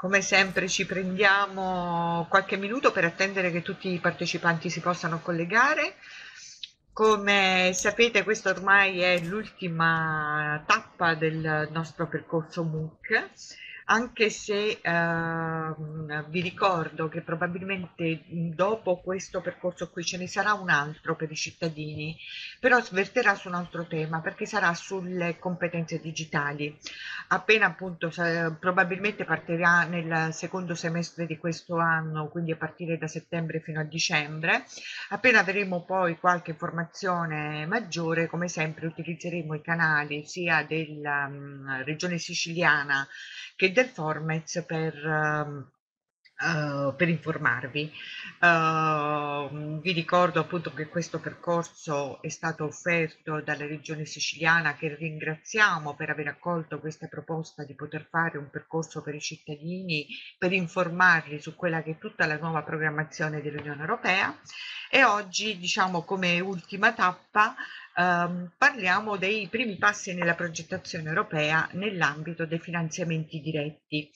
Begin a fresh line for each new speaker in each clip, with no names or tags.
Come sempre ci prendiamo qualche minuto per attendere che tutti i partecipanti si possano collegare. Come sapete questa ormai è l'ultima tappa del nostro percorso MOOC anche se eh, vi ricordo che probabilmente dopo questo percorso qui ce ne sarà un altro per i cittadini, però sverterà su un altro tema perché sarà sulle competenze digitali. Appena appunto probabilmente partirà nel secondo semestre di questo anno, quindi a partire da settembre fino a dicembre, appena avremo poi qualche informazione maggiore, come sempre utilizzeremo i canali sia della um, regione siciliana che del del Formez per, uh, per informarvi. Uh, vi ricordo appunto che questo percorso è stato offerto dalla Regione Siciliana che ringraziamo per aver accolto questa proposta di poter fare un percorso per i cittadini per informarli su quella che è tutta la nuova programmazione dell'Unione Europea e oggi diciamo come ultima tappa ehm, parliamo dei primi passi nella progettazione europea nell'ambito dei finanziamenti diretti.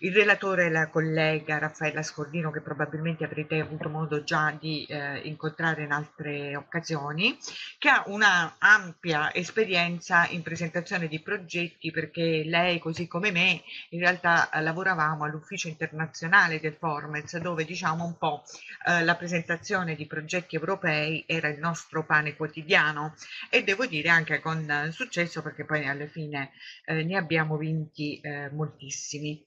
Il relatore è la collega Raffaella Scordino che probabilmente avrete avuto modo già di eh, incontrare in altre occasioni, che ha una ampia esperienza in presentazione di progetti perché lei così come me in realtà eh, lavoravamo all'ufficio internazionale del Formez dove diciamo un po' eh, la presentazione di progetti europei era il nostro pane quotidiano e devo dire anche con eh, successo perché poi alla fine eh, ne abbiamo vinti eh, moltissimi.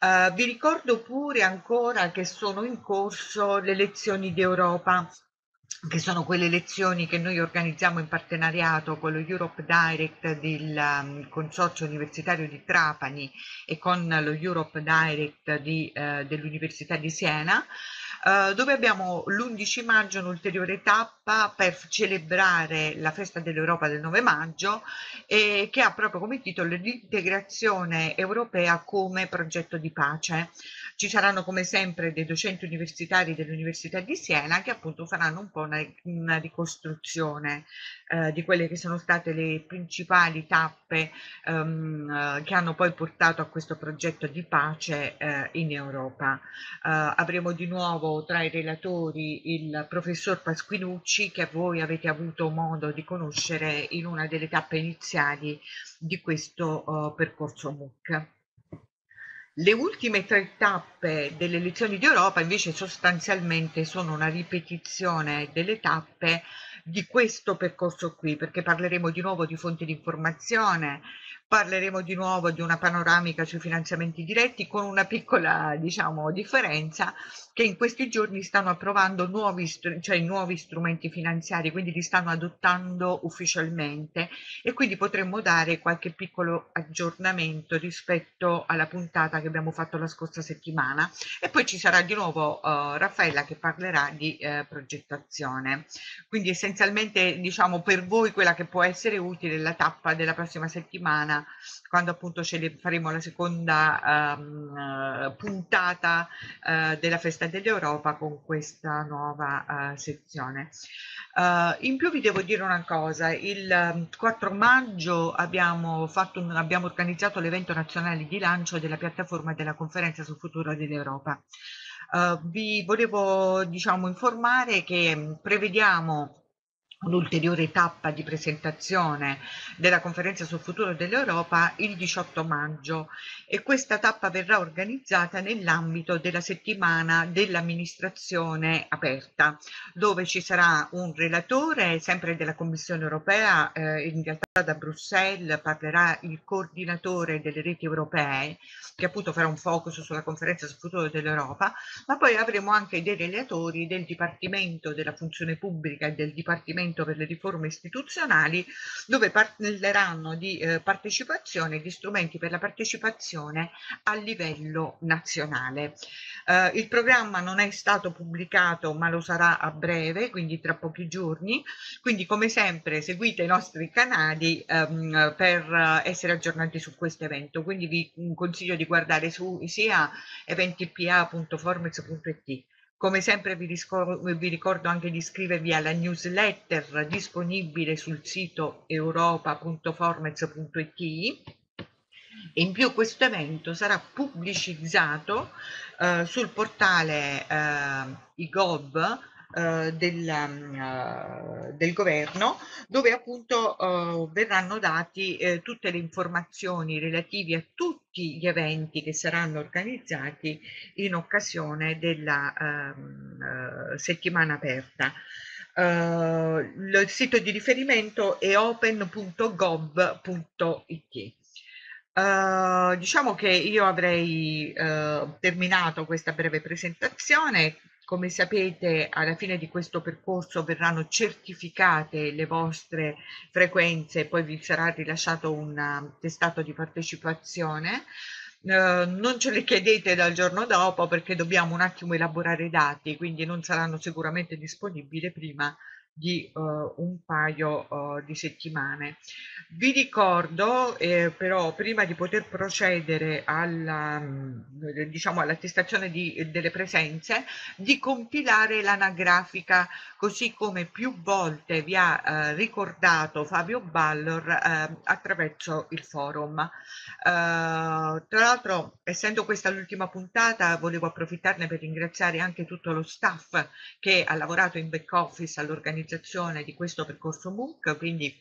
Uh, vi ricordo pure ancora che sono in corso le lezioni d'Europa che sono quelle lezioni che noi organizziamo in partenariato con lo Europe Direct del ehm, Consorzio Universitario di Trapani e con lo Europe Direct eh, dell'Università di Siena, eh, dove abbiamo l'11 maggio un'ulteriore tappa per celebrare la festa dell'Europa del 9 maggio eh, che ha proprio come titolo l'integrazione europea come progetto di pace. Ci saranno come sempre dei docenti universitari dell'Università di Siena che appunto faranno un po' una, una ricostruzione eh, di quelle che sono state le principali tappe ehm, eh, che hanno poi portato a questo progetto di pace eh, in Europa. Eh, avremo di nuovo tra i relatori il professor Pasquinucci che voi avete avuto modo di conoscere in una delle tappe iniziali di questo uh, percorso MOOC. Le ultime tre tappe delle elezioni d'Europa invece sostanzialmente sono una ripetizione delle tappe di questo percorso qui, perché parleremo di nuovo di fonti di informazione, parleremo di nuovo di una panoramica sui finanziamenti diretti con una piccola diciamo, differenza che in questi giorni stanno approvando nuovi, cioè, nuovi strumenti finanziari, quindi li stanno adottando ufficialmente e quindi potremmo dare qualche piccolo aggiornamento rispetto alla puntata che abbiamo fatto la scorsa settimana e poi ci sarà di nuovo eh, Raffaella che parlerà di eh, progettazione. Quindi essenzialmente diciamo per voi quella che può essere utile la tappa della prossima settimana settimana, quando appunto faremo la seconda um, puntata uh, della Festa dell'Europa con questa nuova uh, sezione. Uh, in più vi devo dire una cosa, il 4 ehm, maggio abbiamo, fatto, abbiamo organizzato l'evento nazionale di lancio della piattaforma della conferenza sul futuro dell'Europa. vi volevo diciamo, informare che prevediamo un'ulteriore tappa di presentazione della conferenza sul futuro dell'Europa il 18 maggio e questa tappa verrà organizzata nell'ambito della settimana dell'amministrazione aperta dove ci sarà un relatore sempre della Commissione europea eh, in realtà da Bruxelles parlerà il coordinatore delle reti europee che appunto farà un focus sulla conferenza sul futuro dell'Europa ma poi avremo anche dei relatori del Dipartimento della funzione pubblica e del Dipartimento Dipartimento per le riforme istituzionali dove parleranno di eh, partecipazione e di strumenti per la partecipazione a livello nazionale. Eh, il programma non è stato pubblicato ma lo sarà a breve, quindi tra pochi giorni, quindi come sempre seguite i nostri canali ehm, per essere aggiornati su questo evento, quindi vi consiglio di guardare su sia eventpa.formez.it come sempre vi, vi, ricordo anche di iscrivervi alla newsletter disponibile sul sito europa.formez.it e in più questo evento sarà pubblicizzato eh, sul portale eh, IGOV eh, della, mm, eh, del governo dove appunto eh, verranno dati eh, tutte le informazioni relative a tutti gli eventi che saranno organizzati in occasione della ehm, eh, settimana aperta. Eh, il sito di riferimento è open.gov.it. Uh, diciamo che io avrei uh, terminato questa breve presentazione come sapete, alla fine di questo percorso verranno certificate le vostre frequenze, poi vi sarà rilasciato un um, testato di partecipazione. Eh, non ce le chiedete dal giorno dopo perché dobbiamo un attimo elaborare i dati, quindi non saranno sicuramente disponibili prima di uh, un paio uh, di settimane. Vi ricordo eh, però prima di poter procedere alla, mm, diciamo, all'attestazione di, delle presenze di compilare l'anagrafica così come più volte vi ha eh, ricordato Fabio Ballor eh, attraverso il forum. Eh, tra l'altro essendo questa l'ultima puntata volevo approfittarne per ringraziare anche tutto lo staff che ha lavorato in back office all'organizzazione l'organizzazione di questo percorso MOOC, quindi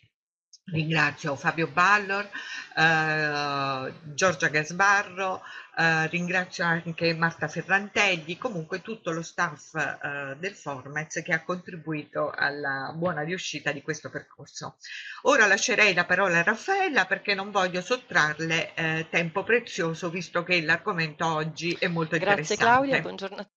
ringrazio Fabio Ballor, eh, Giorgia Gasbarro, eh, ringrazio anche Marta Ferrantelli, comunque tutto lo staff eh, del Formez che ha contribuito alla buona riuscita di questo percorso. Ora lascerei la parola a Raffaella perché non voglio sottrarle eh, tempo prezioso visto che l'argomento oggi è molto Grazie interessante. Grazie Claudia, buongiorno
a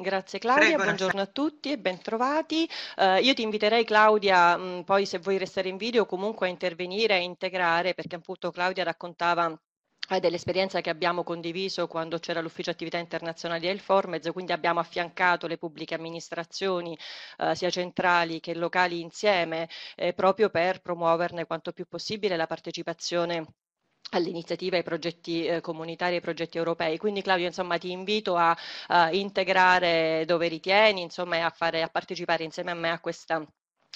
Grazie Claudia, Prego, buongiorno a tutti e bentrovati. Uh, io ti inviterei Claudia, mh, mm, poi se vuoi restare in video comunque a intervenire, e integrare, perché appunto Claudia raccontava eh, dell'esperienza che abbiamo condiviso quando c'era l'ufficio attività internazionali del Formez, quindi abbiamo affiancato le pubbliche amministrazioni eh, sia centrali che locali insieme eh, proprio per promuoverne quanto più possibile la partecipazione alle iniziative, ai progetti eh, comunitari, ai progetti europei. Quindi Claudio, insomma, ti invito a, a integrare dove ritieni, insomma, e a, fare, a partecipare insieme a me a questa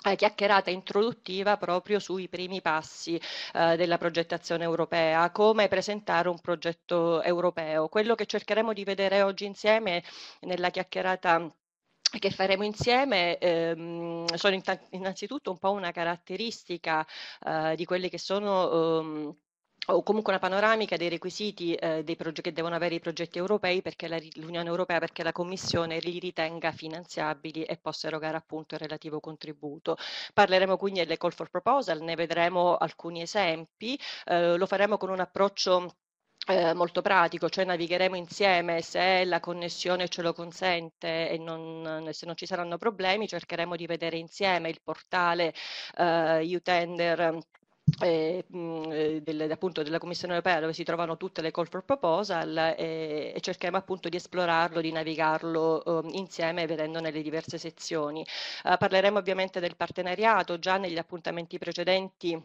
eh, chiacchierata introduttiva proprio sui primi passi eh, della progettazione europea, come presentare un progetto europeo. Quello che cercheremo di vedere oggi insieme nella chiacchierata che faremo insieme ehm, sono innanzitutto un po' una caratteristica eh, di quelli che sono ehm, o comunque una panoramica dei requisiti eh, dei che devono avere i progetti europei perché la, l'Unione Europea, perché la Commissione li ritenga finanziabili e possa erogare appunto il relativo contributo. Parleremo quindi delle call for proposal, ne vedremo alcuni esempi, eh, lo faremo con un approccio eh, molto pratico, cioè navigheremo insieme se la connessione ce lo consente e non, se non ci saranno problemi cercheremo di vedere insieme il portale eh, U-Tender eh, del, appunto della Commissione europea dove si trovano tutte le call for proposal eh, e cerchiamo appunto di esplorarlo, di navigarlo eh, insieme vedendo nelle diverse sezioni. Eh, parleremo ovviamente del partenariato, già negli appuntamenti precedenti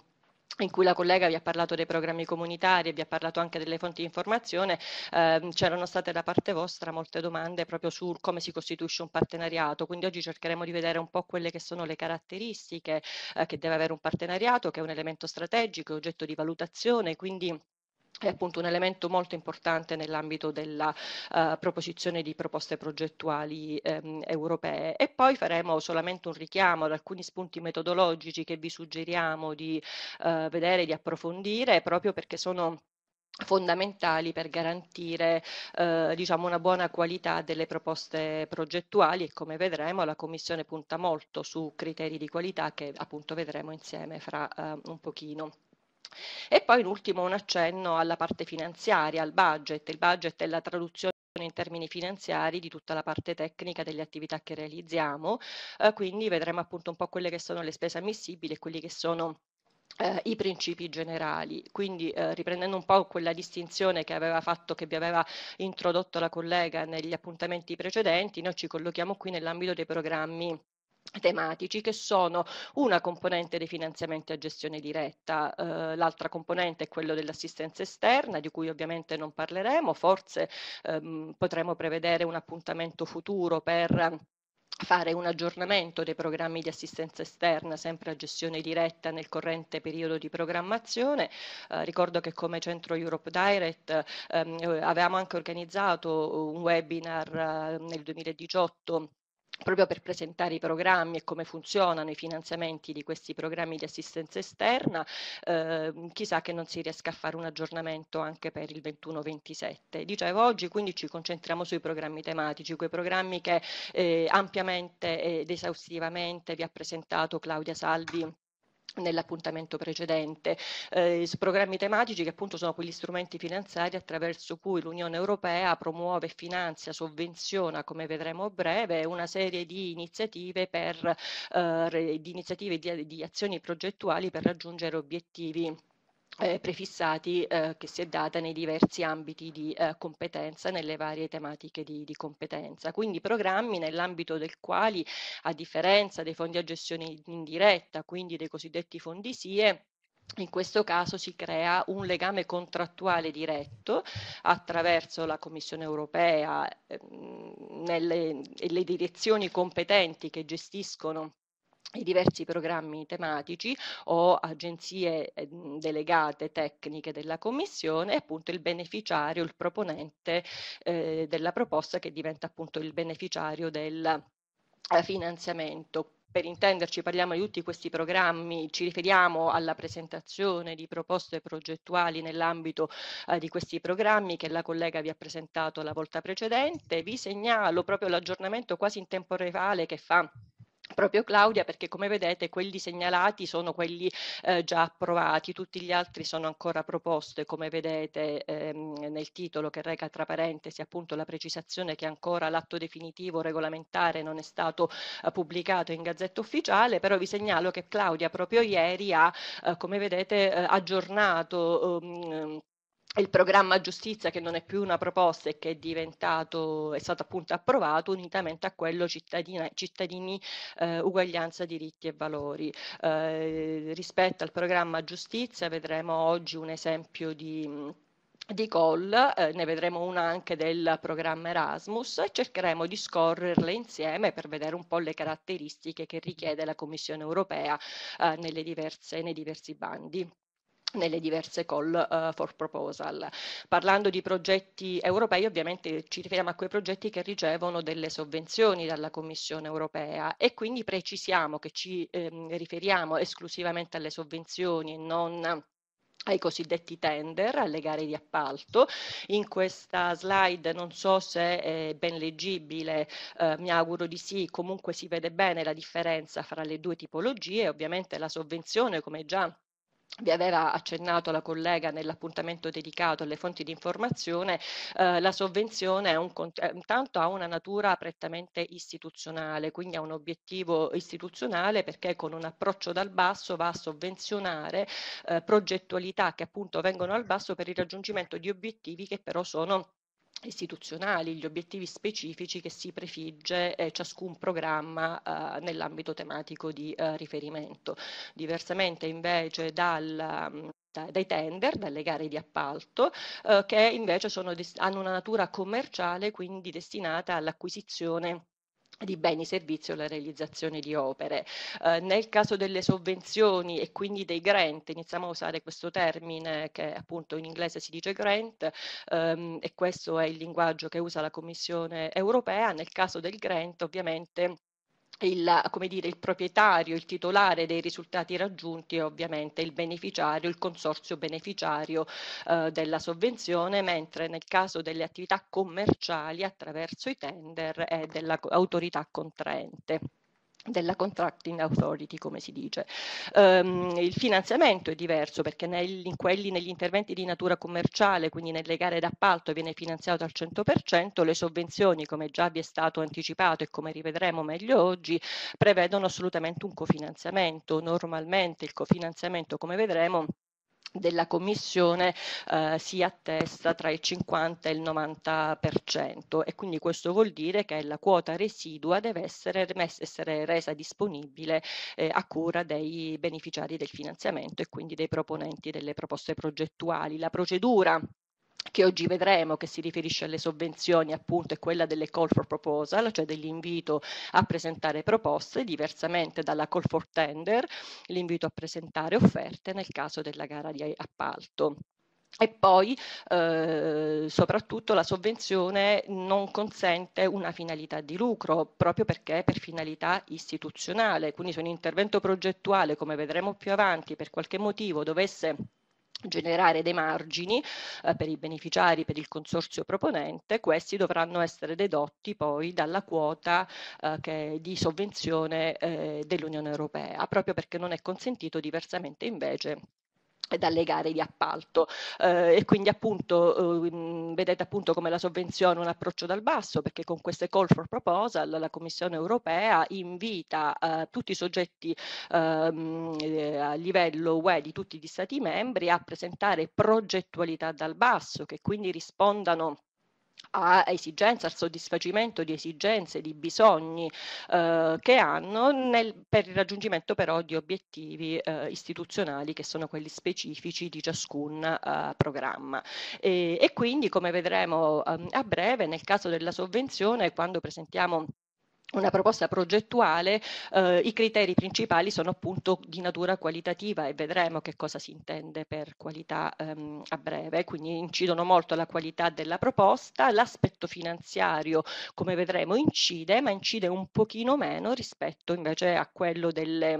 in cui la collega vi ha parlato dei programmi comunitari, e vi ha parlato anche delle fonti di informazione, eh, c'erano state da parte vostra molte domande proprio su come si costituisce un partenariato, quindi oggi cercheremo di vedere un po' quelle che sono le caratteristiche eh, che deve avere un partenariato, che è un elemento strategico, oggetto di valutazione, quindi è appunto un elemento molto importante nell'ambito della uh, proposizione di proposte progettuali ehm, europee e poi faremo solamente un richiamo ad alcuni spunti metodologici che vi suggeriamo di uh, vedere, di approfondire proprio perché sono fondamentali per garantire eh, diciamo una buona qualità delle proposte progettuali e come vedremo la Commissione punta molto su criteri di qualità che appunto vedremo insieme fra eh, un pochino. E poi l'ultimo un accenno alla parte finanziaria, al budget. Il budget è la traduzione in termini finanziari di tutta la parte tecnica delle attività che realizziamo, eh, quindi vedremo appunto un po' quelle che sono le spese ammissibili e quelli che sono eh, i principi generali. Quindi eh, riprendendo un po' quella distinzione che aveva fatto, che vi aveva introdotto la collega negli appuntamenti precedenti, noi ci collochiamo qui nell'ambito dei programmi tematici che sono una componente dei finanziamenti a gestione diretta, eh, l'altra componente è quello dell'assistenza esterna di cui ovviamente non parleremo, forse ehm, potremo prevedere un appuntamento futuro per fare un aggiornamento dei programmi di assistenza esterna sempre a gestione diretta nel corrente periodo di programmazione. Eh, ricordo che come Centro Europe Direct ehm, avevamo anche organizzato un webinar eh, nel 2018 proprio per presentare i programmi e come funzionano i finanziamenti di questi programmi di assistenza esterna, eh, chissà che non si riesca a fare un aggiornamento anche per il 21-27. Dicevo oggi quindi ci concentriamo sui programmi tematici, quei programmi che eh, ampiamente ed esaustivamente vi ha presentato Claudia Salvi nell'appuntamento precedente. Eh, programmi tematici che appunto sono quegli strumenti finanziari attraverso cui l'Unione Europea promuove, finanzia, sovvenziona, come vedremo a breve, una serie di iniziative, per, eh, di, iniziative di, di azioni progettuali per raggiungere obiettivi eh, prefissati eh, che si è data nei diversi ambiti di eh, competenza, nelle varie tematiche di, di competenza. Quindi programmi nell'ambito del quali, a differenza dei fondi a gestione indiretta, quindi dei cosiddetti fondi SIE, in questo caso si crea un legame contrattuale diretto attraverso la Commissione europea e ehm, le direzioni competenti che gestiscono i diversi programmi tematici o agenzie ehm, delegate tecniche della commissione e appunto il beneficiario, il proponente eh, della proposta che diventa appunto il beneficiario del eh, finanziamento per intenderci parliamo di tutti questi programmi, ci riferiamo alla presentazione di proposte progettuali nell'ambito eh, di questi programmi che la collega vi ha presentato la volta precedente. Vi segnalo proprio l'aggiornamento quasi in tempo reale che fa proprio Claudia perché come vedete quelli segnalati sono quelli eh, già approvati, tutti gli altri sono ancora proposte come vedete ehm, nel titolo che reca tra parentesi appunto la precisazione che ancora l'atto definitivo regolamentare non è stato eh, pubblicato in Gazzetta Ufficiale, però vi segnalo che Claudia proprio ieri ha, eh, come vedete, eh, aggiornato ehm, il programma giustizia che non è più una proposta e che è diventato, è stato appunto approvato unitamente a quello cittadini, eh, uguaglianza diritti e valori. Eh, rispetto al programma giustizia vedremo oggi un esempio di di call, eh, ne vedremo una anche del programma Erasmus e cercheremo di scorrerle insieme per vedere un po' le caratteristiche che richiede la Commissione europea eh, diverse, nei diversi bandi nelle diverse call uh, for proposal. Parlando di progetti europei, ovviamente ci riferiamo a quei progetti che ricevono delle sovvenzioni dalla Commissione europea e quindi precisiamo che ci ehm, riferiamo esclusivamente alle sovvenzioni e non ai cosiddetti tender, alle gare di appalto. In questa slide non so se è ben leggibile, eh, mi auguro di sì, comunque si vede bene la differenza fra le due tipologie, ovviamente la sovvenzione come già vi aveva accennato la collega nell'appuntamento dedicato alle fonti di informazione, eh, la sovvenzione è un, intanto ha una natura prettamente istituzionale, quindi ha un obiettivo istituzionale perché con un approccio dal basso va a sovvenzionare eh, progettualità che appunto vengono al basso per il raggiungimento di obiettivi che però sono istituzionali, gli obiettivi specifici che si prefigge eh, ciascun programma eh, nell'ambito tematico di eh, riferimento. Diversamente invece dal mm, dai tender, dalle gare di appalto, eh, che invece sono, hanno una natura commerciale, quindi destinata all'acquisizione di beni, servizi o la realizzazione di opere. Eh, nel caso delle sovvenzioni e quindi dei grant, iniziamo a usare questo termine che appunto in inglese si dice grant ehm, e questo è il linguaggio che usa la Commissione europea, nel caso del grant ovviamente il, come dire, il proprietario, il titolare dei risultati raggiunti è ovviamente il beneficiario, il consorzio beneficiario eh, della sovvenzione, mentre nel caso delle attività commerciali attraverso i tender è dell'autorità contraente della contracting authority, come si dice. Um, il finanziamento è diverso perché nel, in quelli, negli interventi di natura commerciale, quindi nelle gare d'appalto, viene finanziato al 100%, le sovvenzioni, come già vi è stato anticipato e come rivedremo meglio oggi, prevedono assolutamente un cofinanziamento. Normalmente il cofinanziamento, come vedremo, della Commissione eh, si attesta tra il 50 e il 90% e quindi questo vuol dire che la quota residua deve essere, remessa, essere resa disponibile eh, a cura dei beneficiari del finanziamento e quindi dei proponenti delle proposte progettuali. La procedura che oggi vedremo che si riferisce alle sovvenzioni appunto è quella delle call for proposal, cioè dell'invito a presentare proposte, diversamente dalla call for tender, l'invito a presentare offerte nel caso della gara di appalto. E poi eh, soprattutto la sovvenzione non consente una finalità di lucro proprio perché è per finalità istituzionale, quindi se un intervento progettuale, come vedremo più avanti, per qualche motivo dovesse generare dei margini eh, per i beneficiari, per il consorzio proponente, questi dovranno essere dedotti poi dalla quota eh, di sovvenzione eh, dell'Unione Europea, proprio perché non è consentito diversamente invece dalle gare di appalto eh, e quindi appunto eh, vedete appunto come la sovvenzione un approccio dal basso perché con queste call for proposal la Commissione europea invita eh, tutti i soggetti eh, eh, a livello UE di tutti gli stati membri a presentare progettualità dal basso che quindi rispondano a esigenze, al soddisfacimento di esigenze, di bisogni eh, che hanno nel, per il raggiungimento però di obiettivi eh, istituzionali che sono quelli specifici di ciascun eh, programma. E, e quindi come vedremo eh, a breve nel caso della sovvenzione quando presentiamo una proposta progettuale, eh, i criteri principali sono appunto di natura qualitativa e vedremo che cosa si intende per qualità ehm, a breve, quindi incidono molto la qualità della proposta, l'aspetto finanziario come vedremo incide, ma incide un pochino meno rispetto invece a quello delle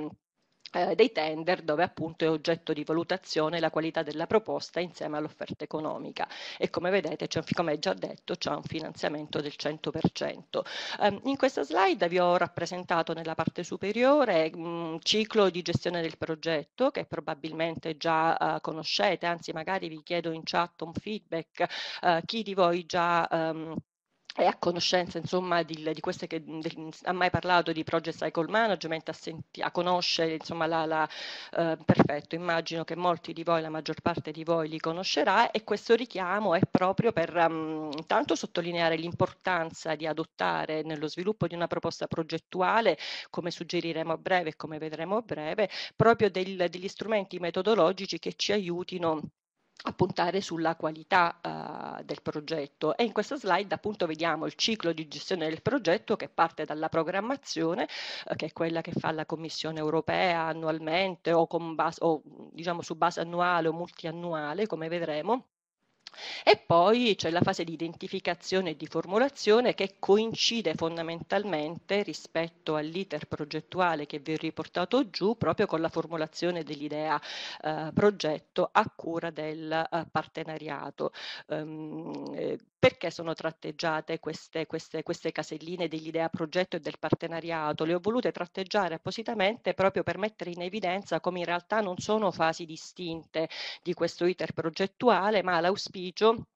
eh, dei tender dove appunto è oggetto di valutazione la qualità della proposta insieme all'offerta economica e come vedete c'è, come già detto c'è un finanziamento del 100%. Eh, in questa slide vi ho rappresentato nella parte superiore mm, un ciclo di gestione del progetto che probabilmente già eh, conoscete, anzi magari vi chiedo in chat un feedback eh, chi di voi già ehm, è a conoscenza insomma, di, di queste che di, ha mai parlato di project cycle management, a, senti, a conoscere insomma la, la eh, perfetto, immagino che molti di voi, la maggior parte di voi li conoscerà e questo richiamo è proprio per um, intanto sottolineare l'importanza di adottare nello sviluppo di una proposta progettuale, come suggeriremo a breve e come vedremo a breve, proprio del, degli strumenti metodologici che ci aiutino a puntare sulla qualità uh, del progetto e in questa slide appunto vediamo il ciclo di gestione del progetto che parte dalla programmazione uh, che è quella che fa la Commissione europea annualmente o, con base, o diciamo su base annuale o multiannuale come vedremo e poi c'è la fase di identificazione e di formulazione che coincide fondamentalmente rispetto all'iter progettuale che vi ho riportato giù proprio con la formulazione dell'idea eh, progetto a cura del eh, partenariato. Um, perché sono tratteggiate queste, queste, queste caselline dell'idea progetto e del partenariato? Le ho volute tratteggiare appositamente proprio per mettere in evidenza come in realtà non sono fasi distinte di questo iter progettuale, ma l'auspicio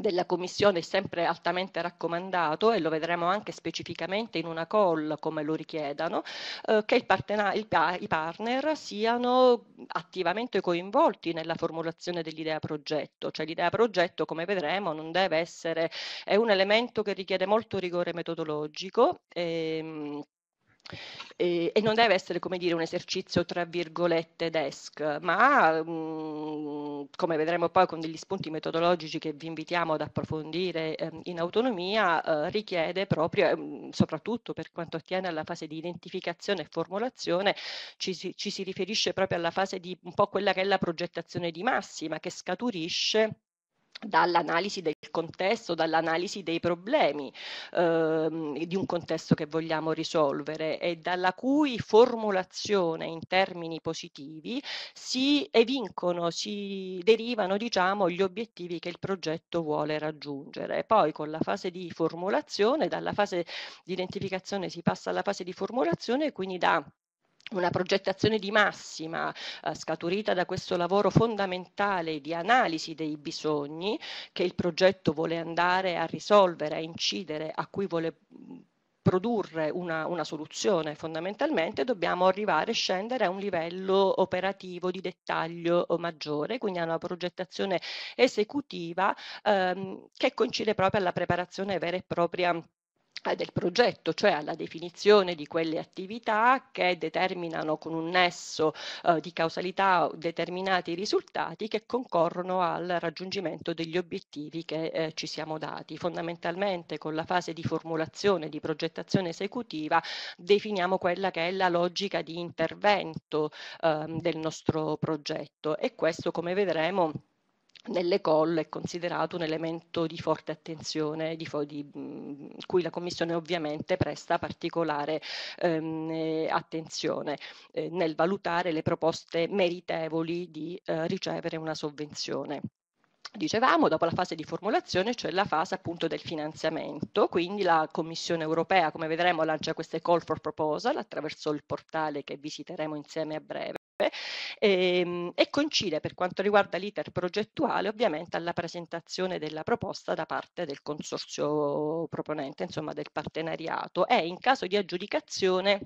della Commissione è sempre altamente raccomandato e lo vedremo anche specificamente in una call come lo richiedano, eh, che partena, il, i partner siano attivamente coinvolti nella formulazione dell'idea progetto, cioè l'idea progetto come vedremo non deve essere, è un elemento che richiede molto rigore metodologico. Ehm, e, e, non deve essere come dire un esercizio tra virgolette desk, ma mh, mm, come vedremo poi con degli spunti metodologici che vi invitiamo ad approfondire ehm, in autonomia, eh, richiede proprio, ehm, soprattutto per quanto attiene alla fase di identificazione e formulazione, ci si, ci si riferisce proprio alla fase di un po' quella che è la progettazione di massima che scaturisce dall'analisi del contesto, dall'analisi dei problemi ehm, di un contesto che vogliamo risolvere e dalla cui formulazione in termini positivi si evincono, si derivano diciamo, gli obiettivi che il progetto vuole raggiungere. Poi con la fase di formulazione, dalla fase di identificazione si passa alla fase di formulazione e quindi da una progettazione di massima eh, scaturita da questo lavoro fondamentale di analisi dei bisogni che il progetto vuole andare a risolvere, a incidere, a cui vuole mm, produrre una, una, soluzione fondamentalmente dobbiamo arrivare e scendere a un livello operativo di dettaglio maggiore, quindi a una progettazione esecutiva ehm, che coincide proprio alla preparazione vera e propria eh, del progetto, cioè alla definizione di quelle attività che determinano con un nesso eh, di causalità determinati risultati che concorrono al raggiungimento degli obiettivi che eh, ci siamo dati. Fondamentalmente con la fase di formulazione, di progettazione esecutiva, definiamo quella che è la logica di intervento eh, del nostro progetto e questo come vedremo nelle call è considerato un elemento di forte attenzione di di, cui la Commissione ovviamente presta particolare ehm, attenzione eh, nel valutare le proposte meritevoli di eh, ricevere una sovvenzione. Dicevamo, dopo la fase di formulazione c'è la fase appunto del finanziamento, quindi la Commissione europea, come vedremo, lancia queste call for proposal attraverso il portale che visiteremo insieme a breve e, ehm, e coincide per quanto riguarda l'iter progettuale ovviamente alla presentazione della proposta da parte del consorzio proponente, insomma del partenariato e in caso di aggiudicazione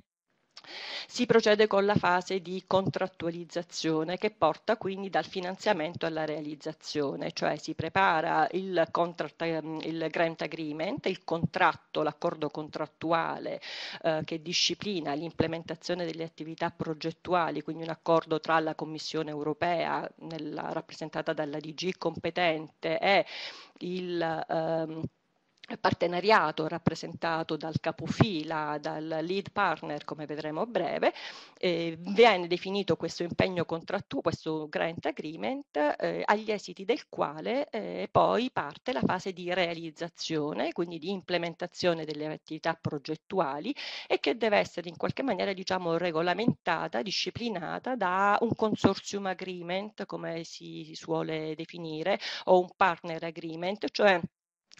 si procede con la fase di contrattualizzazione che porta quindi dal finanziamento alla realizzazione, cioè si prepara il, contract, ehm, il grant agreement, il contratto, l'accordo contrattuale eh, che disciplina l'implementazione delle attività progettuali, quindi un accordo tra la Commissione europea nella, rappresentata dalla DG competente e il... Ehm, partenariato rappresentato dal capofila, dal lead partner, come vedremo a breve, eh, viene definito questo impegno contrattuale, questo grant agreement, eh, agli esiti del quale eh, poi parte la fase di realizzazione, quindi di implementazione delle attività progettuali e che deve essere in qualche maniera diciamo regolamentata, disciplinata da un consortium agreement, come si suole definire, o un partner agreement, cioè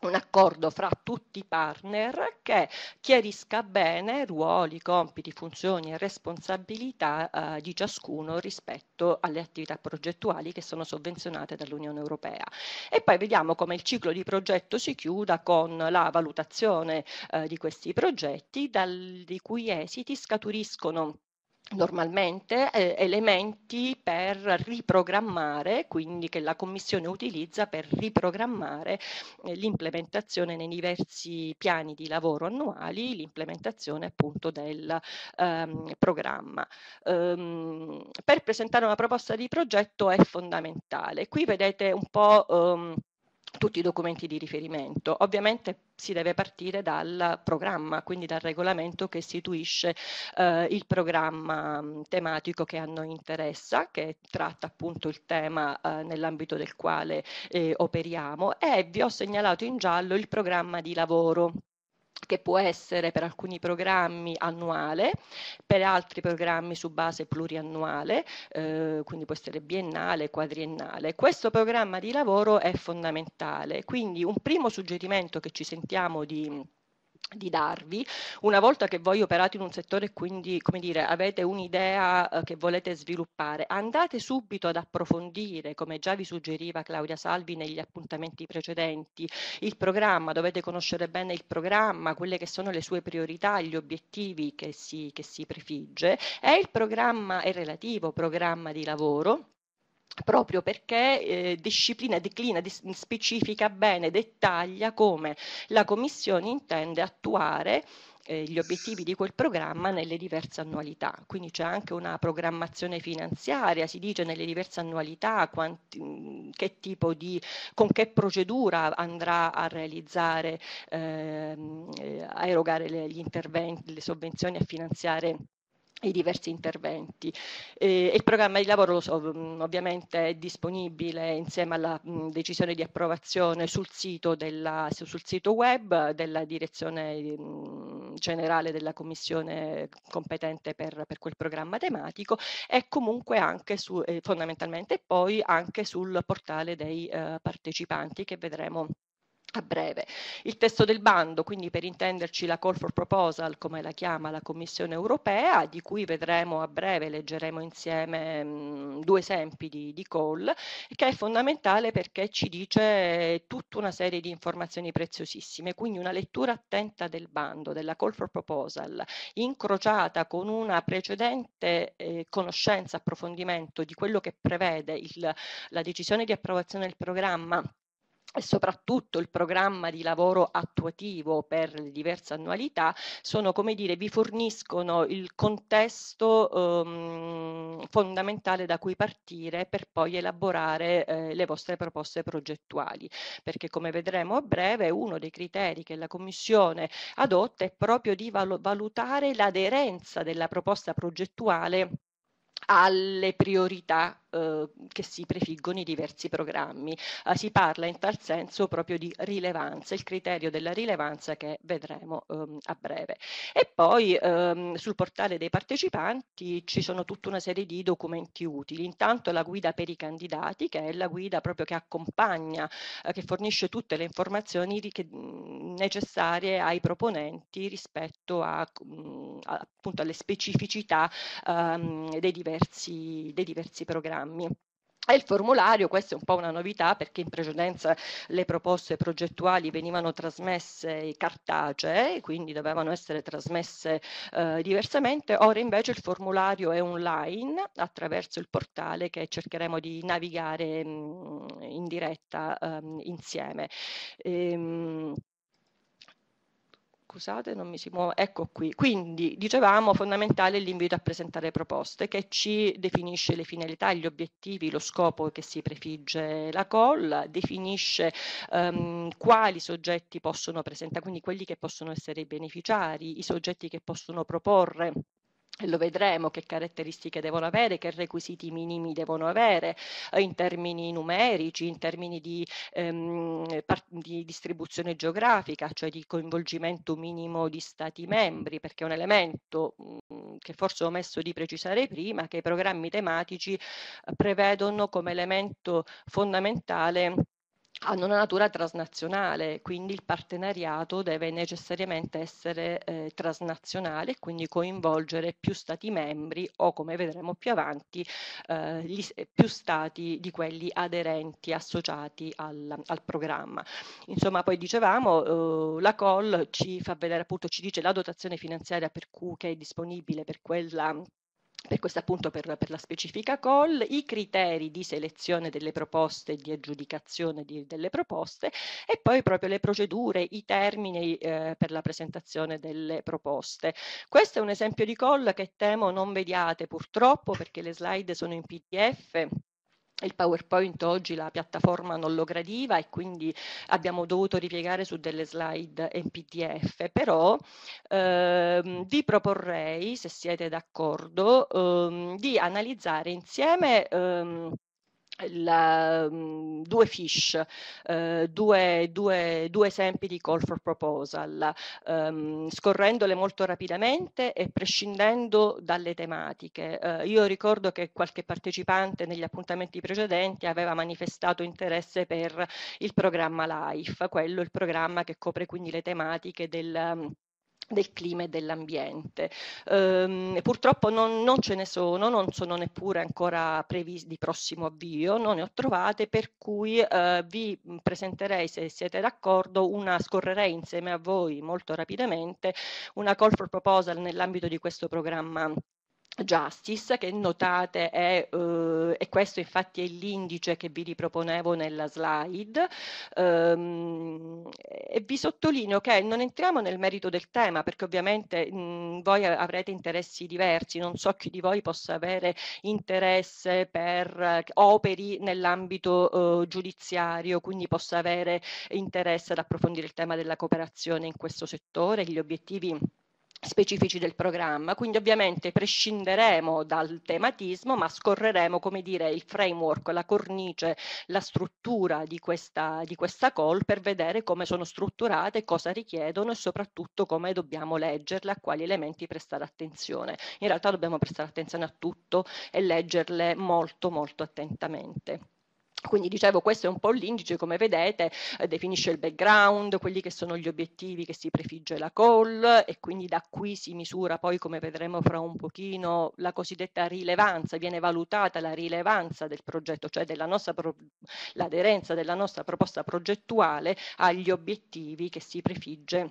un accordo fra tutti i partner che chiarisca bene ruoli, compiti, funzioni e responsabilità eh, di ciascuno rispetto alle attività progettuali che sono sovvenzionate dall'Unione Europea. E poi vediamo come il ciclo di progetto si chiuda con la valutazione eh, di questi progetti, dal, di cui esiti scaturiscono normalmente eh, elementi per riprogrammare, quindi che la Commissione utilizza per riprogrammare eh, l'implementazione nei diversi piani di lavoro annuali, l'implementazione appunto del ehm, programma. Ehm, per presentare una proposta di progetto è fondamentale. Qui vedete un po' ehm, tutti i documenti di riferimento. Ovviamente si deve partire dal programma, quindi dal regolamento che istituisce eh, il programma mm, tematico che a noi interessa, che tratta appunto il tema eh, nell'ambito del quale eh, operiamo e vi ho segnalato in giallo il programma di lavoro che può essere per alcuni programmi annuale, per altri programmi su base pluriannuale, eh, quindi può essere biennale, quadriennale. Questo programma di lavoro è fondamentale, quindi un primo suggerimento che ci sentiamo di di darvi. Una volta che voi operate in un settore e quindi, come dire, avete un'idea eh, che volete sviluppare, andate subito ad approfondire, come già vi suggeriva Claudia Salvi negli appuntamenti precedenti, il programma, dovete conoscere bene il programma, quelle che sono le sue priorità, gli obiettivi che si, che si prefigge e il programma, il relativo programma di lavoro proprio perché eh, disciplina, declina, dis- specifica bene, dettaglia come la Commissione intende attuare eh, gli obiettivi di quel programma nelle diverse annualità. Quindi c'è anche una programmazione finanziaria, si dice nelle diverse annualità quanti, che tipo di, con che procedura andrà a realizzare, ehm, eh, a erogare le, gli interventi, le sovvenzioni, a finanziare i diversi interventi. Eh, il programma di lavoro so, mm, ovviamente è disponibile insieme alla mh, mm, decisione di approvazione sul sito, della, sul sito web della direzione mh, mm, generale della commissione competente per, per, quel programma tematico e comunque anche su, eh, fondamentalmente poi anche sul portale dei eh, partecipanti che vedremo a breve. Il testo del bando, quindi per intenderci la call for proposal, come la chiama la Commissione europea, di cui vedremo a breve, leggeremo insieme mh, due esempi di, di call, che è fondamentale perché ci dice tutta una serie di informazioni preziosissime, quindi una lettura attenta del bando, della call for proposal, incrociata con una precedente eh, conoscenza, approfondimento di quello che prevede il, la decisione di approvazione del programma e soprattutto il programma di lavoro attuativo per le diverse annualità sono come dire vi forniscono il contesto ehm, fondamentale da cui partire per poi elaborare eh, le vostre proposte progettuali perché come vedremo a breve uno dei criteri che la commissione adotta è proprio di val valutare l'aderenza della proposta progettuale alle priorità eh, che si prefiggono i diversi programmi. Eh, si parla in tal senso proprio di rilevanza, il criterio della rilevanza che vedremo ehm, a breve. E poi ehm, sul portale dei partecipanti ci sono tutta una serie di documenti utili. Intanto la guida per i candidati, che è la guida proprio che accompagna, eh, che fornisce tutte le informazioni che, mh, necessarie ai proponenti rispetto a, mh, appunto alle specificità ehm, dei, diversi, dei diversi programmi programmi. E il formulario, questa è un po' una novità perché in precedenza le proposte progettuali venivano trasmesse cartacee, quindi dovevano essere trasmesse eh, diversamente, ora invece il formulario è online attraverso il portale che cercheremo di navigare mh, mm, in diretta mh, ehm, insieme. Ehm, scusate, non mi si muove, ecco qui. Quindi, dicevamo, fondamentale l'invito a presentare proposte che ci definisce le finalità, gli obiettivi, lo scopo che si prefigge la call, definisce um, quali soggetti possono presentare, quindi quelli che possono essere i beneficiari, i soggetti che possono proporre e lo vedremo che caratteristiche devono avere, che requisiti minimi devono avere eh, in termini numerici, in termini di, ehm, di, distribuzione geografica, cioè di coinvolgimento minimo di Stati membri, perché è un elemento mh, mm, che forse ho omesso di precisare prima, che i programmi tematici eh, prevedono come elemento fondamentale hanno una natura transnazionale, quindi il partenariato deve necessariamente essere eh, transnazionale e quindi coinvolgere più stati membri o come vedremo più avanti eh, gli, eh, più stati di quelli aderenti, associati al, al programma. Insomma poi dicevamo eh, la call ci fa vedere appunto, ci dice la dotazione finanziaria per cui che è disponibile per quella per questo appunto per, per, la specifica call, i criteri di selezione delle proposte, e di aggiudicazione di, delle proposte e poi proprio le procedure, i termini eh, per la presentazione delle proposte. Questo è un esempio di call che temo non vediate purtroppo perché le slide sono in PDF il PowerPoint oggi la piattaforma non lo gradiva e quindi abbiamo dovuto ripiegare su delle slide in PDF, però ehm, vi proporrei, se siete d'accordo, ehm, di analizzare insieme ehm, la, ehm, due fish, uh, due, due, due, esempi di call for proposal, um, scorrendole molto rapidamente e prescindendo dalle tematiche. Uh, io ricordo che qualche partecipante negli appuntamenti precedenti aveva manifestato interesse per il programma LIFE, quello il programma che copre quindi le tematiche del del clima e dell'ambiente. Ehm, purtroppo non, non, ce ne sono, non sono neppure ancora previsti di prossimo avvio, non ne ho trovate, per cui eh, vi presenterei, se siete d'accordo, una, scorrerei insieme a voi molto rapidamente una call for proposal nell'ambito di questo programma Justice che notate è, eh, e questo infatti è l'indice che vi riproponevo nella slide ehm, e vi sottolineo che non entriamo nel merito del tema perché ovviamente mh, mm, voi avrete interessi diversi, non so chi di voi possa avere interesse per eh, operi nell'ambito eh, giudiziario, quindi possa avere interesse ad approfondire il tema della cooperazione in questo settore, gli obiettivi specifici del programma, quindi ovviamente prescinderemo dal tematismo ma scorreremo come dire il framework, la cornice, la struttura di questa, di questa call per vedere come sono strutturate, cosa richiedono e soprattutto come dobbiamo leggerle, a quali elementi prestare attenzione. In realtà dobbiamo prestare attenzione a tutto e leggerle molto molto attentamente. Quindi dicevo, questo è un po' l'indice, come vedete, eh, definisce il background, quelli che sono gli obiettivi che si prefigge la call e quindi da qui si misura poi, come vedremo fra un pochino, la cosiddetta rilevanza, viene valutata la rilevanza del progetto, cioè l'aderenza della nostra proposta progettuale agli obiettivi che si prefigge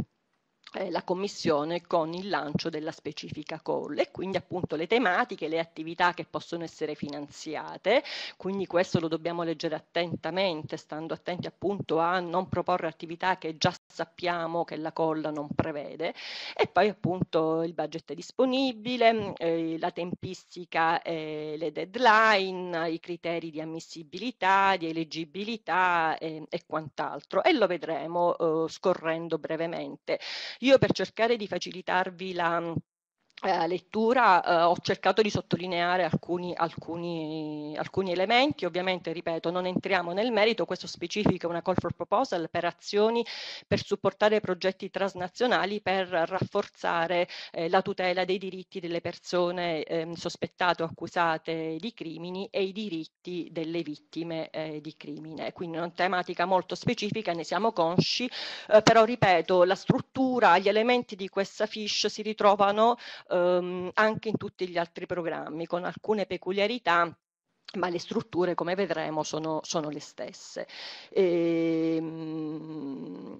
eh, la commissione con il lancio della specifica call e quindi appunto le tematiche, le attività che possono essere finanziate, quindi questo lo dobbiamo leggere attentamente, stando attenti appunto a non proporre attività che già sappiamo che la colla non prevede e poi appunto il budget disponibile, mm, eh, la tempistica, eh, le deadline, i criteri di ammissibilità, di eleggibilità eh, e quant'altro e lo vedremo eh, scorrendo brevemente. Io per cercare di facilitarvi la eh, lettura eh, ho cercato di sottolineare alcuni, alcuni, alcuni, elementi, ovviamente ripeto non entriamo nel merito, questo specifico è una call for proposal per azioni per supportare progetti transnazionali per rafforzare eh, la tutela dei diritti delle persone ehm, sospettate o accusate di crimini e i diritti delle vittime eh, di crimine, quindi una tematica molto specifica, ne siamo consci, eh, però ripeto la struttura, gli elementi di questa fish si ritrovano ehm, anche in tutti gli altri programmi, con alcune peculiarità ma le strutture, come vedremo, sono, sono le stesse. E, ehm,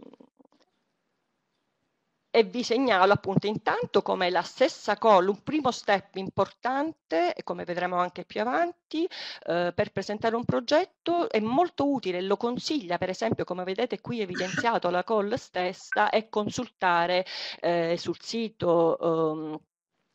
e vi segnalo appunto intanto come la stessa column, un primo step importante, e come vedremo anche più avanti, eh, per presentare un progetto è molto utile, lo consiglia per esempio come vedete qui evidenziato la call stessa, è consultare eh, sul sito... Ehm,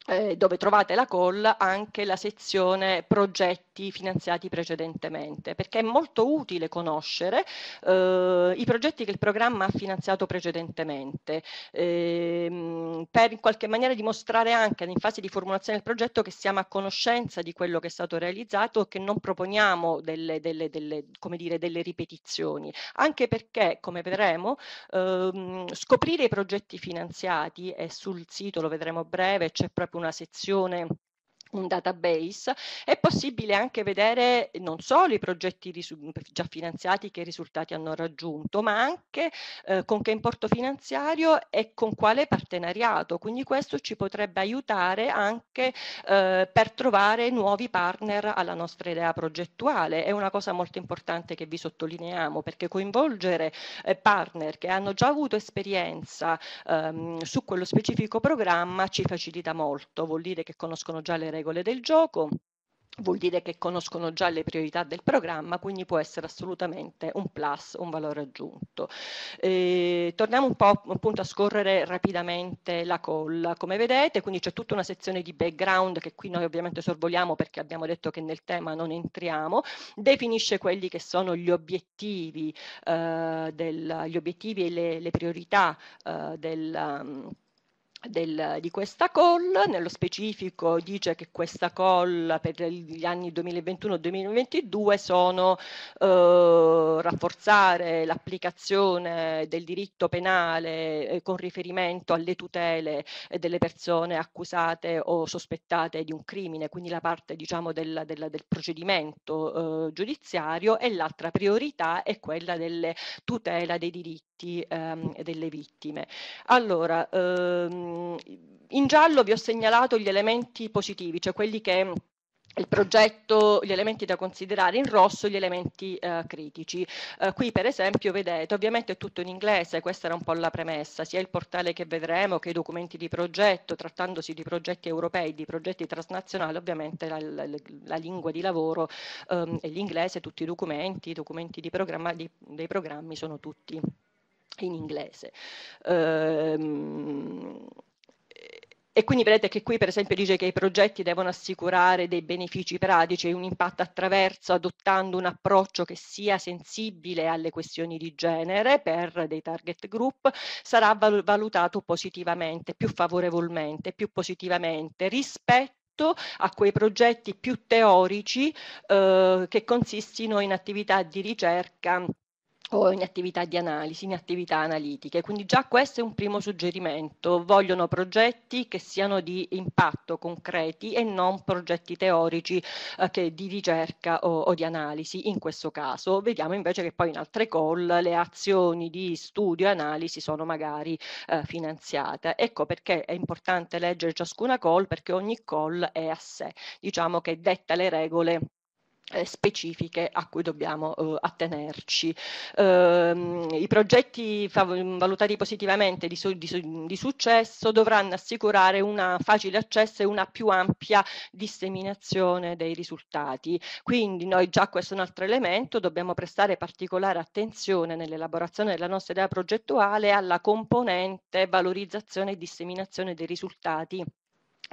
eh, dove trovate la call anche la sezione progetti finanziati precedentemente, perché è molto utile conoscere eh, i progetti che il programma ha finanziato precedentemente, ehm, per in qualche maniera dimostrare anche in fase di formulazione del progetto che siamo a conoscenza di quello che è stato realizzato e che non proponiamo delle, delle, delle, dire, delle ripetizioni, anche perché, come vedremo, ehm, scoprire i progetti finanziati e sul sito lo vedremo breve, c'è proprio una sezione un database, è possibile anche vedere non solo i progetti già finanziati che risultati hanno raggiunto, ma anche eh, con che importo finanziario e con quale partenariato. Quindi questo ci potrebbe aiutare anche eh, per trovare nuovi partner alla nostra idea progettuale. È una cosa molto importante che vi sottolineiamo perché coinvolgere eh, partner che hanno già avuto esperienza ehm, su quello specifico programma ci facilita molto, vuol dire che conoscono già le regole regole del gioco, vuol dire che conoscono già le priorità del programma, quindi può essere assolutamente un plus, un valore aggiunto. Eh, torniamo un po' appunto a scorrere rapidamente la call. Come vedete, quindi c'è tutta una sezione di background che qui noi ovviamente sorvoliamo perché abbiamo detto che nel tema non entriamo, definisce quelli che sono gli obiettivi, eh, del, gli obiettivi e le, le priorità eh, del um, del, di questa call, nello specifico dice che questa call per gli anni 2021-2022 sono eh, rafforzare l'applicazione del diritto penale eh, con riferimento alle tutele eh, delle persone accusate o sospettate di un crimine, quindi la parte diciamo, del, del, del procedimento eh, giudiziario e l'altra priorità è quella della tutela dei diritti Ehm, delle vittime. Allora, ehm, in giallo vi ho segnalato gli elementi positivi, cioè quelli che il progetto, gli elementi da considerare in rosso, gli elementi eh, critici. Eh, qui per esempio vedete, ovviamente è tutto in inglese, questa era un po' la premessa, sia il portale che vedremo che i documenti di progetto, trattandosi di progetti europei, di progetti transnazionali, ovviamente la, la, la lingua di lavoro ehm, è l'inglese, tutti i documenti, i documenti di programma, di, dei programmi sono tutti in inglese. Ehm, e quindi vedete che qui per esempio dice che i progetti devono assicurare dei benefici pratici e un impatto attraverso adottando un approccio che sia sensibile alle questioni di genere per dei target group sarà valutato positivamente, più favorevolmente, più positivamente rispetto a quei progetti più teorici eh, che consistino in attività di ricerca o in attività di analisi, in attività analitiche. Quindi già questo è un primo suggerimento. Vogliono progetti che siano di impatto concreti e non progetti teorici eh, di ricerca o, o, di analisi in questo caso. Vediamo invece che poi in altre call le azioni di studio e analisi sono magari eh, finanziate. Ecco perché è importante leggere ciascuna call perché ogni call è a sé, diciamo che detta le regole eh, specifiche a cui dobbiamo uh, attenerci. Uh, I progetti valutati positivamente di, su di, su di, successo dovranno assicurare un facile accesso e una più ampia disseminazione dei risultati. Quindi noi già questo è un altro elemento, dobbiamo prestare particolare attenzione nell'elaborazione della nostra idea progettuale alla componente valorizzazione e disseminazione dei risultati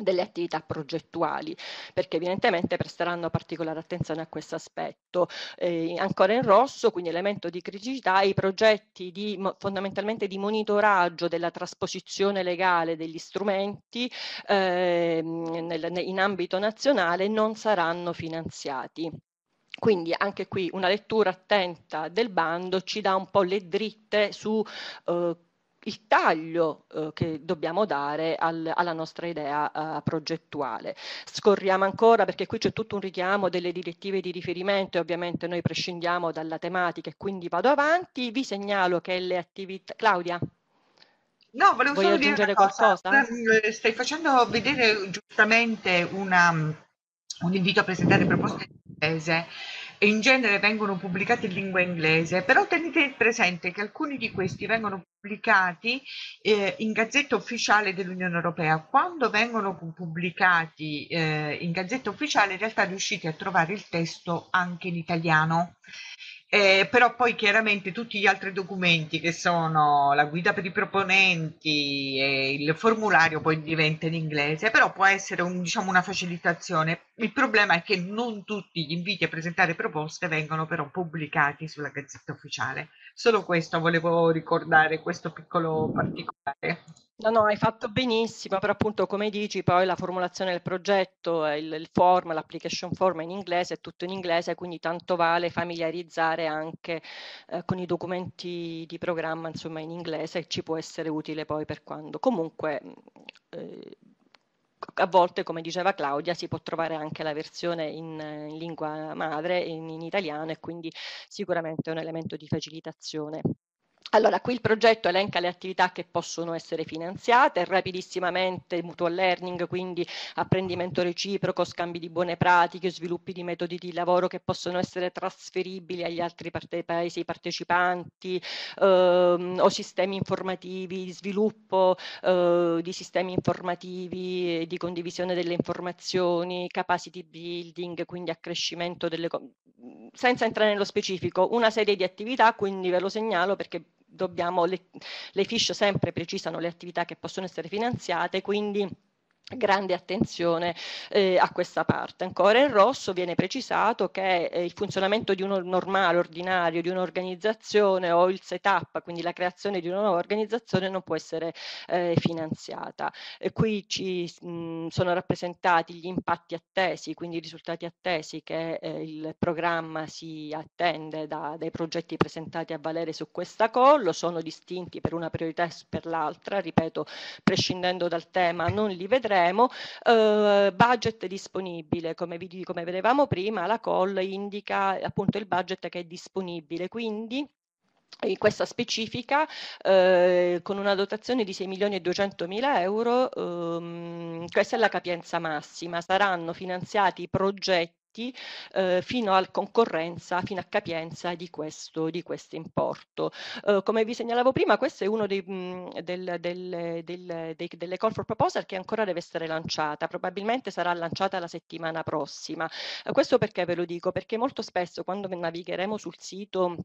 delle attività progettuali, perché evidentemente presteranno particolare attenzione a questo aspetto. Eh, ancora in rosso, quindi elemento di criticità, i progetti di, fondamentalmente di monitoraggio della trasposizione legale degli strumenti eh, nel, in ambito nazionale non saranno finanziati. Quindi anche qui una lettura attenta del bando ci dà un po' le dritte su eh, il taglio eh, che dobbiamo dare al, alla nostra idea eh, progettuale. Scorriamo ancora perché qui c'è tutto un richiamo delle direttive di riferimento e ovviamente noi prescindiamo dalla tematica e quindi vado avanti. Vi segnalo che le attività... Claudia?
No, volevo Vuoi solo dire qualcosa. Eh, stai facendo vedere giustamente una, un invito a presentare proposte di imprese e in genere vengono pubblicati in lingua inglese, però tenete presente che alcuni di questi vengono pubblicati eh, in Gazzetta Ufficiale dell'Unione Europea. Quando vengono pubblicati eh, in Gazzetta Ufficiale in realtà riuscite a trovare il testo anche in italiano. Eh, però poi chiaramente tutti gli altri documenti che sono la guida per i proponenti e il formulario poi diventa in inglese, però può essere un, diciamo, una facilitazione. Il problema è che non tutti gli inviti a presentare proposte vengono però pubblicati sulla gazzetta ufficiale. Solo questo volevo ricordare, questo piccolo particolare.
No, no, hai fatto benissimo, però appunto come dici poi la formulazione del progetto, eh, il, il form, l'application form è in inglese, è tutto in inglese, quindi tanto vale familiarizzare anche eh, con i documenti di programma insomma in inglese ci può essere utile poi per quando. Comunque mm, eh, a volte, come diceva Claudia, si può trovare anche la versione in, in lingua madre, in, in italiano e quindi sicuramente è un elemento di facilitazione. Allora, qui il progetto elenca le attività che possono essere finanziate rapidissimamente, mutual learning, quindi apprendimento reciproco, scambi di buone pratiche, sviluppi di metodi di lavoro che possono essere trasferibili agli altri parte paesi partecipanti ehm, o sistemi informativi, sviluppo eh, di sistemi informativi, di condivisione delle informazioni, capacity building, quindi accrescimento delle senza entrare nello specifico, una serie di attività, quindi ve lo segnalo perché dobbiamo, le, le fish sempre precisano le attività che possono essere finanziate, quindi grande attenzione eh, a questa parte. Ancora in rosso viene precisato che eh, il funzionamento di uno normale, ordinario, di un'organizzazione o il setup, quindi la creazione di una nuova organizzazione non può essere eh, finanziata. E qui ci mh, mm, sono rappresentati gli impatti attesi, quindi i risultati attesi che eh, il programma si attende da, dai progetti presentati a valere su questa collo, sono distinti per una priorità e per l'altra, ripeto, prescindendo dal tema non li vedremo faremo, eh, budget disponibile, come, vi, come vedevamo prima, la call indica appunto il budget che è disponibile, quindi in eh, questa specifica eh, con una dotazione di 6 milioni e 200 mila euro ehm, questa è la capienza massima saranno finanziati progetti eh, fino a concorrenza, fino a capienza di questo, di questo importo. Eh, come vi segnalavo prima, questo è uno dei, mh, mm, del, del, del, dei, delle call for proposal che ancora deve essere lanciata, probabilmente sarà lanciata la settimana prossima. Eh, questo perché ve lo dico? Perché molto spesso quando navigheremo sul sito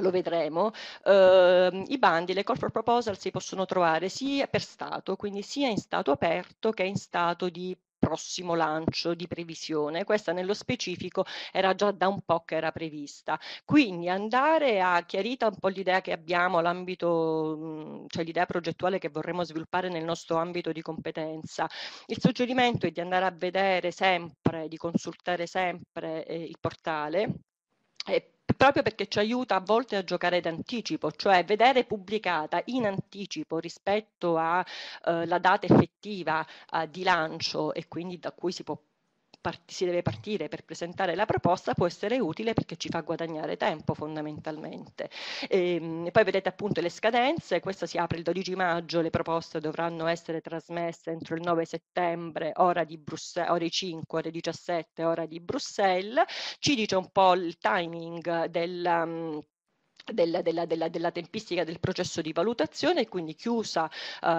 lo vedremo, eh, i bandi, le call for proposal si possono trovare sia per Stato, quindi sia in stato aperto che in stato di prossimo lancio di previsione. Questa nello specifico era già da un po' che era prevista. Quindi andare a chiarita un po' l'idea che abbiamo, l'ambito, mhmm, cioè l'idea progettuale che vorremmo sviluppare nel nostro ambito di competenza. Il suggerimento è di andare a vedere sempre, di consultare sempre eh, il portale eh, proprio perché ci aiuta a volte a giocare d'anticipo, cioè vedere pubblicata in anticipo rispetto alla eh, data effettiva eh, di lancio e quindi da cui si può part- si deve partire per presentare la proposta può essere utile perché ci fa guadagnare tempo fondamentalmente. E, ehm, e poi vedete appunto le scadenze, questa si apre il 12 maggio, le proposte dovranno essere trasmesse entro il 9 settembre, ora di Brusse- ore 5, ore 17, ora di Bruxelles. Ci dice un po' il timing del... Um, della, della, della, della, tempistica del processo di valutazione e quindi chiusa uh,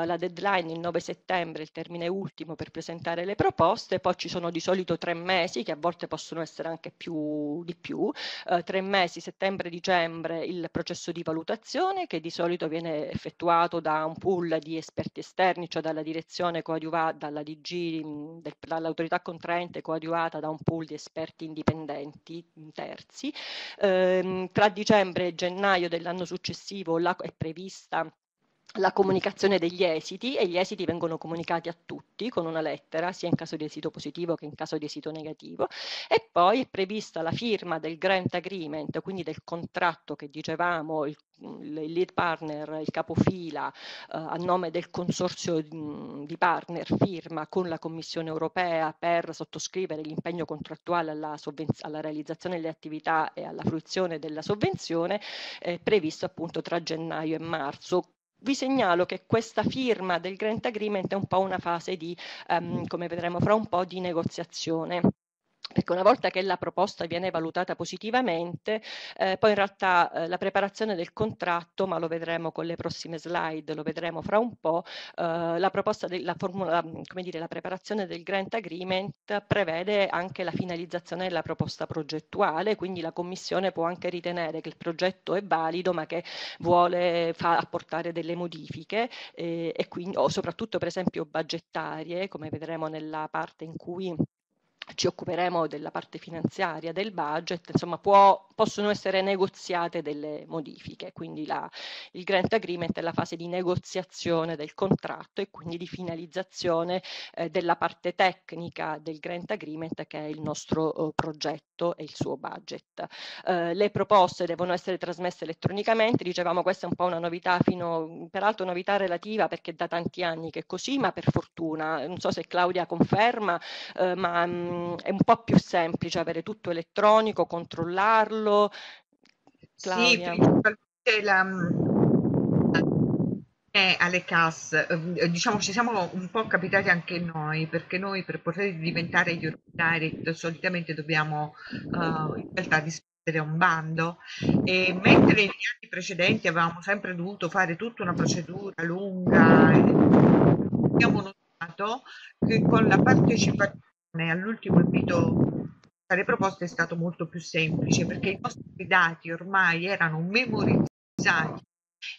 la deadline il 9 settembre, il termine ultimo per presentare le proposte, poi ci sono di solito tre mesi che a volte possono essere anche più di più, uh, tre mesi settembre-dicembre il processo di valutazione che di solito viene effettuato da un pool di esperti esterni, cioè dalla direzione coadiuvata, dalla DG, del, dall'autorità contraente coadiuvata da un pool di esperti indipendenti terzi. Uh, tra dicembre e gennaio gennaio dell'anno successivo la, è prevista la comunicazione degli esiti e gli esiti vengono comunicati a tutti con una lettera, sia in caso di esito positivo che in caso di esito negativo. E poi è prevista la firma del grant agreement, quindi del contratto che dicevamo, il, il lead partner, il capofila eh, a nome del consorzio di, di partner firma con la Commissione europea per sottoscrivere l'impegno contrattuale alla, alla realizzazione delle attività e alla fruizione della sovvenzione, eh, previsto appunto tra gennaio e marzo vi segnalo che questa firma del Grant Agreement è un po' una fase di, um, come vedremo fra un po', di negoziazione perché ecco, una volta che la proposta viene valutata positivamente, eh, poi in realtà eh, la preparazione del contratto, ma lo vedremo con le prossime slide, lo vedremo fra un po', eh, la, proposta de- la, formula, come dire, la preparazione del grant agreement prevede anche la finalizzazione della proposta progettuale, quindi la Commissione può anche ritenere che il progetto è valido ma che vuole fa- apportare delle modifiche eh, e quindi, o soprattutto per esempio budgettarie, come vedremo nella parte in cui ci occuperemo della parte finanziaria, del budget, insomma può, possono essere negoziate delle modifiche, quindi la, il grant agreement è la fase di negoziazione del contratto e quindi di finalizzazione eh, della parte tecnica del grant agreement che è il nostro eh, progetto e il suo budget. Eh, le proposte devono essere trasmesse elettronicamente, dicevamo questa è un po' una novità, fino, peraltro novità relativa perché da tanti anni che è così, ma per fortuna, non so se Claudia conferma, eh, ma mm, mh, è un po' più semplice avere tutto elettronico, controllarlo.
Claudia. Sì, principalmente la, eh, alle CAS, eh, diciamo ci siamo un po' capitati anche noi, perché noi per poter diventare gli direct solitamente dobbiamo uh, in realtà discutere un bando e mentre negli anni precedenti avevamo sempre dovuto fare tutta una procedura lunga abbiamo notato che con la partecipazione all'ultimo invito alle proposte è stato molto più semplice perché i nostri dati ormai erano memorizzati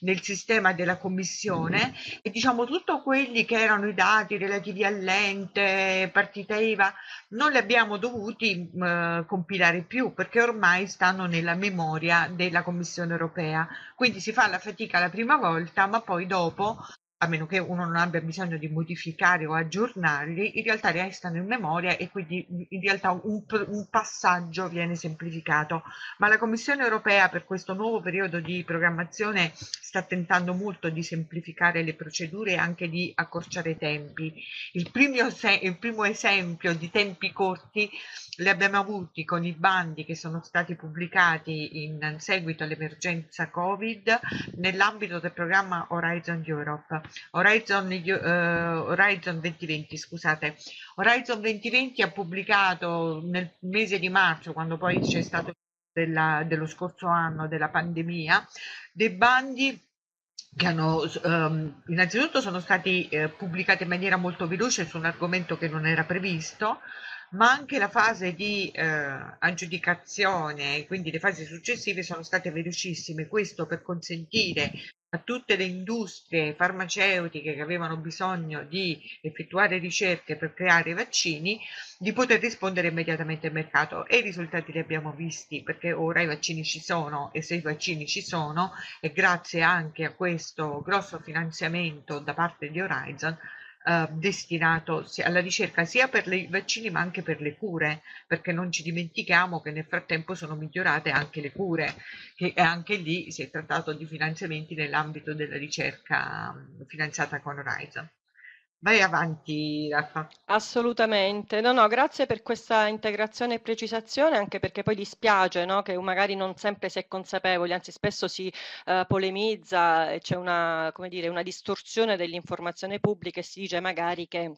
nel sistema della commissione e diciamo tutto quelli che erano i dati relativi all'ente, partita IVA, non li abbiamo dovuti mh, compilare più perché ormai stanno nella memoria della Commissione europea. Quindi si fa la fatica la prima volta, ma poi dopo a meno che uno non abbia bisogno di modificare o aggiornarli, in realtà restano in memoria e quindi in realtà un, un, passaggio viene semplificato. Ma la Commissione europea per questo nuovo periodo di programmazione sta tentando molto di semplificare le procedure e anche di accorciare i tempi. Il primo, il primo esempio di tempi corti li abbiamo avuti con i bandi che sono stati pubblicati in seguito all'emergenza Covid nell'ambito del programma Horizon Europe, Horizon, uh, Horizon 2020, scusate. Horizon 2020 ha pubblicato nel mese di marzo, quando poi c'è stato della, dello scorso anno della pandemia, dei bandi che hanno ehm, innanzitutto sono stati eh, pubblicati in maniera molto veloce su un argomento che non era previsto, ma anche la fase di eh, aggiudicazione, quindi le fasi successive sono state velocissime, questo per consentire a tutte le industrie farmaceutiche che avevano bisogno di effettuare ricerche per creare vaccini di poter rispondere immediatamente al mercato e i risultati li abbiamo visti perché ora i vaccini ci sono e se i vaccini ci sono e grazie anche a questo grosso finanziamento da parte di Horizon Ehm, destinato alla ricerca sia per i vaccini ma anche per le cure, perché non ci dimentichiamo che nel frattempo sono migliorate anche le cure, e anche lì si è trattato di finanziamenti nell'ambito della ricerca mm, finanziata con Horizon. Vai avanti, Rafa. Assolutamente. No, no, grazie
per questa integrazione e precisazione, anche perché poi dispiace no? che magari non sempre si è consapevoli, anzi spesso si uh, polemizza e c'è una, come dire, una distorsione dell'informazione pubblica e si dice magari che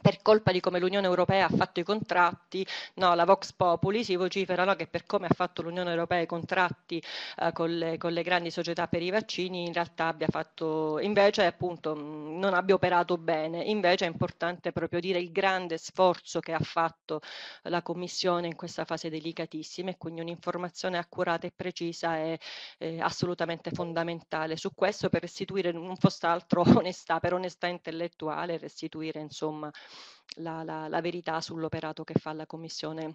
per colpa di come l'Unione Europea ha fatto i contratti, no, la Vox Populi si vocifera no, che per come ha fatto l'Unione Europea i contratti eh, con, le, con, le, grandi società per i vaccini in realtà abbia fatto, invece appunto mm, non abbia operato bene, invece è importante proprio dire il grande sforzo che ha fatto la Commissione in questa fase delicatissima e quindi un'informazione accurata e precisa è, è assolutamente fondamentale su questo per restituire non fosse altro onestà, per onestà intellettuale restituire insomma la, la, la verità sull'operato che fa la Commissione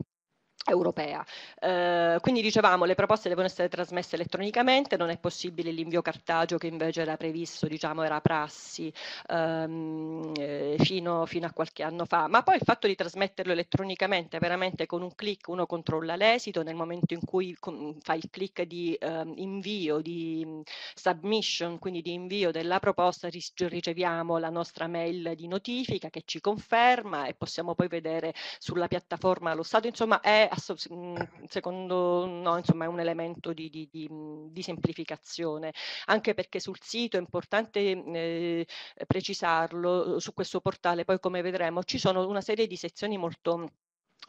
europea. Eh, quindi dicevamo le proposte devono essere trasmesse elettronicamente, non è possibile l'invio cartaceo che invece era previsto, diciamo era prassi ehm, eh, fino, fino, a qualche anno fa, ma poi il fatto di trasmetterlo elettronicamente, veramente con un clic uno controlla l'esito, nel momento in cui con, fa il clic di ehm, invio, di submission, quindi di invio della proposta, riceviamo la nostra mail di notifica che ci conferma e possiamo poi vedere sulla piattaforma lo stato, insomma è Mm, secondo noi insomma, è un elemento di, di, di, mm, di, semplificazione, anche perché sul sito è importante mm, eh, precisarlo, eh, su questo portale poi come vedremo ci sono una serie di sezioni molto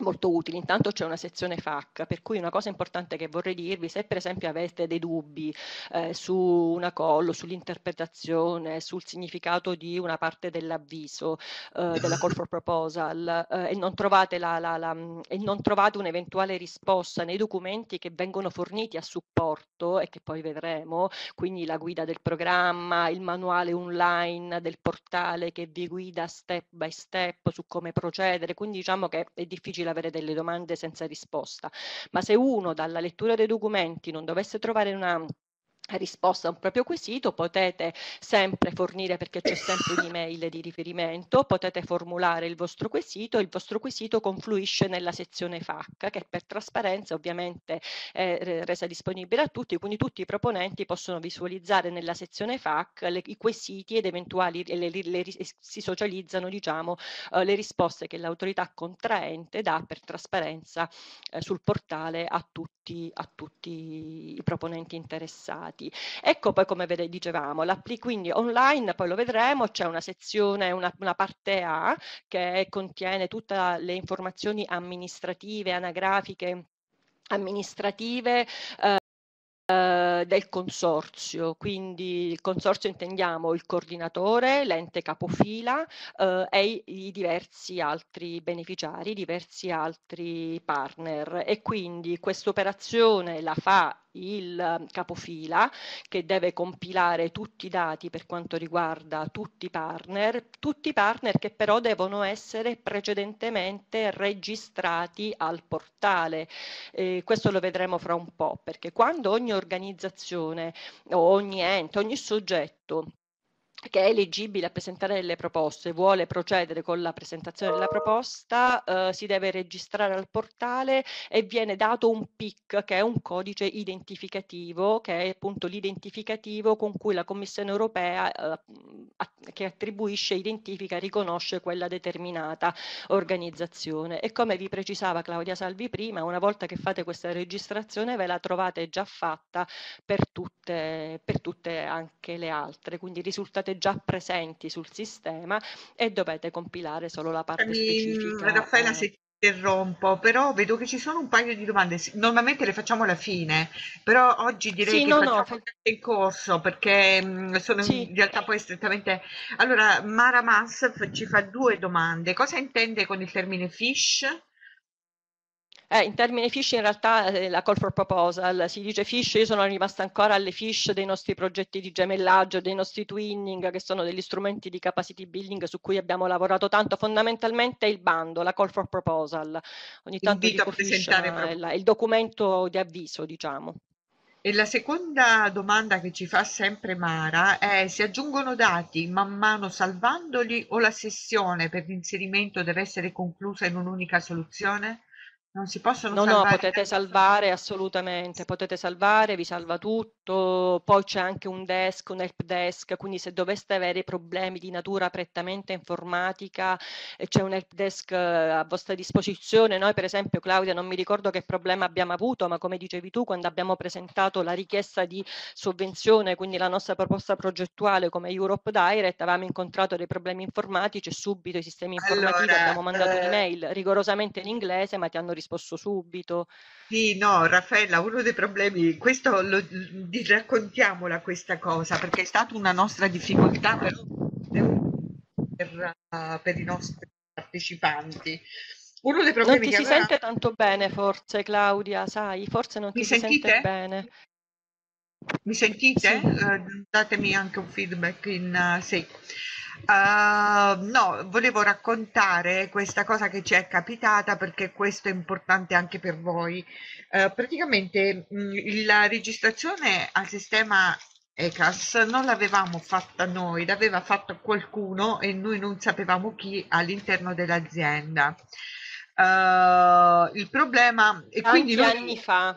molto utili. Intanto c'è una sezione FAC, per cui una cosa importante che vorrei dirvi, se per esempio avete dei dubbi eh, su una call, sull'interpretazione, sul significato di una parte dell'avviso eh, della call for proposal eh, e, non la, la, la, mm, e, non trovate un'eventuale risposta nei documenti che vengono forniti a supporto e che poi vedremo, quindi la guida del programma, il manuale online del portale che vi guida step by step su come procedere, quindi diciamo che è difficile avere delle domande senza risposta, ma se uno dalla lettura dei documenti non dovesse trovare una risposta a un proprio quesito, potete sempre fornire, perché c'è sempre un'email di riferimento, potete formulare il vostro quesito, e il vostro quesito confluisce nella sezione FAC che per trasparenza ovviamente è resa disponibile a tutti, quindi tutti i proponenti possono visualizzare nella sezione FAC le, i quesiti ed eventuali, le, le, si socializzano diciamo, eh, le risposte che l'autorità contraente dà per trasparenza eh, sul portale a tutti, a tutti i proponenti interessati dati. Ecco poi come vede, dicevamo, l'appli quindi online, poi lo vedremo, c'è una sezione, una, una parte A che contiene tutte le informazioni amministrative, anagrafiche, amministrative. Eh, del consorzio, quindi il consorzio intendiamo il coordinatore, l'ente capofila eh, e i, i diversi altri beneficiari, diversi altri partner e quindi questa operazione la fa il ehm, capofila che deve compilare tutti i dati per quanto riguarda tutti i partner, tutti i partner che però devono essere precedentemente registrati al portale. Eh, questo lo vedremo fra un po', perché quando ogni organizzazione o ogni ente, ogni soggetto che è elegibile a presentare delle proposte, vuole procedere con la presentazione della proposta, eh, si deve registrare al portale e viene dato un PIC che è un codice identificativo, che è appunto l'identificativo con cui la Commissione europea eh, che attribuisce, identifica, riconosce quella determinata organizzazione. E come vi precisava Claudia Salvi prima, una volta che fate questa registrazione ve la trovate già fatta per tutte, per tutte anche le altre, quindi risultate siete già presenti sul sistema e dovete compilare solo
la parte Mi, specifica. Raffaella, eh. se interrompo, però vedo che ci sono un paio di domande. Normalmente le facciamo alla fine, però oggi direi sì, che no, no. in corso perché mm, sono sì. in realtà poi strettamente. Allora, Mara Mass ci fa due domande. Cosa intende con il termine fish? Eh, in termini fish in realtà eh, la call for proposal, si dice fish, io sono
rimasta ancora alle fish dei nostri progetti di gemellaggio, dei nostri twinning, che sono degli strumenti di capacity building su cui abbiamo lavorato tanto, fondamentalmente il bando, la call for proposal,
ogni tanto Invito a fish, è il documento di avviso diciamo. E la seconda domanda che ci fa sempre Mara è si aggiungono dati man mano salvandoli o la sessione per l'inserimento deve essere conclusa in un'unica soluzione? Non si possono no, salvare? No,
potete salvare assolutamente, potete salvare, vi salva tutto tutto, poi c'è anche un desk, un help desk, quindi se doveste avere problemi di natura prettamente informatica eh, c'è un help desk eh, a vostra disposizione. Noi per esempio Claudia non mi ricordo che problema abbiamo avuto, ma come dicevi tu quando abbiamo presentato la richiesta di sovvenzione, quindi la nostra proposta progettuale come Europe Direct, avevamo incontrato dei problemi informatici e subito i sistemi informativi allora, abbiamo mandato eh, un'email rigorosamente in
inglese, ma ti hanno risposto subito. Sì, no, Raffaella, uno dei problemi, questo lo, raccontiamola questa cosa perché è stata una nostra difficoltà però per, uh, per i nostri partecipanti. Uno dei problemi non ti si aveva... sente
tanto bene forse Claudia, sai, forse non Mi ti sentite? si sente
bene. Mi sentite? Sì. Uh, datemi anche un feedback in uh, sì. Uh, no, volevo raccontare questa cosa che ci è capitata perché questo è importante anche per voi. Uh, praticamente mh, mm, la registrazione al sistema ECAS non l'avevamo fatta noi, l'aveva fatta qualcuno e noi non sapevamo chi all'interno dell'azienda. Uh, il problema è quindi noi... anni fa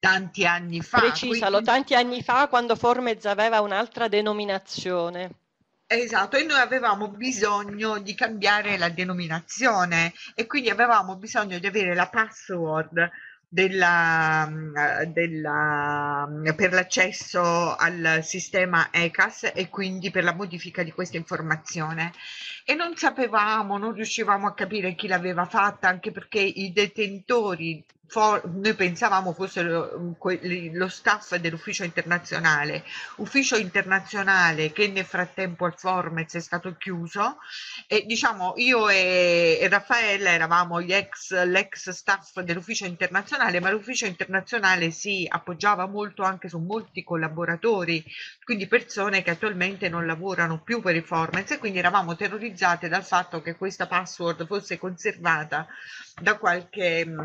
tanti anni fa. Precisalo, quindi...
tanti anni fa quando Formez aveva un'altra denominazione.
Esatto, e noi avevamo bisogno di cambiare la denominazione e quindi avevamo bisogno di avere la password della, mm, della, mm, per l'accesso al sistema ECAS e quindi per la modifica di questa informazione. E non sapevamo, non riuscivamo a capire chi l'aveva fatta, anche perché i detentori for- noi pensavamo fosse lo, mm, lo staff dell'ufficio internazionale, ufficio internazionale che nel frattempo al Formez è stato chiuso e diciamo io e, e Raffaella eravamo gli ex, l'ex staff dell'ufficio internazionale, ma l'ufficio internazionale si appoggiava molto anche su molti collaboratori, quindi persone che attualmente non lavorano più per il Formez e quindi eravamo terrorizzate dal fatto che questa password fosse conservata da qualche mm,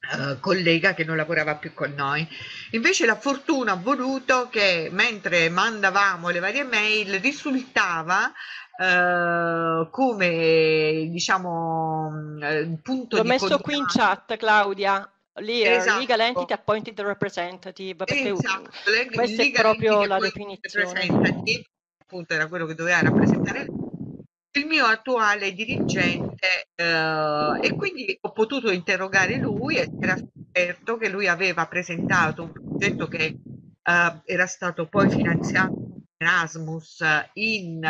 eh, collega che non lavorava più con noi. Invece la fortuna ha voluto che mentre mandavamo le varie mail risultava Uh, come diciamo mm, eh, punto L'ho di messo contatto. qui in
chat Claudia Lear, esatto. Legal Entity Appointed Representative perché esatto.
questa Legal è proprio la definizione appunto era quello che doveva rappresentare lui il mio attuale dirigente eh, e quindi ho potuto interrogare lui e era scoperto che lui aveva presentato un progetto che eh, era stato poi finanziato Erasmus in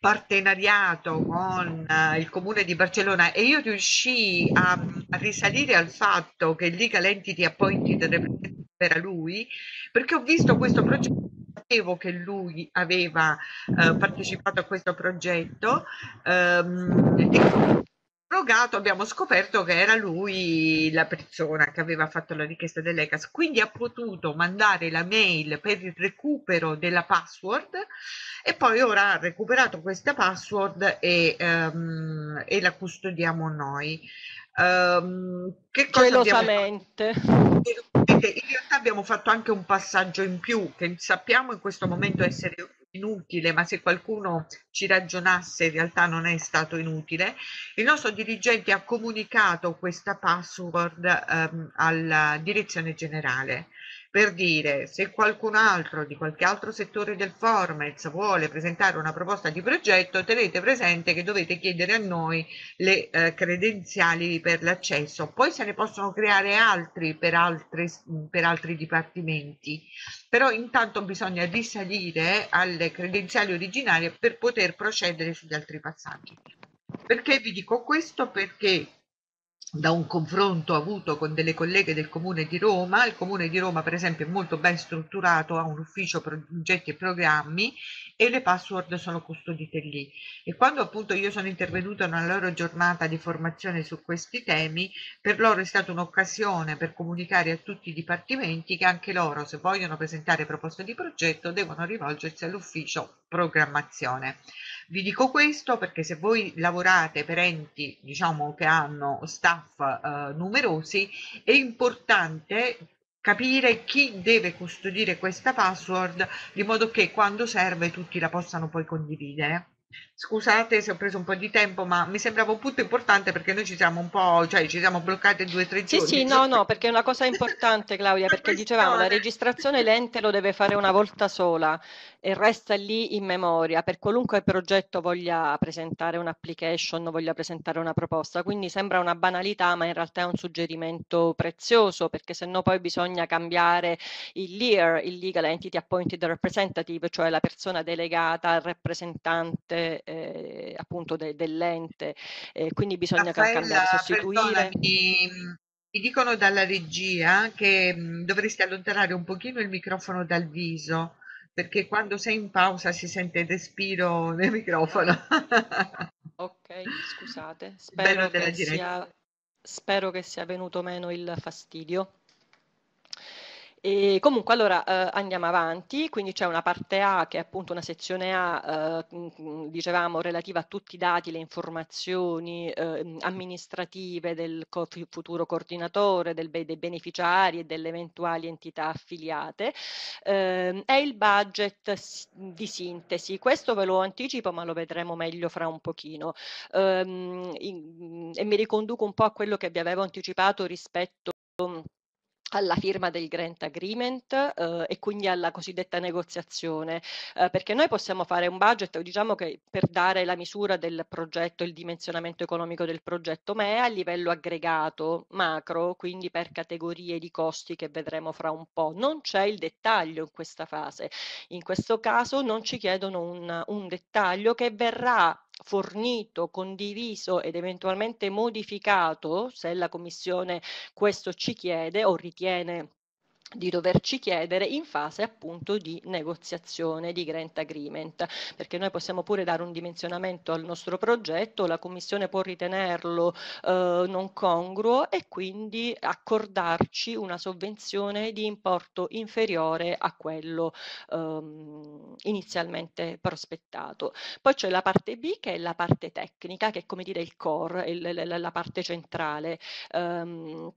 partenariato con eh, il comune di Barcellona e io riuscii a, a risalire al fatto che il Legal Entity Appointed era lui perché ho visto questo progetto sapevo che lui aveva eh, partecipato a questo progetto ehm, e abbiamo scoperto che era lui la persona che aveva fatto la richiesta dell'ECAS, quindi ha potuto mandare la mail per il recupero della password e poi ora ha recuperato questa password e, um, e la custodiamo noi. Um, che cosa Gelosamente. Abbiamo fatto? In realtà abbiamo fatto anche un passaggio in più che sappiamo in questo momento essere inutile, ma se qualcuno ci ragionasse in realtà non è stato inutile. Il nostro dirigente ha comunicato questa password um, alla direzione generale per dire, se qualcun altro di qualche altro settore del Formez vuole presentare una proposta di progetto, tenete presente che dovete chiedere a noi le eh, credenziali per l'accesso. Poi se ne possono creare altri per, altre, per altri dipartimenti, però intanto bisogna risalire alle credenziali originarie per poter procedere sugli altri passaggi. Perché vi dico questo? Perché da un confronto avuto con delle colleghe del Comune di Roma, il Comune di Roma per esempio è molto ben strutturato, ha un ufficio progetti e programmi e le password sono custodite lì. E quando appunto io sono intervenuta in loro giornata di formazione su questi temi, per loro è stata un'occasione per comunicare a tutti i dipartimenti che anche loro, se vogliono presentare proposte di progetto, devono rivolgersi all'ufficio programmazione. Vi dico questo perché se voi lavorate per enti diciamo, che hanno staff eh, numerosi è importante capire chi deve custodire questa password di modo che quando serve tutti la possano poi condividere. Scusate se ho preso un po' di tempo, ma mi sembrava un punto importante perché noi ci siamo un po', cioè ci siamo bloccate due tre giorni. Sì, sì,
no, no, perché è una cosa importante, Claudia, perché dicevamo la
registrazione
l'ente lo deve fare una volta sola e resta lì in memoria per qualunque progetto voglia presentare un'application, voglia presentare una proposta. Quindi sembra una banalità, ma in realtà è un suggerimento prezioso perché se no poi bisogna cambiare il LEAR, il Legal Entity Appointed Representative, cioè la persona delegata, al rappresentante eh, appunto de, dell'ente, eh, quindi bisogna Raffaella, cambiare, sostituire.
Mi, dicono dalla regia che mhmm, dovresti allontanare un pochino il microfono dal viso perché quando sei in pausa si sente il respiro nel microfono.
ok, scusate, spero che, sia, spero che sia venuto meno il fastidio. E comunque allora eh, andiamo avanti, quindi c'è una parte A che è appunto una sezione A, eh, dicevamo, relativa a tutti i dati, le informazioni eh, amministrative del co futuro coordinatore, del be dei beneficiari e delle eventuali entità affiliate, eh, è il budget di sintesi. Questo ve lo anticipo ma lo vedremo meglio fra un pochino. Ehm, e mi riconduco un po' a quello che vi avevo anticipato rispetto alla firma del grant agreement eh, e quindi alla cosiddetta negoziazione, eh, perché noi possiamo fare un budget, diciamo che per dare la misura del progetto, il dimensionamento economico del progetto, ma è a livello aggregato, macro, quindi per categorie di costi che vedremo fra un po'. Non c'è il dettaglio in questa fase, in questo caso non ci chiedono un, un dettaglio che verrà fornito, condiviso ed eventualmente modificato, se la Commissione questo ci chiede o ritiene di doverci chiedere in fase appunto di negoziazione di grant agreement, perché noi possiamo pure dare un dimensionamento al nostro progetto, la Commissione può ritenerlo eh, non congruo e quindi accordarci una sovvenzione di importo inferiore a quello ehm, inizialmente prospettato. Poi c'è la parte B che è la parte tecnica, che è come dire il core, il, la, la, parte centrale. Ehm,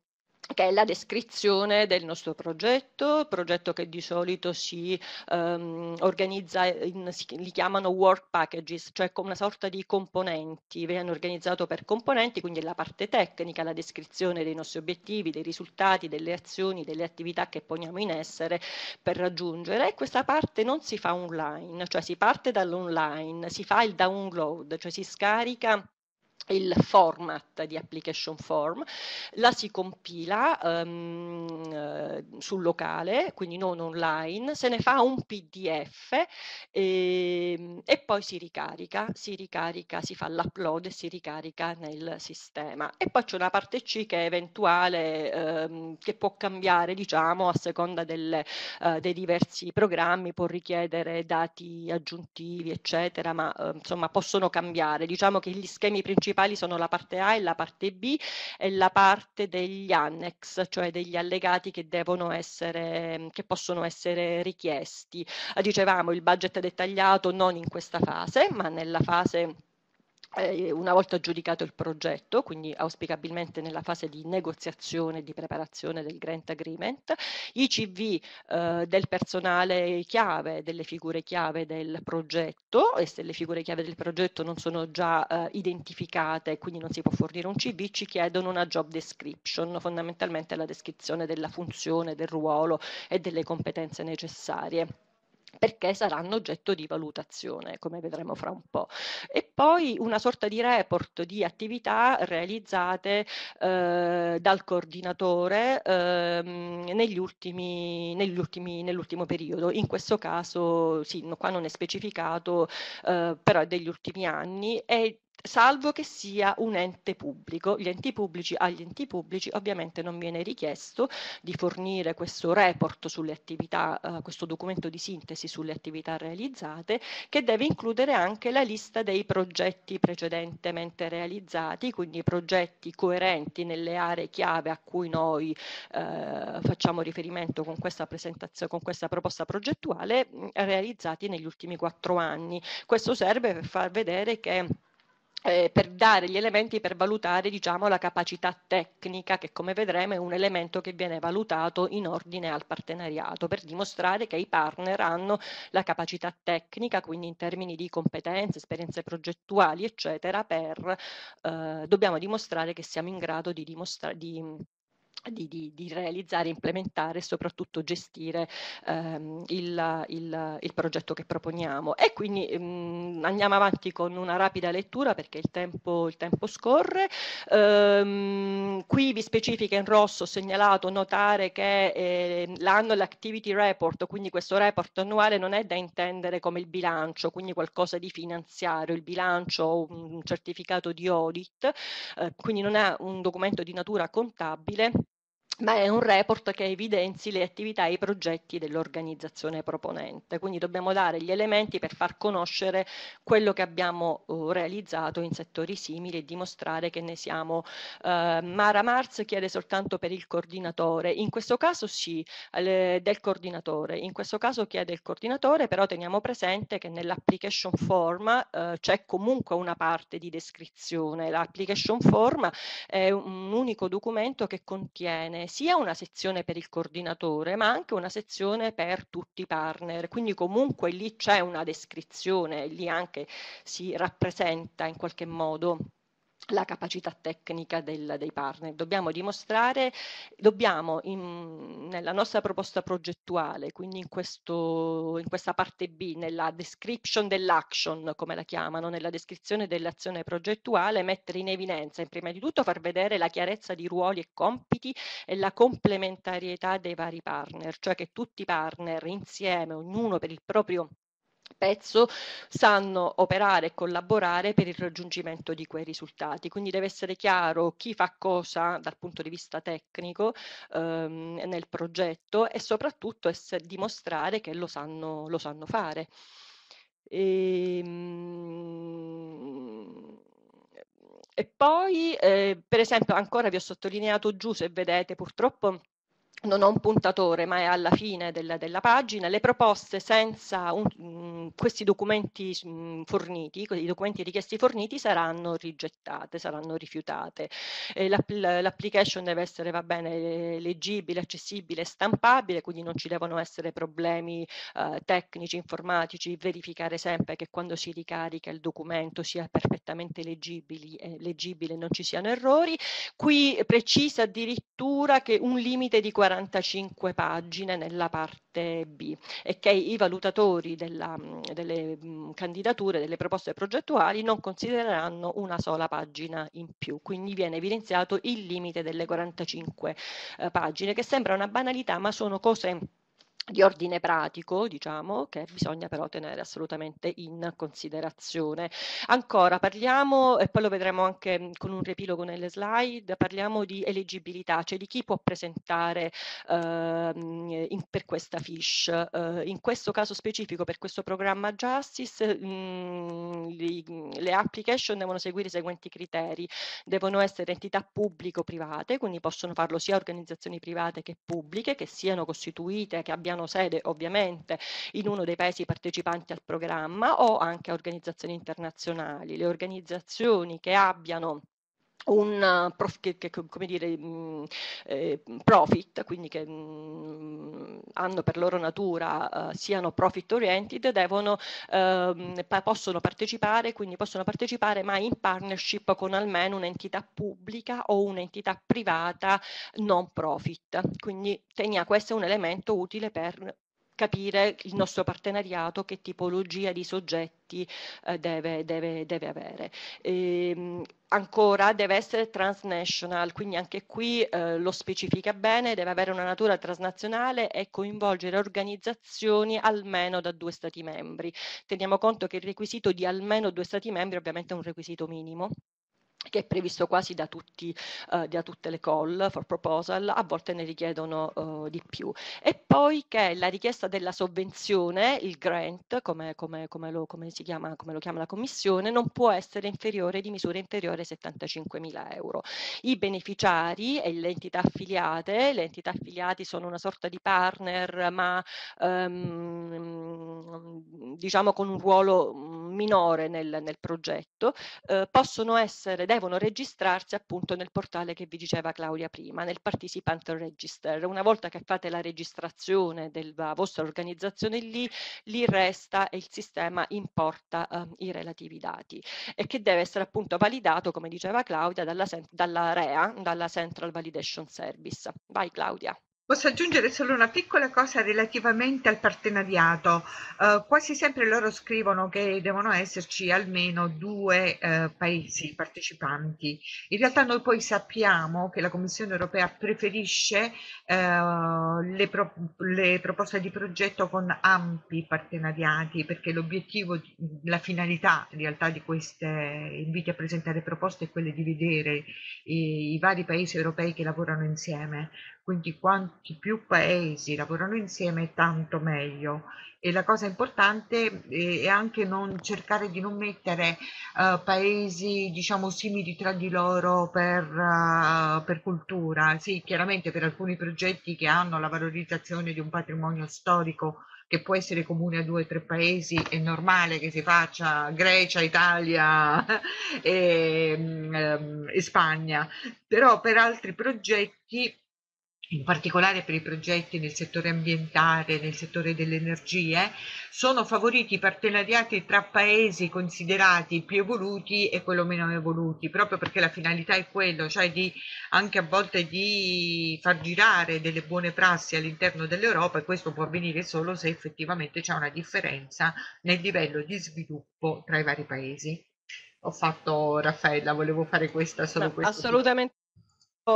che è la descrizione del nostro progetto, progetto che di solito si um, organizza, in, si, li chiamano work packages, cioè come una sorta di componenti, viene organizzato per componenti, quindi la parte tecnica, la descrizione dei nostri obiettivi, dei risultati, delle azioni, delle attività che poniamo in essere per raggiungere e questa parte non si fa online, cioè si parte dall'online, si fa il download, cioè si scarica il format di application form, la si compila um, sul locale, quindi non online, se ne fa un PDF e, ehm, e, poi si ricarica, si ricarica, si fa l'upload e si ricarica nel sistema. E poi c'è una parte C che è eventuale, um, che può cambiare diciamo a seconda delle, uh, dei diversi programmi, può richiedere dati aggiuntivi eccetera, ma uh, insomma possono cambiare, diciamo che gli schemi principali principali sono la parte A e la parte B e la parte degli annex, cioè degli allegati che devono essere, che possono essere richiesti. Dicevamo il budget dettagliato non in questa fase, ma nella fase eh, una volta giudicato il progetto, quindi auspicabilmente nella fase di negoziazione, e di preparazione del grant agreement, i CV eh, del personale chiave, delle figure chiave del progetto e se le figure chiave del progetto non sono già eh, identificate, quindi non si può fornire un CV, ci chiedono una job description, fondamentalmente la descrizione della funzione, del ruolo e delle competenze necessarie perché saranno oggetto di valutazione, come vedremo fra un po'. E poi una sorta di report di attività realizzate eh, dal coordinatore eh, negli ultimi, negli ultimi, nell'ultimo periodo. In questo caso, sì, no, qua non è specificato, eh, però è degli ultimi anni e salvo che sia un ente pubblico. Gli enti pubblici agli enti pubblici ovviamente non viene richiesto di fornire questo report sulle attività, eh, questo documento di sintesi sulle attività realizzate che deve includere anche la lista dei progetti precedentemente realizzati, quindi progetti coerenti nelle aree chiave a cui noi eh, facciamo riferimento con questa presentazione, con questa proposta progettuale mm, realizzati negli ultimi quattro anni. Questo serve per far vedere che eh, per dare gli elementi per valutare diciamo, la capacità tecnica che come vedremo è un elemento che viene valutato in ordine al partenariato per dimostrare che i partner hanno la capacità tecnica quindi in termini di competenze, esperienze progettuali eccetera per eh, dobbiamo dimostrare che siamo in grado di, di di, di, di, realizzare, implementare e soprattutto gestire ehm, il, il, il, progetto che proponiamo. E quindi mh, mm, andiamo avanti con una rapida lettura perché il tempo, il tempo scorre. Ehm, qui vi specifica in rosso, ho segnalato, notare che eh, l'anno l'activity report, quindi questo report annuale non è da intendere come il bilancio, quindi qualcosa di finanziario, il bilancio o un certificato di audit, eh, quindi non è un documento di natura contabile ma è un report che evidenzi le attività e i progetti dell'organizzazione proponente. Quindi dobbiamo dare gli elementi per far conoscere quello che abbiamo uh, realizzato in settori simili e dimostrare che ne siamo. Uh, Mara Mars chiede soltanto per il coordinatore, in questo caso sì, le, del coordinatore, in questo caso chiede il coordinatore, però teniamo presente che nell'application form uh, c'è comunque una parte di descrizione. L'application form è un unico documento che contiene sia una sezione per il coordinatore, ma anche una sezione per tutti i partner. Quindi comunque lì c'è una descrizione, lì anche si rappresenta in qualche modo la capacità tecnica del, dei partner. Dobbiamo dimostrare, dobbiamo in, nella nostra proposta progettuale, quindi in, questo, in questa parte B, nella description dell'action, come la chiamano, nella descrizione dell'azione progettuale, mettere in evidenza, in prima di tutto, far vedere la chiarezza di ruoli e compiti e la complementarietà dei vari partner, cioè che tutti i partner insieme, ognuno per il proprio pezzo sanno operare e collaborare per il raggiungimento di quei risultati. Quindi deve essere chiaro chi fa cosa dal punto di vista tecnico ehm, nel progetto e soprattutto essere, dimostrare che lo sanno, lo sanno fare. E, ehm, e poi, eh, per esempio, ancora vi ho sottolineato giù, se vedete, purtroppo non ho un puntatore ma è alla fine della, della pagina, le proposte senza un, mh, mm, questi documenti mh, mm, forniti, i documenti richiesti forniti saranno rigettate, saranno rifiutate. Eh, l'application deve essere va bene, leggibile, accessibile, stampabile, quindi non ci devono essere problemi eh, tecnici, informatici, verificare sempre che quando si ricarica il documento sia perfettamente leggibile, eh, leggibile non ci siano errori. Qui precisa addirittura che un limite di 40 45 pagine nella parte B e che i valutatori della, mm, delle mm, candidature, delle proposte progettuali non considereranno una sola pagina in più, quindi viene evidenziato il limite delle 45 eh, pagine che sembra una banalità ma sono cose di ordine pratico, diciamo, che bisogna però tenere assolutamente in considerazione. Ancora parliamo, e poi lo vedremo anche mm, con un repilogo nelle slide, parliamo di eleggibilità, cioè di chi può presentare eh, in, per questa fish. Eh, in questo caso specifico, per questo programma Justice, mh, mm, li, le application devono seguire i seguenti criteri, devono essere entità pubbliche o private, quindi possono farlo sia organizzazioni private che pubbliche, che siano costituite, che abbiano hanno sede ovviamente in uno dei paesi partecipanti al programma o anche a organizzazioni internazionali. Le organizzazioni che abbiano un eh, prof, che, che, come dire, mh, mm, eh, profit, quindi che mh, mm, hanno per loro natura, uh, siano profit oriented, devono, uh, pa possono partecipare, quindi possono partecipare ma in partnership con almeno un'entità pubblica o un'entità privata non profit. Quindi tenia, questo è un elemento utile per capire il nostro partenariato che tipologia di soggetti eh, deve, deve, deve, avere. E, ehm, ancora deve essere transnational, quindi anche qui eh, lo specifica bene, deve avere una natura transnazionale e coinvolgere organizzazioni almeno da due Stati membri. Teniamo conto che il requisito di almeno due Stati membri ovviamente è un requisito minimo che è previsto quasi da, tutti, uh, da, tutte le call for proposal, a volte ne richiedono uh, di più. E poi che la richiesta della sovvenzione, il grant, come, come, come, lo, come chiama, lo, chiama, la Commissione, non può essere inferiore di misura inferiore a mila euro. I beneficiari e le entità affiliate, le entità affiliate sono una sorta di partner, ma um, diciamo con un ruolo mm, minore nel, nel progetto, uh, possono essere devono registrarsi appunto nel portale che vi diceva Claudia prima, nel participant register. Una volta che fate la registrazione della vostra organizzazione lì, lì resta e il sistema importa eh, i relativi dati e che deve essere appunto validato, come diceva Claudia, dalla, dalla REA, dalla Central Validation Service. Vai Claudia.
Posso aggiungere solo una piccola cosa relativamente al partenariato. Eh, quasi sempre loro scrivono che devono esserci almeno due eh, paesi partecipanti. In realtà noi poi sappiamo che la Commissione europea preferisce eh, le, pro le, proposte di progetto con ampi partenariati perché l'obiettivo, la finalità in realtà di queste inviti a presentare proposte è quella di vedere i, i vari paesi europei che lavorano insieme quindi quanti più paesi lavorano insieme tanto meglio e la cosa importante eh, è anche non cercare di non mettere uh, paesi diciamo simili tra di loro per, uh, per cultura, sì chiaramente per alcuni progetti che hanno la valorizzazione di un patrimonio storico che può essere comune a due o tre paesi, è normale che si faccia Grecia, Italia e, mm, ehm, e, Spagna, però per altri progetti in particolare per i progetti nel settore ambientale, nel settore delle energie, sono favoriti i partenariati tra paesi considerati più evoluti e quello meno evoluti, proprio perché la finalità è quello, cioè di, anche a volte di far girare delle buone prassi all'interno dell'Europa e questo può avvenire solo se effettivamente c'è una differenza nel livello di sviluppo tra i vari paesi ho fatto Raffaella, volevo fare questa solo no, questa. Assolutamente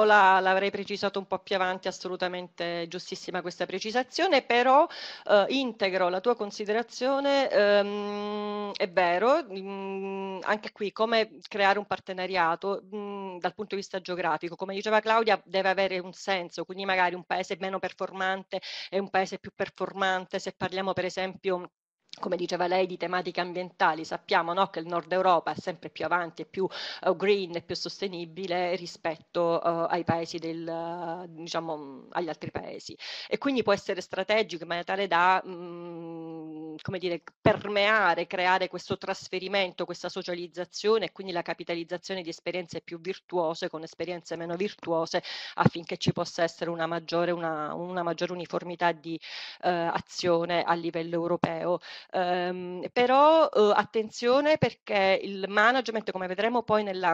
la,
l'avrei precisato un po' più avanti, assolutamente giustissima questa precisazione, però eh, integro la tua considerazione, ehm, è vero, mh, mm, anche qui come creare un partenariato mh, mm, dal punto di vista geografico, come diceva Claudia, deve avere un senso, quindi magari un paese meno performante è un paese più performante, se parliamo per esempio come diceva lei, di tematiche ambientali. Sappiamo no, che il nord Europa è sempre più avanti, è più uh, green, è più sostenibile rispetto uh, ai paesi del, uh, diciamo, agli altri paesi. E quindi può essere strategico in maniera tale da mh, mm, come dire, permeare, creare questo trasferimento, questa socializzazione e quindi la capitalizzazione di esperienze più virtuose con esperienze meno virtuose affinché ci possa essere una maggiore, una, una maggiore uniformità di eh, azione a livello europeo. Um, però eh, attenzione perché il management, come vedremo poi nella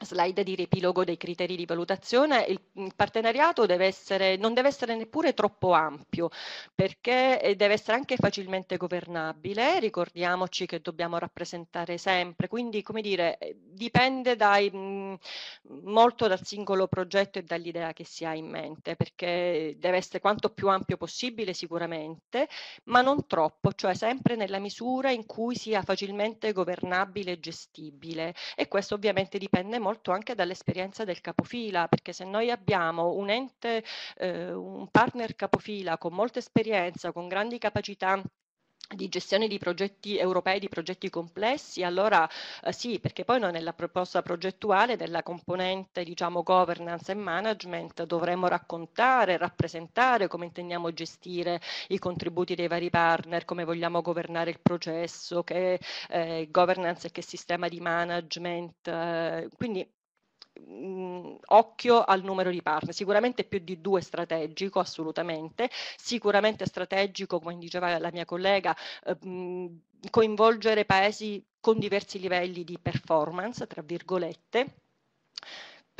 slide di riepilogo dei criteri di valutazione, il mm, partenariato deve essere, non deve essere neppure troppo ampio perché eh, deve essere anche facilmente governabile, ricordiamoci che dobbiamo rappresentare sempre, quindi come dire eh, dipende dai, mm, molto dal singolo progetto e dall'idea che si ha in mente perché deve essere quanto più ampio possibile sicuramente ma non troppo, cioè sempre nella misura in cui sia facilmente governabile e gestibile e questo ovviamente dipende dipende molto anche dall'esperienza del capofila, perché se noi abbiamo un ente, eh, un partner capofila con molta esperienza, con grandi capacità di gestione di progetti europei, di progetti complessi, allora eh, sì, perché poi noi nella proposta progettuale della componente diciamo governance e management dovremmo raccontare, rappresentare come intendiamo gestire i contributi dei vari partner, come vogliamo governare il processo, che eh, governance e che sistema di management, eh, quindi mh, occhio al numero di partner, sicuramente più di due strategico, assolutamente, sicuramente strategico, come diceva la mia collega, eh, mh, coinvolgere paesi con diversi livelli di performance, tra virgolette,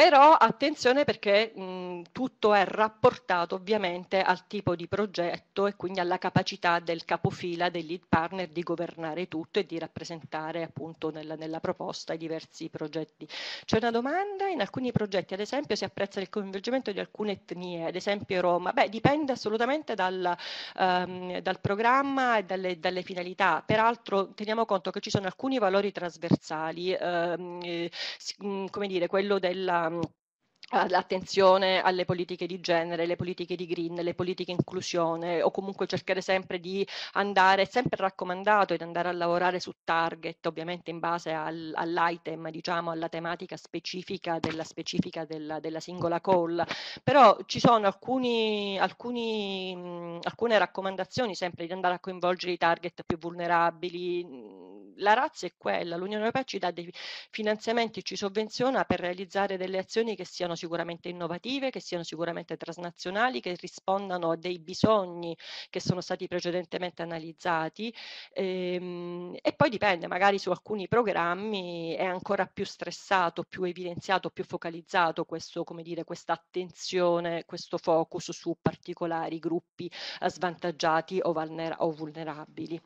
però attenzione perché mh, tutto è rapportato ovviamente al tipo di progetto e quindi alla capacità del capofila, del lead partner di governare tutto e di rappresentare appunto nella, nella proposta i diversi progetti. C'è una domanda, in alcuni progetti ad esempio si apprezza il coinvolgimento di alcune etnie, ad esempio Roma, beh dipende assolutamente dal, ehm, dal programma e dalle, dalle, finalità, peraltro teniamo conto che ci sono alcuni valori trasversali, ehm, eh, come dire quello della um, l'attenzione alle politiche di genere, le politiche di green, le politiche inclusione o comunque cercare sempre di andare, è sempre raccomandato di andare a lavorare su target, ovviamente in base al, all'item, diciamo, alla tematica specifica della specifica della, della singola call, però ci sono alcuni, alcuni, mh, alcune raccomandazioni sempre di andare a coinvolgere i target più vulnerabili, la razza è quella, l'Unione Europea ci dà dei finanziamenti, ci sovvenziona per realizzare delle azioni che siano sicuramente innovative, che siano sicuramente trasnazionali, che rispondano a dei bisogni che sono stati precedentemente analizzati ehm, e poi dipende, magari su alcuni programmi è ancora più stressato, più evidenziato, più focalizzato questo, come dire, questa attenzione, questo focus su particolari gruppi svantaggiati o, vulnerabili.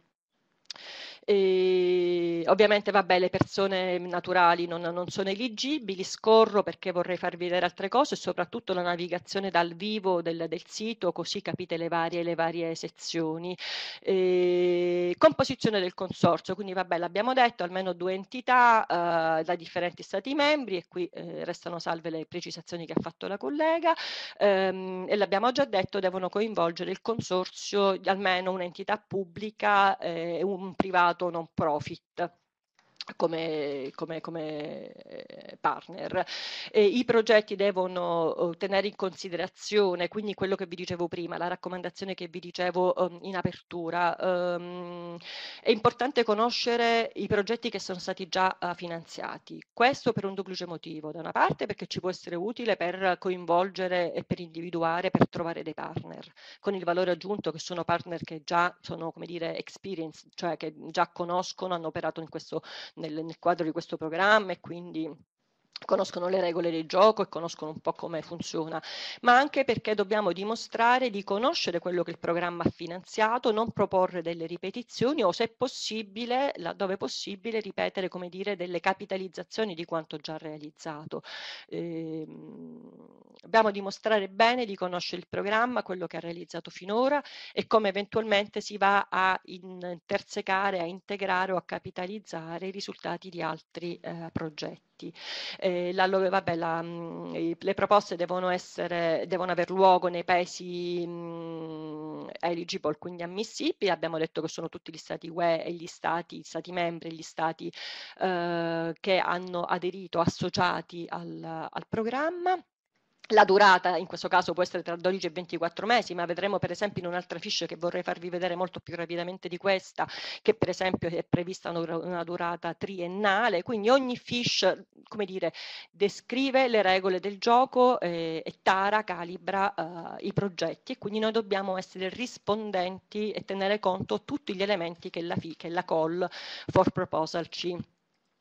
E ovviamente, vabbè, le persone naturali non, non, sono eligibili, scorro perché vorrei farvi vedere altre cose, soprattutto la navigazione dal vivo del, del sito, così capite le varie, le varie sezioni. E composizione del consorzio, quindi vabbè, l'abbiamo detto, almeno due entità eh, da differenti stati membri e qui eh, restano salve le precisazioni che ha fatto la collega ehm, e l'abbiamo già detto, devono coinvolgere il consorzio almeno un'entità pubblica eh, e eh, un privato mercato non profit come, come, come, eh, partner. E I progetti devono oh, tenere in considerazione, quindi quello che vi dicevo prima, la raccomandazione che vi dicevo um, in apertura, um, è importante conoscere i progetti che sono stati già uh, finanziati. Questo per un duplice motivo, da una parte perché ci può essere utile per coinvolgere e per individuare, per trovare dei partner, con il valore aggiunto che sono partner che già sono, come dire, experience, cioè che già conoscono, hanno operato in questo nel, nel quadro di questo programma e quindi conoscono le regole del gioco e conoscono un po' come funziona, ma anche perché dobbiamo dimostrare di conoscere quello che il programma ha finanziato, non proporre delle ripetizioni o se possibile, laddove possibile, ripetere come dire delle capitalizzazioni di quanto già realizzato. Eh, dobbiamo dimostrare bene di conoscere il programma, quello che ha realizzato finora e come eventualmente si va a intersecare, a integrare o a capitalizzare i risultati di altri eh, progetti dati. Eh, la, vabbè, la, mm, le proposte devono, essere, devono aver luogo nei paesi mh, mm, eligible, quindi ammissibili. Abbiamo detto che sono tutti gli stati UE e gli stati, gli stati membri, gli stati eh, che hanno aderito, associati al, al programma. La durata in questo caso può essere tra 12 e 24 mesi, ma vedremo per esempio in un'altra fiche che vorrei farvi vedere molto più rapidamente di questa, che per esempio è prevista una durata triennale, quindi ogni fiche, come dire, descrive le regole del gioco eh, e tara, calibra eh, i progetti e quindi noi dobbiamo essere rispondenti e tenere conto tutti gli elementi che la, FI, che la call for proposal ci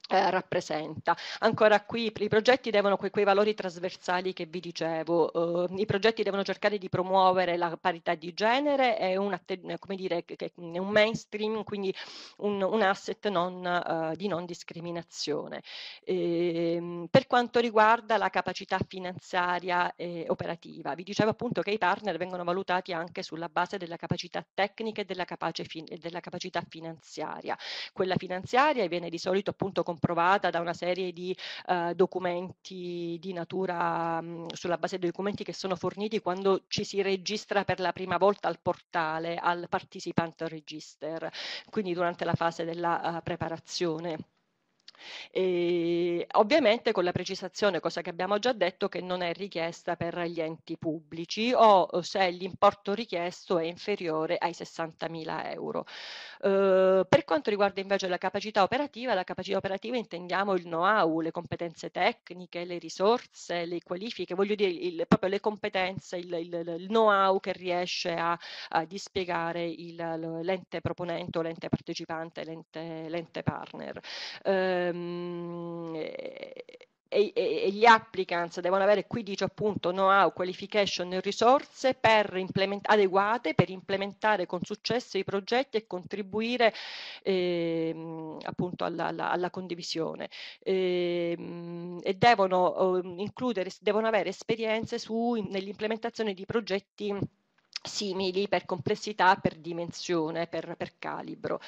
eh, rappresenta. Ancora qui i progetti devono que quei valori trasversali che vi dicevo, eh, i progetti devono cercare di promuovere la parità di genere è un, come dire, che, un mainstream, quindi un, un asset non, eh, di non discriminazione. E, ehm, per quanto riguarda la capacità finanziaria e operativa, vi dicevo appunto che i partner vengono valutati anche sulla base della capacità tecnica e della, della capacità finanziaria. Quella finanziaria viene di solito appunto comp- comprovata da una serie di eh, documenti di natura mh, mm, sulla base dei documenti che sono forniti quando ci si registra per la prima volta al portale, al participant register, quindi durante la fase della uh, preparazione. E eh, ovviamente con la precisazione, cosa che abbiamo già detto, che non è richiesta per gli enti pubblici o se l'importo richiesto è inferiore ai 60.000 euro. Eh, per quanto riguarda invece la capacità operativa, la capacità operativa intendiamo il know-how, le competenze tecniche, le risorse, le qualifiche, voglio dire il, proprio le competenze, il, il, il know-how che riesce a, a dispiegare l'ente proponente o l'ente partecipante, l'ente partner. Ehm, e, e, e, gli applicants devono avere, qui dice appunto, know-how, qualification e risorse per implement- adeguate per implementare con successo i progetti e contribuire eh, appunto alla, alla, alla condivisione. E, ehm, e devono eh, includere, devono avere esperienze su, nell'implementazione di progetti simili per complessità, per dimensione, per, per calibro.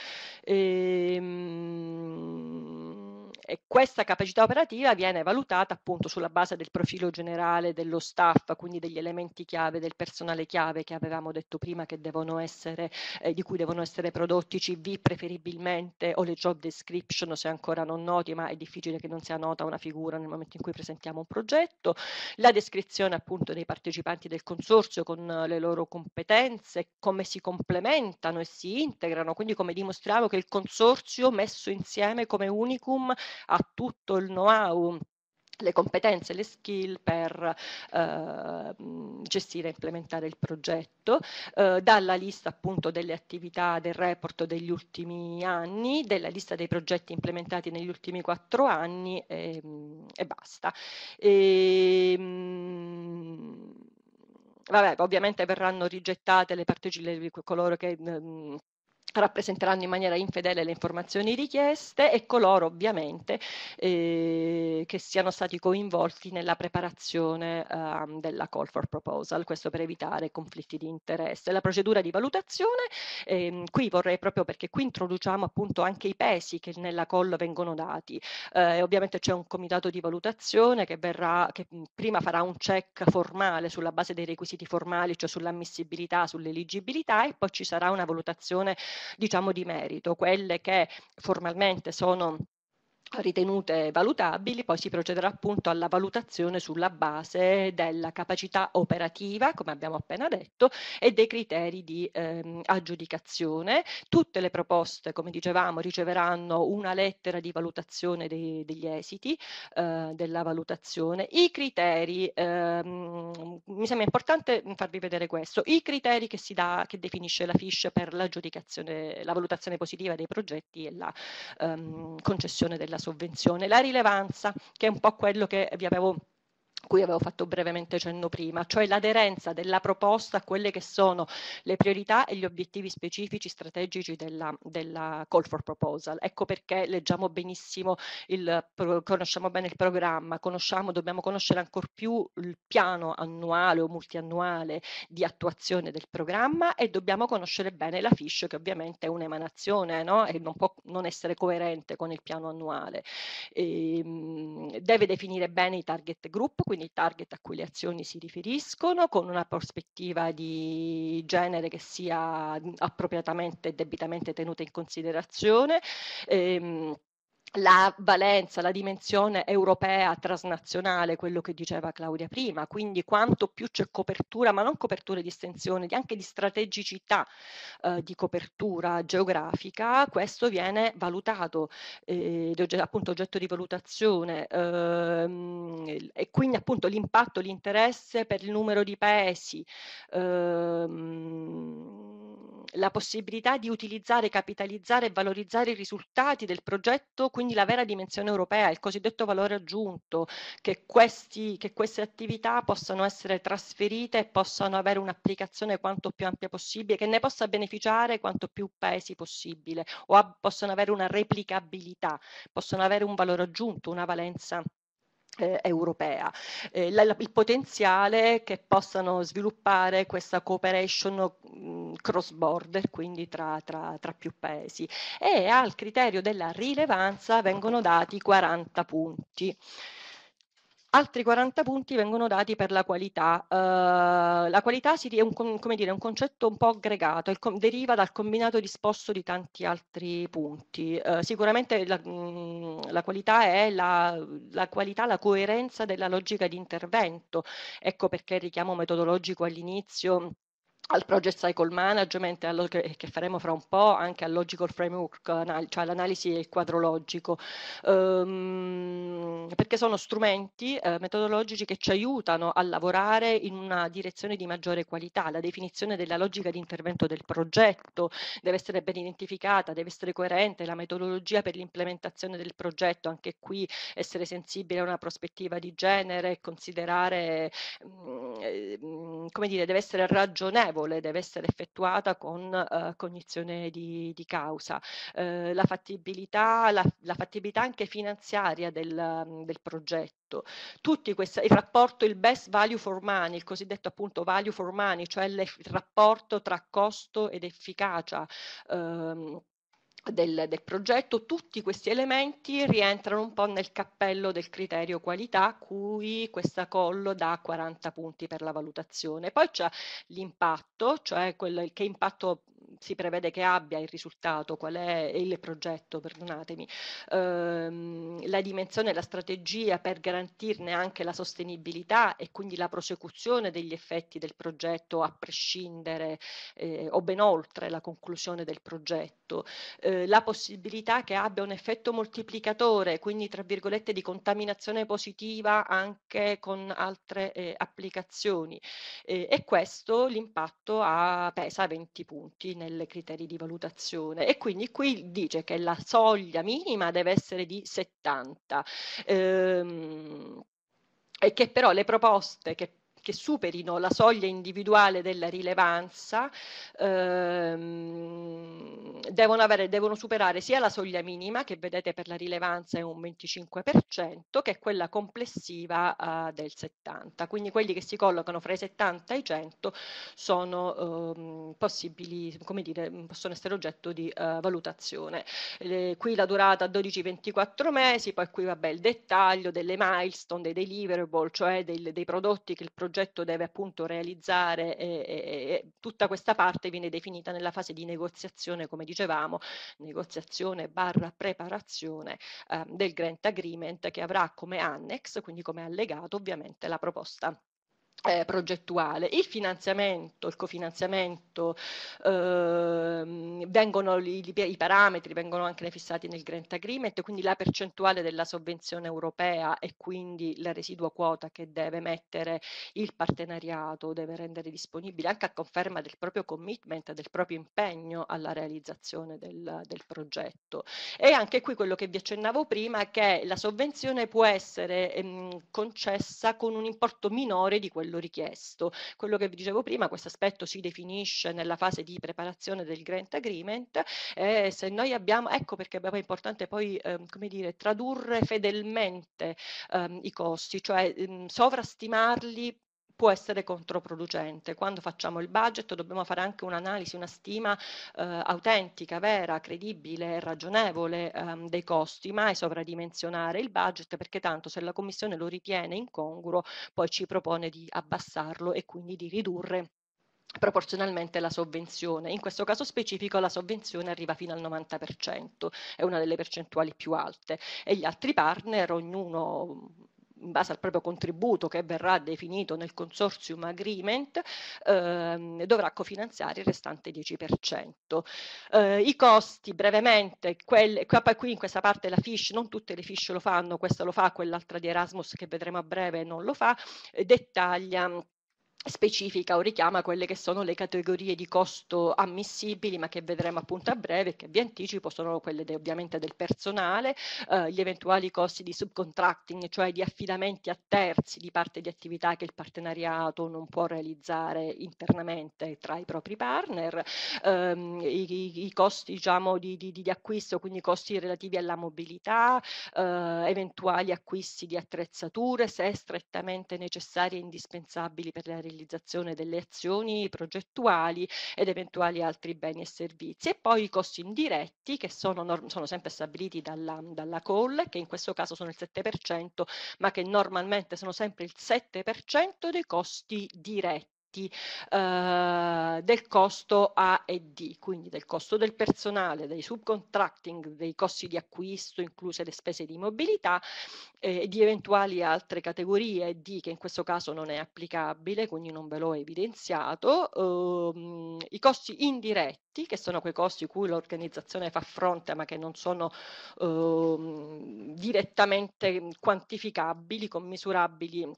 Ehm e questa capacità operativa viene valutata appunto sulla base del profilo generale dello staff, quindi degli elementi chiave, del personale chiave che avevamo detto prima che devono essere, eh, di cui devono essere prodotti CV preferibilmente o le job description se ancora non noti, ma è difficile che non sia nota una figura nel momento in cui presentiamo un progetto, la descrizione appunto dei partecipanti del consorzio con le loro competenze, come si complementano e si integrano, quindi come dimostriamo che il consorzio messo insieme come unicum ha tutto il know-how le competenze, le skill per eh, gestire e implementare il progetto, eh, dalla lista appunto delle attività del report degli ultimi anni, della lista dei progetti implementati negli ultimi quattro anni e, ehm, e basta. E, ehm, mh, vabbè, ovviamente verranno rigettate le partecipazioni coloro che mh, ehm, rappresenteranno in maniera infedele le informazioni richieste e coloro ovviamente eh, che siano stati coinvolti nella preparazione eh, della call for proposal, questo per evitare conflitti di interesse. La procedura di valutazione, eh, qui vorrei proprio perché qui introduciamo appunto anche i pesi che nella call vengono dati, eh, ovviamente c'è un comitato di valutazione che, verrà, che prima farà un check formale sulla base dei requisiti formali, cioè sull'ammissibilità, sull'eligibilità e poi ci sarà una valutazione diciamo, di merito, quelle che formalmente sono ritenute valutabili, poi si procederà appunto alla valutazione sulla base della capacità operativa, come abbiamo appena detto, e dei criteri di ehm, aggiudicazione. Tutte le proposte, come dicevamo, riceveranno una lettera di valutazione dei, degli esiti eh, della valutazione. I criteri, ehm, mi sembra importante farvi vedere questo, i criteri che, si dà, che definisce la FISH per l'aggiudicazione, la valutazione positiva dei progetti e la ehm, concessione della sovvenzione. La rilevanza, che è un po' quello che vi avevo cui avevo fatto brevemente cenno prima, cioè l'aderenza della proposta a quelle che sono le priorità e gli obiettivi specifici strategici della, della Call for Proposal. Ecco perché leggiamo benissimo, il, conosciamo bene il programma, conosciamo, dobbiamo conoscere ancor più il piano annuale o multiannuale di attuazione del programma e dobbiamo conoscere bene la FISH che ovviamente è un'emanazione no? e non può non essere coerente con il piano annuale. E, ehm, deve definire bene i target group, quindi i target a cui le azioni si riferiscono, con una prospettiva di genere che sia appropriatamente e debitamente tenuta in considerazione. Ehm, la valenza, la dimensione europea, transnazionale, quello che diceva Claudia prima, quindi quanto più c'è copertura, ma non copertura di estensione, anche di strategicità eh, di copertura geografica, questo viene valutato, eh, appunto oggetto di valutazione ehm, e quindi appunto l'impatto, l'interesse per il numero di paesi. Ehm, la possibilità di utilizzare, capitalizzare e valorizzare i risultati del progetto, quindi la vera dimensione europea, il cosiddetto valore aggiunto, che, questi, che queste attività possano essere trasferite e possano avere un'applicazione quanto più ampia possibile, che ne possa beneficiare quanto più paesi possibile o a, possono avere una replicabilità, possono avere un valore aggiunto, una valenza eh, europea, eh, la, la, il potenziale che possano sviluppare questa cooperation mh, mm, cross border, quindi tra, tra, tra, più paesi. E al criterio della rilevanza vengono dati 40 punti altri 40 punti vengono dati per la qualità. Uh, la qualità è un, dire, un, concetto un po' aggregato, deriva dal combinato disposto di tanti altri punti. Uh, sicuramente la, mm, la, qualità è la, la, qualità, la coerenza della logica di intervento, ecco perché il richiamo metodologico all'inizio al project cycle management che, faremo fra un po', anche al logical framework, cioè all'analisi del quadro logico, ehm, perché sono strumenti eh, metodologici che ci aiutano a lavorare in una direzione di maggiore qualità. La definizione della logica di intervento del progetto deve essere ben identificata, deve essere coerente, la metodologia per l'implementazione del progetto, anche qui essere sensibile a una prospettiva di genere, considerare, mh, mm, eh, mm, come dire, deve essere ragionevole colpevole deve essere effettuata con eh, cognizione di, di causa. Eh, la, fattibilità, la, la, fattibilità, anche finanziaria del, del progetto Tutti questi, il rapporto, il best value for money, il cosiddetto appunto value for money, cioè il, rapporto tra costo ed efficacia. Ehm, del, del, progetto, tutti questi elementi rientrano un po' nel cappello del criterio qualità, cui questa collo dà 40 punti per la valutazione. Poi c'è l'impatto, cioè quel, che impatto si prevede che abbia il risultato, qual è il progetto, perdonatemi, ehm, la dimensione, la strategia per garantirne anche la sostenibilità e quindi la prosecuzione degli effetti del progetto a prescindere eh, o ben oltre la conclusione del progetto, eh, la possibilità che abbia un effetto moltiplicatore, quindi tra virgolette di contaminazione positiva anche con altre eh, applicazioni eh, e questo l'impatto pesa 20 punti nel dei criteri di valutazione e quindi qui dice che la soglia minima deve essere di 70. Ehm, e che però le proposte che che superino la soglia individuale della rilevanza ehm, devono, avere, devono, superare sia la soglia minima, che vedete per la rilevanza è un 25%, che quella complessiva eh, del 70%. Quindi quelli che si collocano fra i 70 e i 100 sono ehm, possibili, come dire, possono essere oggetto di eh, valutazione. Le, qui la durata 12-24 mesi, poi qui vabbè il dettaglio delle milestone, dei deliverable, cioè del, dei prodotti che il progetto progetto deve appunto realizzare e, e, e tutta questa parte viene definita nella fase di negoziazione, come dicevamo, negoziazione barra preparazione eh, del Grant Agreement che avrà come annex, quindi come allegato ovviamente la proposta eh, progettuale. Il finanziamento, il cofinanziamento, ehm, vengono li, li, i parametri, vengono anche fissati nel grant agreement, quindi la percentuale della sovvenzione europea e quindi la residua quota che deve mettere il partenariato, deve rendere disponibile anche a conferma del proprio commitment, del proprio impegno alla realizzazione del, del progetto. E anche qui quello che vi accennavo prima, che la sovvenzione può essere ehm, concessa con un importo minore di quello quello richiesto. Quello che vi dicevo prima, questo aspetto si definisce nella fase di preparazione del grant agreement e eh, se noi abbiamo, ecco perché è importante poi ehm, come dire, tradurre fedelmente ehm, i costi, cioè ehm, sovrastimarli può essere controproducente. Quando facciamo il budget dobbiamo fare anche un'analisi, una stima eh, autentica, vera, credibile e ragionevole ehm, dei costi, mai sovradimensionare il budget perché tanto se la Commissione lo ritiene incongruo poi ci propone di abbassarlo e quindi di ridurre proporzionalmente la sovvenzione. In questo caso specifico la sovvenzione arriva fino al 90%, è una delle percentuali più alte e gli altri partner, ognuno in base al proprio contributo che verrà definito nel consortium agreement, ehm, dovrà cofinanziare il restante 10%. Eh, I costi, brevemente, quel, qua, qui in questa parte la FISH, non tutte le FISH lo fanno, questa lo fa, quell'altra di Erasmus che vedremo a breve non lo fa, eh, dettaglia specifica o richiama quelle che sono le categorie di costo ammissibili, ma che vedremo appunto a breve, che vi anticipo, sono quelle de, ovviamente del personale, eh, gli eventuali costi di subcontracting, cioè di affidamenti a terzi di parte di attività che il partenariato non può realizzare internamente tra i propri partner, ehm, i, i, costi diciamo, di, di, di, acquisto, quindi costi relativi alla mobilità, eh, eventuali acquisti di attrezzature, se strettamente necessarie e indispensabili per la realizzazione realizzazione delle azioni progettuali ed eventuali altri beni e servizi. E poi i costi indiretti che sono, sono sempre stabiliti dalla, dalla call, che in questo caso sono il 7%, ma che normalmente sono sempre il 7% dei costi diretti eh, del costo A e D, quindi del costo del personale, dei subcontracting, dei costi di acquisto, incluse le spese di mobilità eh, di eventuali altre categorie D che in questo caso non è applicabile, quindi non ve l'ho evidenziato, ehm, i costi indiretti, che sono quei costi cui l'organizzazione fa fronte ma che non sono ehm, direttamente quantificabili, commisurabili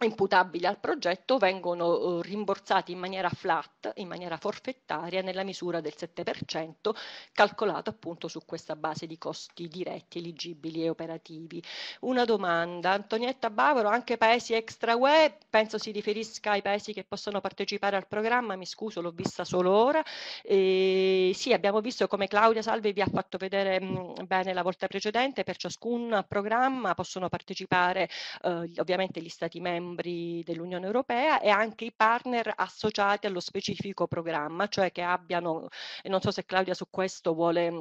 imputabili al progetto vengono eh, rimborsati in maniera flat, in maniera forfettaria, nella misura del 7%, calcolato appunto su questa base di costi diretti, eligibili e operativi. Una domanda, Antonietta Bavaro, anche paesi extra UE, penso si riferisca ai paesi che possono partecipare al programma, mi scuso, l'ho vista solo ora. E, sì, abbiamo visto come Claudia Salvi vi ha fatto vedere mh, mm, bene la volta precedente, per ciascun programma possono partecipare eh, ovviamente gli Stati membri membri dell'Unione Europea e anche i partner associati allo specifico programma, cioè che abbiano, e non so se Claudia su questo vuole eh,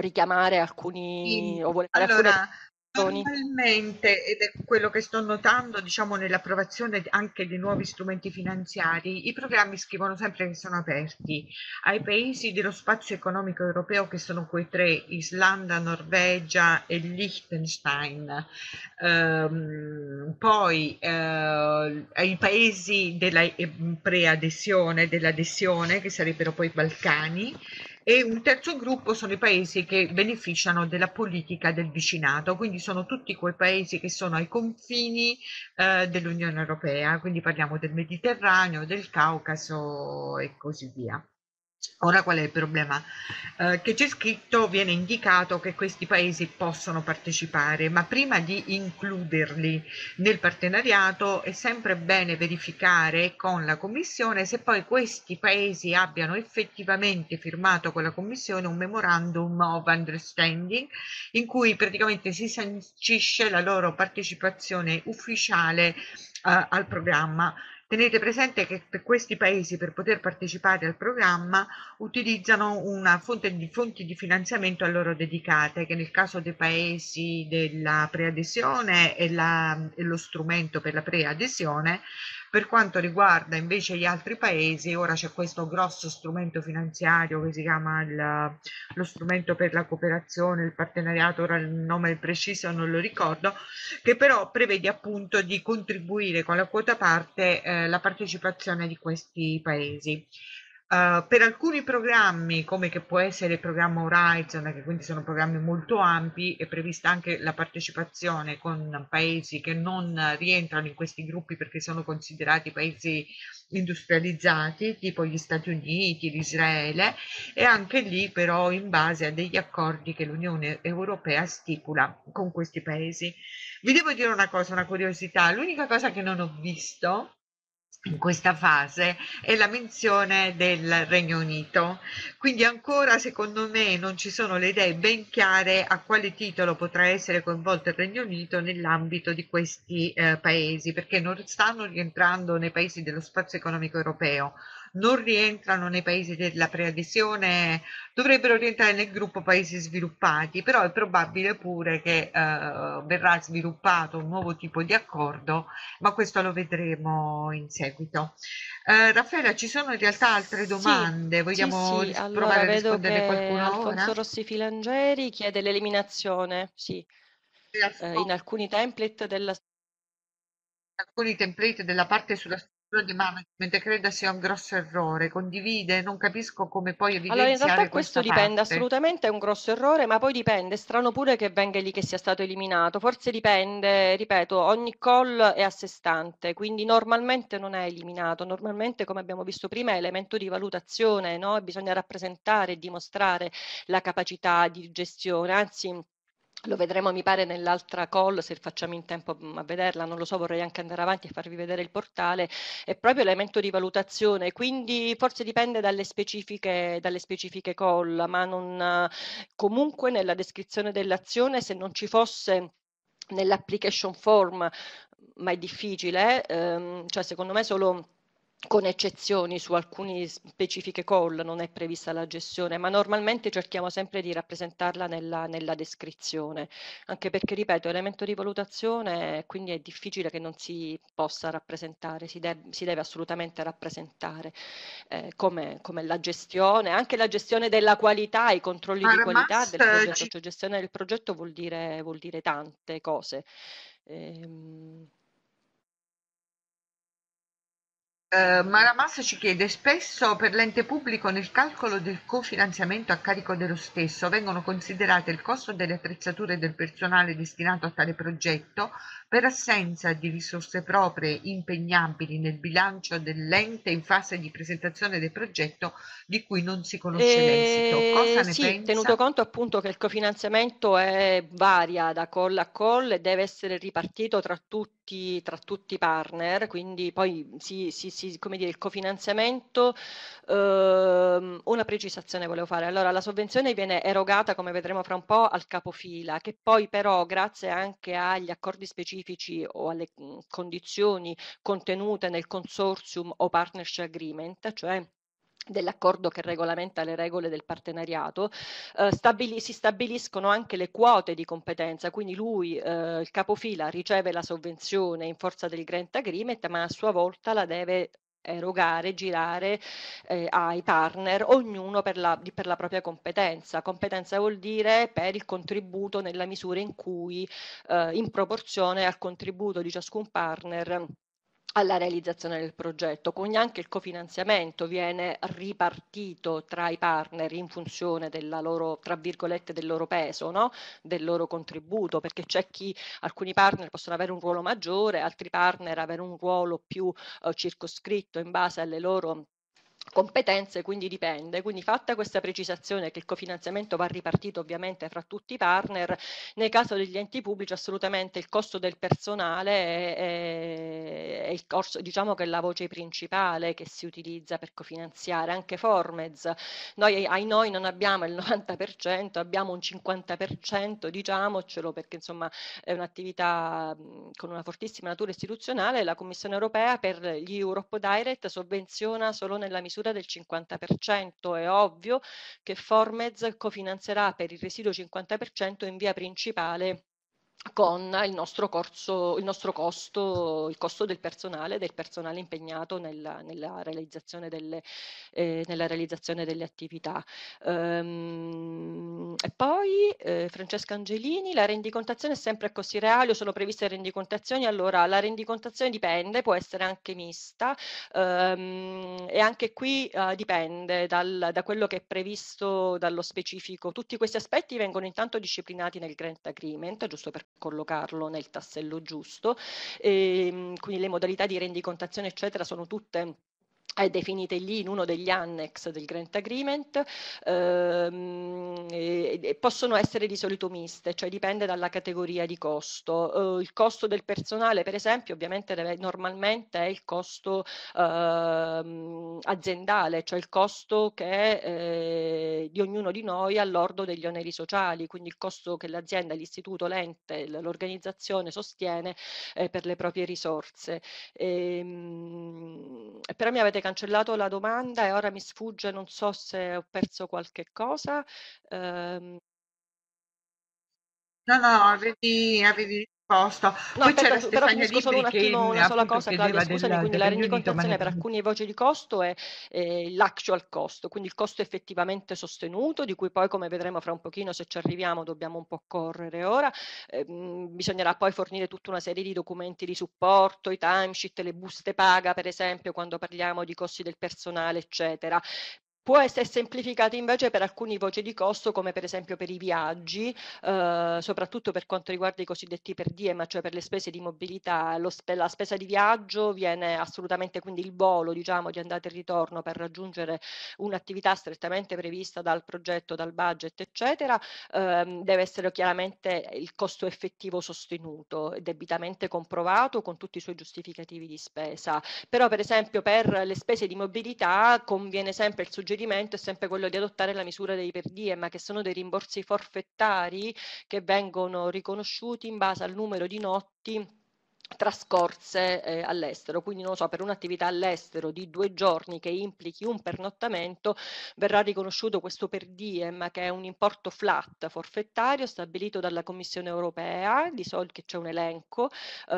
richiamare alcuni... Sì. O vuole allora, alcune cartoni.
Normalmente, ed è quello che sto notando, diciamo, nell'approvazione anche dei nuovi strumenti finanziari, i programmi scrivono sempre che sono aperti ai paesi dello spazio economico europeo, che sono quei tre, Islanda, Norvegia e Liechtenstein, ehm, poi eh, ai paesi della eh, preadesione, dell'adesione, che sarebbero poi i Balcani, e un terzo gruppo sono i paesi che beneficiano della politica del vicinato, quindi sono tutti quei paesi che sono ai confini eh, dell'Unione Europea, quindi parliamo del Mediterraneo, del Caucaso e così via. Ora qual è il problema? Eh, che c'è scritto, viene indicato che questi paesi possono partecipare, ma prima di includerli nel partenariato è sempre bene verificare con la Commissione se poi questi paesi abbiano effettivamente firmato con la Commissione un memorandum of understanding in cui praticamente si sancisce la loro partecipazione ufficiale eh, al programma Tenete presente che questi paesi per poter partecipare al programma utilizzano una fonte di, fonti di finanziamento a loro dedicate, che nel caso dei paesi della preadesione è, la, è lo strumento per la preadesione, per quanto riguarda invece gli altri paesi, ora c'è questo grosso strumento finanziario che si chiama il, lo strumento per la cooperazione, il partenariato, ora il nome preciso non lo ricordo, che però prevede appunto di contribuire con la quota parte eh, la partecipazione di questi paesi. Uh, per alcuni programmi, come che può essere il programma Horizon, che quindi sono programmi molto ampi, è prevista anche la partecipazione con paesi che non rientrano in questi gruppi perché sono considerati paesi industrializzati, tipo gli Stati Uniti, l'Israele, e anche lì però in base a degli accordi che l'Unione Europea stipula con questi paesi. Vi devo dire una cosa, una curiosità, l'unica cosa che non ho visto in questa fase è la menzione del Regno Unito. Quindi ancora secondo me non ci sono le idee ben chiare a quale titolo potrà essere coinvolto il Regno Unito nell'ambito di questi eh, paesi, perché non stanno rientrando nei paesi dello spazio economico europeo non rientrano nei paesi della preadesione, dovrebbero rientrare nel gruppo paesi sviluppati, però è probabile pure che eh, verrà sviluppato un nuovo tipo di accordo, ma questo lo vedremo in seguito. Eh, Raffaella, ci sono in realtà altre domande, sì, vogliamo sì, sì. Allora, provare a rispondere che qualcuno Alfonso ora?
Rossi Filangeri chiede l'eliminazione, sì.
Eh, in alcuni template della alcuni template della parte sulla di management creda sia un grosso errore, condivide, non capisco come poi evidenziare Allora in realtà questo dipende parte.
assolutamente, è un grosso errore, ma poi dipende, strano pure che venga lì che sia stato eliminato, forse dipende, ripeto, ogni call è a sé stante, quindi normalmente non è eliminato, normalmente come abbiamo visto prima è elemento di valutazione, no? bisogna rappresentare e dimostrare la capacità di gestione, anzi lo vedremo mi pare nell'altra call se facciamo in tempo mm, a vederla, non lo so, vorrei anche andare avanti e farvi vedere il portale, è proprio l'elemento di valutazione, quindi forse dipende dalle specifiche, dalle specifiche call, ma non, comunque nella descrizione dell'azione se non ci fosse nell'application form, ma è difficile, ehm, cioè secondo me solo con eccezioni su alcune specifiche call non è prevista la gestione, ma normalmente cerchiamo sempre di rappresentarla nella, nella descrizione, anche perché, ripeto, elemento di valutazione, quindi è difficile che non si possa rappresentare, si, de- si deve assolutamente rappresentare eh, come, la gestione, anche la gestione della qualità, i controlli ma di qualità del progetto, cioè gestione del progetto vuol dire, vuol dire tante cose.
Ehm, eh, Maramassa ci chiede spesso per l'ente pubblico nel calcolo del cofinanziamento a carico dello stesso vengono considerate il costo delle attrezzature del personale destinato a tale progetto per assenza di risorse proprie impegnabili nel bilancio dell'ente in fase di presentazione del progetto di cui non si conosce eh, l'esito. Cosa ne sì, pensa? Tenuto conto
appunto che il cofinanziamento è, varia da call a call e deve essere ripartito tra tutti tutti, tra tutti i partner, quindi poi sì, sì, sì, come dire, il cofinanziamento, ehm, una precisazione volevo fare. Allora, la sovvenzione viene erogata, come vedremo fra un po', al capofila, che poi però grazie anche agli accordi specifici o alle mh, mm, condizioni contenute nel consortium o partnership agreement, cioè dell'accordo che regolamenta le regole del partenariato, eh, stabili si stabiliscono anche le quote di competenza, quindi lui, eh, il capofila, riceve la sovvenzione in forza del grant agreement, ma a sua volta la deve erogare, girare eh, ai partner, ognuno per la, per la, propria competenza. Competenza vuol dire per il contributo nella misura in cui, eh, in proporzione al contributo di ciascun partner, alla realizzazione del progetto, quindi anche il cofinanziamento viene ripartito tra i partner in funzione della loro, tra virgolette, del loro peso, no? del loro contributo, perché c'è chi, alcuni partner possono avere un ruolo maggiore, altri partner avere un ruolo più eh, circoscritto in base alle loro competenze quindi dipende, quindi fatta questa precisazione che il cofinanziamento va ripartito ovviamente fra tutti i partner, nel caso degli enti pubblici assolutamente il costo del personale è, è il corso, diciamo che è la voce principale che si utilizza per cofinanziare, anche Formez, noi ai noi non abbiamo il 90%, abbiamo un 50% diciamocelo perché insomma è un'attività con una fortissima natura istituzionale, la Commissione europea per gli Europe Direct sovvenziona solo nella misura misura del 50%. È ovvio che Formez cofinanzierà per il residuo 50% in via principale con il nostro, corso, il nostro costo, il costo del personale, del personale impegnato nella, nella, realizzazione, delle, eh, nella realizzazione, delle, attività. Um, e poi eh, Francesca Angelini, la rendicontazione è sempre a costi reali o sono previste rendicontazioni? Allora, la rendicontazione dipende, può essere anche mista um, e anche qui uh, dipende dal, da quello che è previsto dallo specifico. Tutti questi aspetti vengono intanto disciplinati nel Grant Agreement, giusto per collocarlo nel tassello giusto. E, ehm, quindi le modalità di rendicontazione, eccetera, sono tutte è definite lì in uno degli annex del Grant Agreement, ehm, e, e possono essere di solito miste, cioè dipende dalla categoria di costo. Eh, il costo del personale, per esempio, ovviamente deve, normalmente è il costo ehm, aziendale, cioè il costo che eh, di ognuno di noi all'ordo degli oneri sociali, quindi il costo che l'azienda, l'istituto, l'ente, l'organizzazione sostiene eh, per le proprie risorse. E, ehm, per me avete cancellato la domanda e ora mi sfugge, non so se ho perso qualche cosa.
Um... No, no, avevi, avevi posto. No, Poi aspetta, c'era però finisco solo un attimo una sola cosa, Claudia, scusami, quindi la rendicontazione
per alcune voci di costo è eh, l'actual cost, quindi il costo effettivamente sostenuto, di cui poi come vedremo fra un pochino se ci arriviamo dobbiamo un po' correre ora, eh, bisognerà poi fornire tutta una serie di documenti di supporto, i timesheet, le buste paga per esempio quando parliamo di costi del personale eccetera, Può essere semplificato invece per alcune voci di costo, come per esempio per i viaggi, eh, soprattutto per quanto riguarda i cosiddetti per diem, cioè per le spese di mobilità. Spe la spesa di viaggio viene assolutamente quindi il volo diciamo, di andata e ritorno per raggiungere un'attività strettamente prevista dal progetto, dal budget, eccetera, eh, deve essere chiaramente il costo effettivo sostenuto, debitamente comprovato con tutti i suoi giustificativi di spesa. Però per esempio per le spese di mobilità conviene sempre il suggerimento suggerimento è sempre quello di adottare la misura dei per diem, che sono dei rimborsi forfettari che vengono riconosciuti in base al numero di notti trascorse eh, all'estero, quindi non lo so, per un'attività all'estero di due giorni che implichi un pernottamento verrà riconosciuto questo per diem che è un importo flat forfettario stabilito dalla Commissione europea, di solito che c'è un elenco, eh,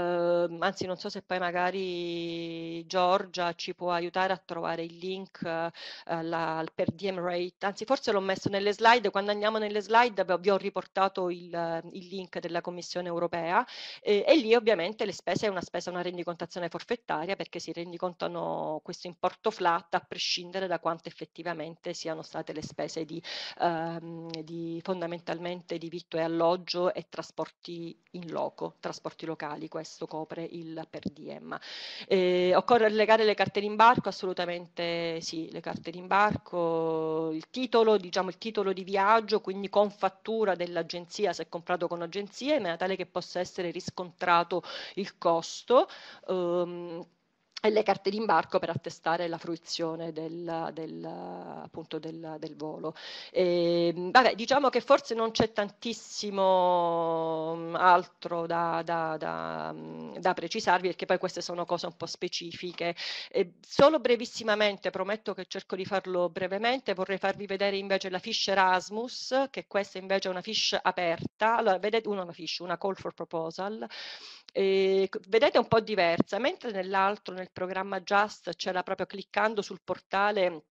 anzi non so se poi magari Giorgia ci può aiutare a trovare il link eh, alla, al per diem rate, anzi forse l'ho messo nelle slide, quando andiamo nelle slide vi ho riportato il, il link della Commissione europea e lì ovviamente le spesa è una spesa, una rendicontazione forfettaria perché si rendicontano questo importo flat a prescindere da quanto effettivamente siano state le spese di, ehm, di fondamentalmente di vitto e alloggio e trasporti in loco, trasporti locali, questo copre il per diem. Eh, occorre legare le carte d'imbarco? Assolutamente sì, le carte d'imbarco, il titolo, diciamo il titolo di viaggio, quindi con fattura dell'agenzia se comprato con agenzie, in maniera tale che possa essere riscontrato il il costo. Ehm, e le carte d'imbarco per attestare la fruizione del, del, appunto del, del volo. E, ehm, vabbè, diciamo che forse non c'è tantissimo mm, altro da, da, da, mm, da, precisarvi perché poi queste sono cose un po' specifiche. E solo brevissimamente, prometto che cerco di farlo brevemente, vorrei farvi vedere invece la fish Erasmus, che questa invece è una fish aperta, allora vedete una, fish, una call for proposal, e, ehm, vedete un po' diversa, mentre nell'altro, nel programma Just, ce l'ha proprio cliccando sul portale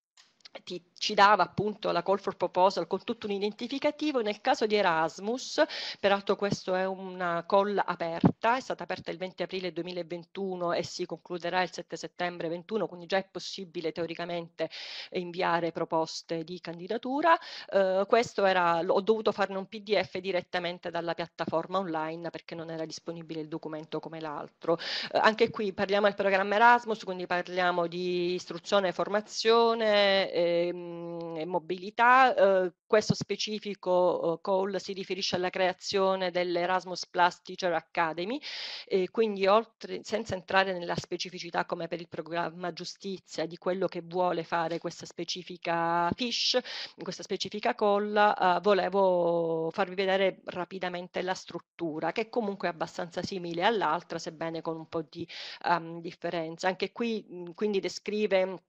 ti, ci dava appunto la call for proposal con tutto un identificativo. Nel caso di Erasmus, peraltro questa è una call aperta, è stata aperta il 20 aprile 2021 e si concluderà il 7 settembre 2021, quindi già è possibile teoricamente inviare proposte di candidatura. Eh, questo era, ho dovuto farne un PDF direttamente dalla piattaforma online perché non era disponibile il documento come l'altro. Eh, anche qui parliamo del programma Erasmus, quindi parliamo di istruzione e formazione. Ehm, mh, mhmm, mobilità. Eh, questo specifico uhm, call si riferisce alla creazione dell'Erasmus Plus Teacher Academy, e quindi oltre, senza entrare nella specificità come per il programma giustizia di quello che vuole fare questa specifica fish, questa specifica call, eh, volevo farvi vedere rapidamente la struttura, che è comunque abbastanza simile all'altra, sebbene con un po' di um, differenza. Anche qui mhmm, quindi descrive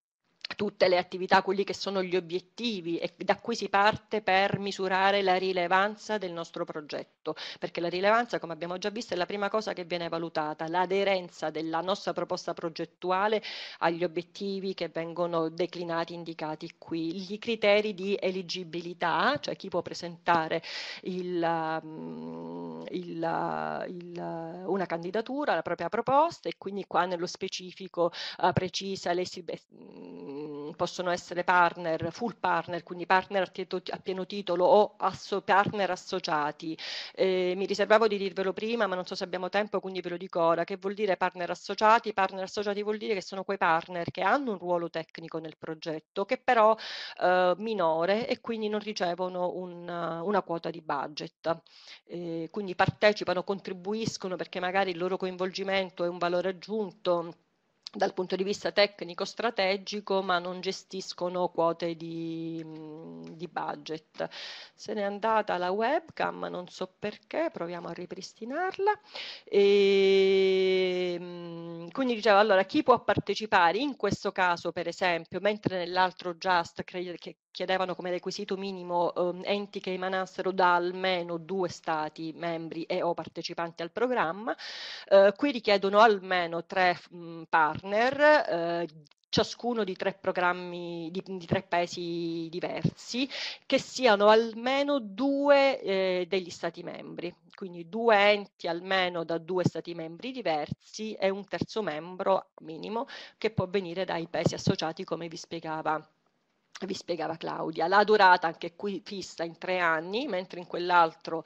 tutte le attività, quelli che sono gli obiettivi e da cui si parte per misurare la rilevanza del nostro progetto, perché la rilevanza, come abbiamo già visto, è la prima cosa che viene valutata, l'aderenza della nostra proposta progettuale agli obiettivi che vengono declinati, indicati qui, gli criteri di eligibilità, cioè chi può presentare il, mm, il, il, una candidatura, la propria proposta e quindi qua nello specifico eh, precisa le mm, possono essere partner, full partner, quindi partner a, pieno titolo o asso partner associati. Eh, mi riservavo di dirvelo prima, ma non so se abbiamo tempo, quindi ve lo dico ora. Che vuol dire partner associati? Partner associati vuol dire che sono quei partner che hanno un ruolo tecnico nel progetto, che però eh, minore e quindi non ricevono un, una quota di budget. Eh, quindi partecipano, contribuiscono perché magari il loro coinvolgimento è un valore aggiunto dal punto di vista tecnico-strategico, ma non gestiscono quote di, mm, di, budget. Se n'è andata la webcam, non so perché, proviamo a ripristinarla. E, ehm, quindi dicevo, allora, chi può partecipare? In questo caso, per esempio, mentre nell'altro Just cre- chiedevano come requisito minimo eh, enti che emanassero da almeno due stati membri e o partecipanti al programma. Eh, qui richiedono almeno tre mh, mm, partner, eh, ciascuno di tre programmi di, di, tre paesi diversi che siano almeno due eh, degli stati membri quindi due enti almeno da due stati membri diversi e un terzo membro minimo che può venire dai paesi associati come vi spiegava vi spiegava Claudia, la durata anche qui fissa in tre anni, mentre in quell'altro,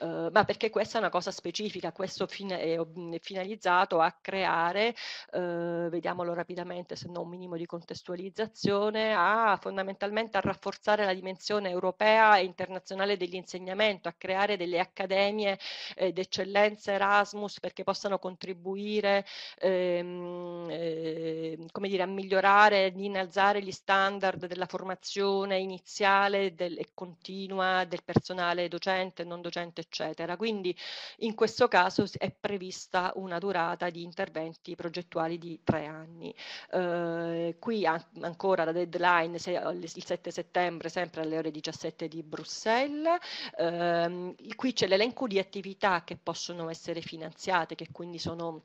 eh, ma perché questa è una cosa specifica, questo fine, è finalizzato a creare, eh, vediamolo rapidamente se non un minimo di contestualizzazione, a fondamentalmente a rafforzare la dimensione europea e internazionale dell'insegnamento, a creare delle accademie eh, d'eccellenza Erasmus perché possano contribuire ehm, eh, come dire, a migliorare, ad innalzare gli standard della formazione formazione iniziale del, e continua del personale docente, non docente, eccetera. Quindi in questo caso è prevista una durata di interventi progettuali di tre anni. Eh, qui an ancora la deadline se, il 7 settembre, sempre alle ore 17 di Bruxelles. Eh, qui c'è l'elenco di attività che possono essere finanziate, che quindi sono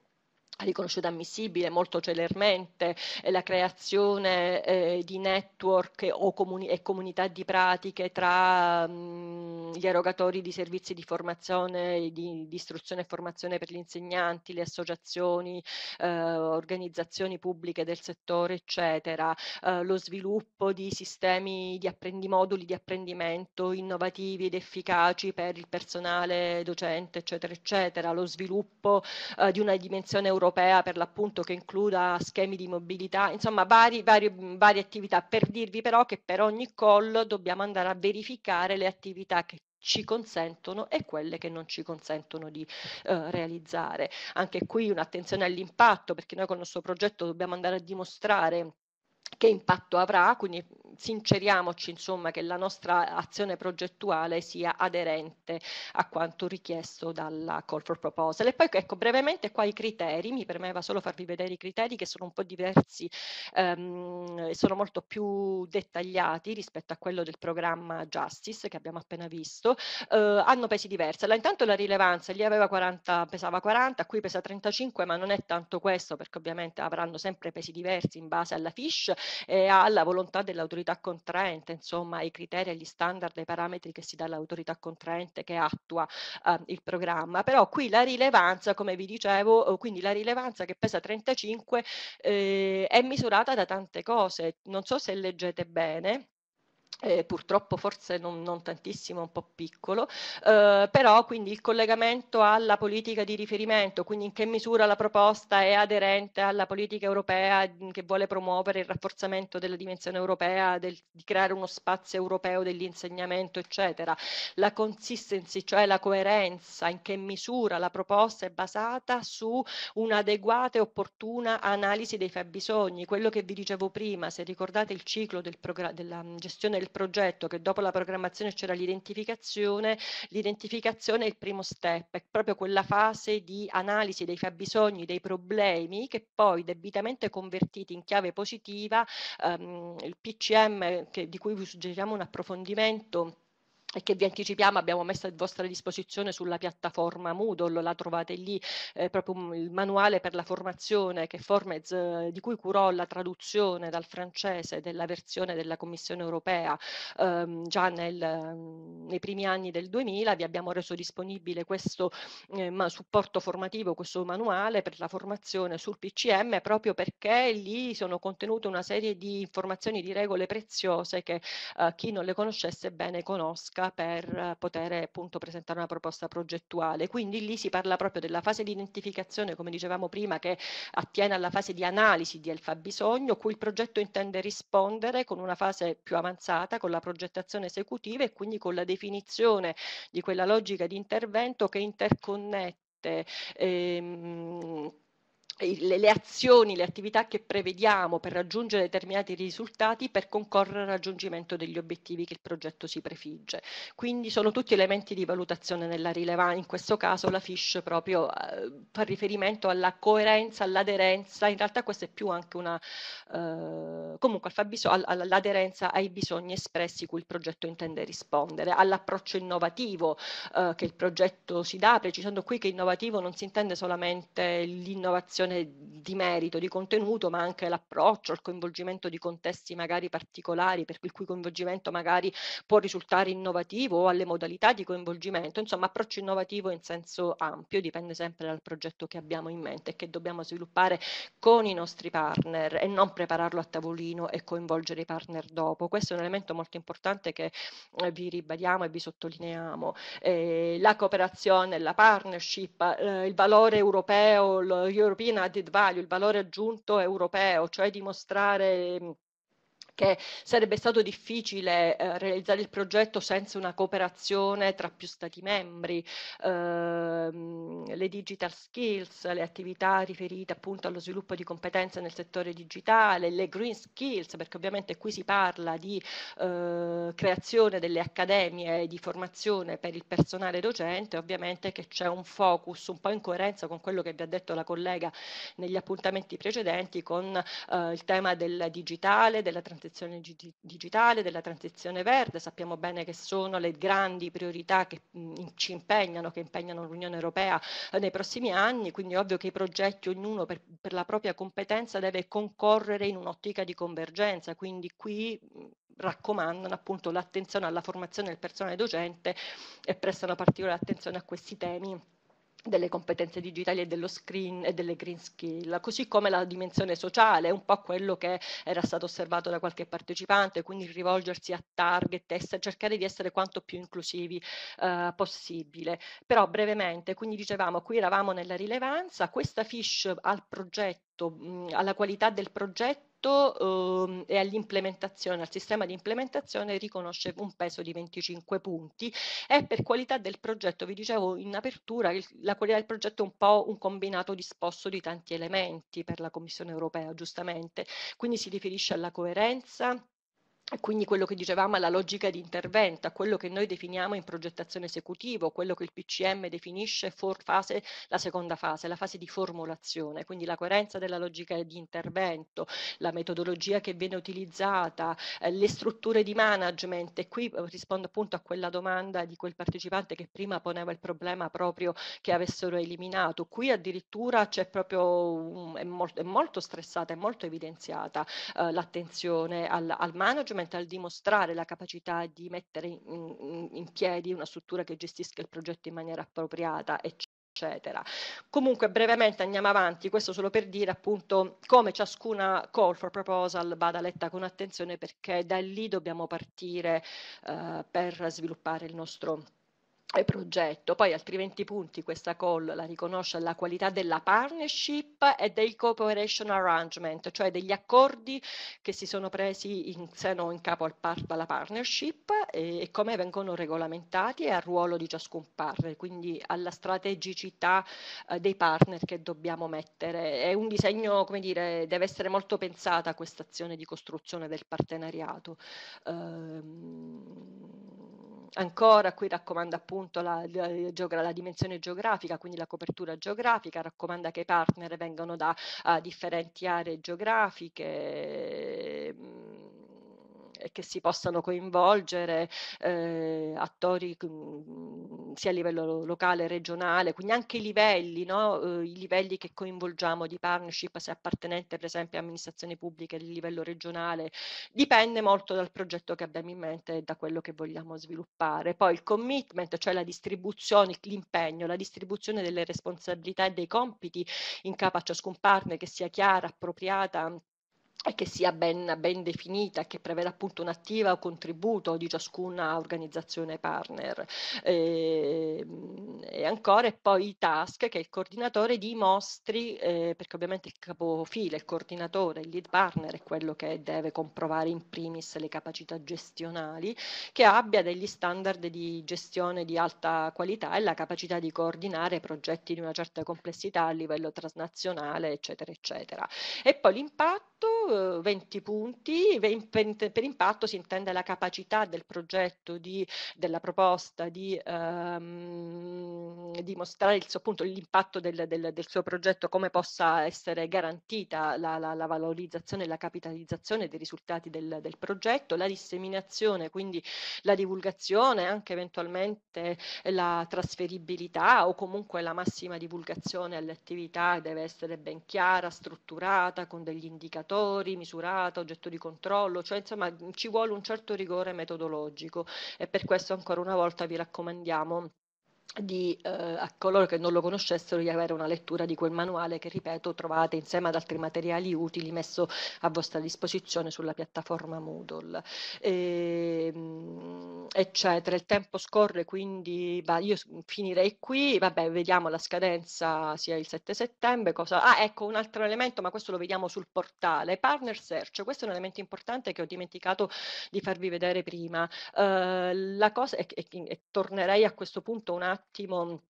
ha riconosciuto ammissibile molto celermente la creazione eh, di network comuni- e comunità di pratiche tra mh, mm, gli erogatori di servizi di formazione, di, di, istruzione e formazione per gli insegnanti, le associazioni, eh, organizzazioni pubbliche del settore, eccetera, eh, lo sviluppo di sistemi di apprendi- moduli di apprendimento innovativi ed efficaci per il personale docente, eccetera, eccetera, lo sviluppo eh, di una dimensione europea europea per l'appunto che includa schemi di mobilità, insomma vari, vari, varie attività, per dirvi però che per ogni call dobbiamo andare a verificare le attività che ci consentono e quelle che non ci consentono di eh, realizzare. Anche qui un'attenzione all'impatto, perché noi con il nostro progetto dobbiamo andare a dimostrare che impatto avrà, quindi sinceriamoci insomma che la nostra azione progettuale sia aderente a quanto richiesto dalla call for proposal e poi ecco brevemente qua i criteri mi premeva solo farvi vedere i criteri che sono un po' diversi ehm, e sono molto più dettagliati rispetto a quello del programma Justice che abbiamo appena visto eh, hanno pesi diversi allora intanto la rilevanza lì aveva 40 pesava 40 qui pesa 35 ma non è tanto questo perché ovviamente avranno sempre pesi diversi in base alla fish eh, alla volontà dell'autorità contraente, insomma i criteri, e gli standard, e i parametri che si dà all'autorità contraente che attua eh, il programma. Però qui la rilevanza, come vi dicevo, oh, quindi la rilevanza che pesa 35 eh, è misurata da tante cose. Non so se leggete bene eh, purtroppo forse non, non, tantissimo, un po' piccolo, eh, però quindi il collegamento alla politica di riferimento, quindi in che misura la proposta è aderente alla politica europea che vuole promuovere il rafforzamento della dimensione europea, del, di creare uno spazio europeo dell'insegnamento, eccetera. La consistency, cioè la coerenza, in che misura la proposta è basata su un'adeguata e opportuna analisi dei fabbisogni, quello che vi dicevo prima, se ricordate il ciclo del della gestione del del progetto che dopo la programmazione c'era l'identificazione, l'identificazione è il primo step, è proprio quella fase di analisi dei fabbisogni, dei problemi che poi debitamente convertiti in chiave positiva, ehm, il PCM che, di cui vi suggeriamo un approfondimento e che vi anticipiamo abbiamo messo a vostra disposizione sulla piattaforma Moodle, la trovate lì, eh, proprio il manuale per la formazione che Formez, eh, di cui curò la traduzione dal francese della versione della Commissione europea ehm, già nel, nei primi anni del 2000, vi abbiamo reso disponibile questo eh, supporto formativo, questo manuale per la formazione sul PCM proprio perché lì sono contenute una serie di informazioni, di regole preziose che eh, chi non le conoscesse bene conosca tecnica per poter appunto presentare una proposta progettuale. Quindi lì si parla proprio della fase di identificazione, come dicevamo prima, che attiene alla fase di analisi del fabbisogno, cui il progetto intende rispondere con una fase più avanzata, con la progettazione esecutiva e quindi con la definizione di quella logica di intervento che interconnette. Ehm, le, le, azioni, le attività che prevediamo per raggiungere determinati risultati per concorrere al raggiungimento degli obiettivi che il progetto si prefigge. Quindi sono tutti elementi di valutazione nella rilevanza, in questo caso la FISH proprio eh, fa riferimento alla coerenza, all'aderenza, in realtà questa è più anche una, eh, comunque all'aderenza ai bisogni espressi cui il progetto intende rispondere, all'approccio innovativo eh, che il progetto si dà, precisando qui che innovativo non si intende solamente l'innovazione discussione di merito, di contenuto, ma anche l'approccio, il coinvolgimento di contesti magari particolari, per il cui coinvolgimento magari può risultare innovativo o alle modalità di coinvolgimento, insomma approccio innovativo in senso ampio, dipende sempre dal progetto che abbiamo in mente e che dobbiamo sviluppare con i nostri partner e non prepararlo a tavolino e coinvolgere i partner dopo. Questo è un elemento molto importante che eh, vi ribadiamo e vi sottolineiamo. Eh, la cooperazione, la partnership, eh, il valore europeo, l'European added value, il valore aggiunto europeo, cioè dimostrare perché sarebbe stato difficile eh, realizzare il progetto senza una cooperazione tra più Stati membri. Eh, le digital skills, le attività riferite appunto allo sviluppo di competenze nel settore digitale, le green skills, perché ovviamente qui si parla di eh, creazione delle accademie di formazione per il personale docente, ovviamente che c'è un focus un po' in coerenza con quello che vi ha detto la collega negli appuntamenti precedenti con eh, il tema del digitale, della transizione transizione dig- digitale, della transizione verde, sappiamo bene che sono le grandi priorità che mh, ci impegnano, che impegnano l'Unione Europea eh, nei prossimi anni, quindi è ovvio che i progetti ognuno per, per la propria competenza deve concorrere in un'ottica di convergenza, quindi qui raccomandano appunto l'attenzione alla formazione del personale docente e prestano particolare attenzione a questi temi delle competenze digitali e dello screen e delle green skill, così come la dimensione sociale, un po' quello che era stato osservato da qualche partecipante, quindi rivolgersi a target, essere, cercare di essere quanto più inclusivi eh, possibile. Però brevemente, quindi dicevamo, qui eravamo nella rilevanza, questa fish al progetto, mh, alla qualità del progetto progetto eh, uhm, e all'implementazione, al sistema di implementazione riconosce un peso di 25 punti e per qualità del progetto, vi dicevo in apertura, il, la qualità del progetto è un po' un combinato disposto di tanti elementi per la Commissione europea, giustamente, quindi si riferisce alla coerenza, quindi quello che dicevamo alla logica di intervento, a quello che noi definiamo in progettazione esecutivo, quello che il PCM definisce fase, la seconda fase, la fase di formulazione, quindi la coerenza della logica di intervento, la metodologia che viene utilizzata, eh, le strutture di management e qui eh, rispondo appunto a quella domanda di quel partecipante che prima poneva il problema proprio che avessero eliminato, qui addirittura c'è proprio, um, è, molto, è molto stressata, è molto evidenziata eh, l'attenzione al, al management Environmental dimostrare la capacità di mettere in, in piedi una struttura che gestisca il progetto in maniera appropriata, eccetera. Eccetera. Comunque brevemente andiamo avanti, questo solo per dire appunto come ciascuna call for proposal vada letta con attenzione perché da lì dobbiamo partire eh, per sviluppare il nostro e progetto. Poi altri 20 punti questa call la riconosce la qualità della partnership e dei cooperation arrangement, cioè degli accordi che si sono presi in seno in capo al par- alla partnership e, e, come vengono regolamentati e al ruolo di ciascun partner, quindi alla strategicità eh, dei partner che dobbiamo mettere. È un disegno, come dire, deve essere molto pensata questa azione di costruzione del partenariato. Ehm, Ancora qui raccomanda appunto la, la, la, dimensione geografica, quindi la copertura geografica, raccomanda che i partner vengano da uh, differenti aree geografiche, e che si possano coinvolgere eh, attori mm, sia a livello locale, regionale, quindi anche i livelli, no? Eh, i livelli che coinvolgiamo di partnership, se appartenente per esempio a amministrazioni pubbliche a livello regionale, dipende molto dal progetto che abbiamo in mente e da quello che vogliamo sviluppare. Poi il commitment, cioè la distribuzione, l'impegno, la distribuzione delle responsabilità e dei compiti in capo a ciascun partner che sia chiara, appropriata e che sia ben, ben definita, che preveda appunto un attivo contributo di ciascuna organizzazione partner. E, ehm, e ancora e poi i task che il coordinatore dimostri, eh, perché ovviamente il capofile, il coordinatore, il lead partner è quello che deve comprovare in primis le capacità gestionali, che abbia degli standard di gestione di alta qualità e la capacità di coordinare progetti di una certa complessità a livello transnazionale, eccetera, eccetera. E poi l'impatto impatto, 20 eh, punti, per impatto si intende la capacità del progetto, di, della proposta di ehm, dimostrare il suo, appunto, l'impatto del, del, del, suo progetto, come possa essere garantita la, la, la valorizzazione e la capitalizzazione dei risultati del, del, progetto, la disseminazione, quindi la divulgazione, anche eventualmente la trasferibilità o comunque la massima divulgazione alle attività deve essere ben chiara, strutturata, con degli indicatori indicatori, misurata, oggetto di controllo, cioè insomma ci vuole un certo rigore metodologico e per questo ancora una volta vi raccomandiamo di, eh, a coloro che non lo conoscessero di avere una lettura di quel manuale che, ripeto, trovate insieme ad altri materiali utili messo a vostra disposizione sulla piattaforma Moodle, e, ehm, eccetera. Il tempo scorre, quindi bah, io finirei qui, vabbè, vediamo la scadenza sia il 7 settembre, cosa... Ah, ecco, un altro elemento, ma questo lo vediamo sul portale, partner search, questo è un elemento importante che ho dimenticato di farvi vedere prima. Uh, la cosa, e, e, e tornerei a questo punto un attimo, Timon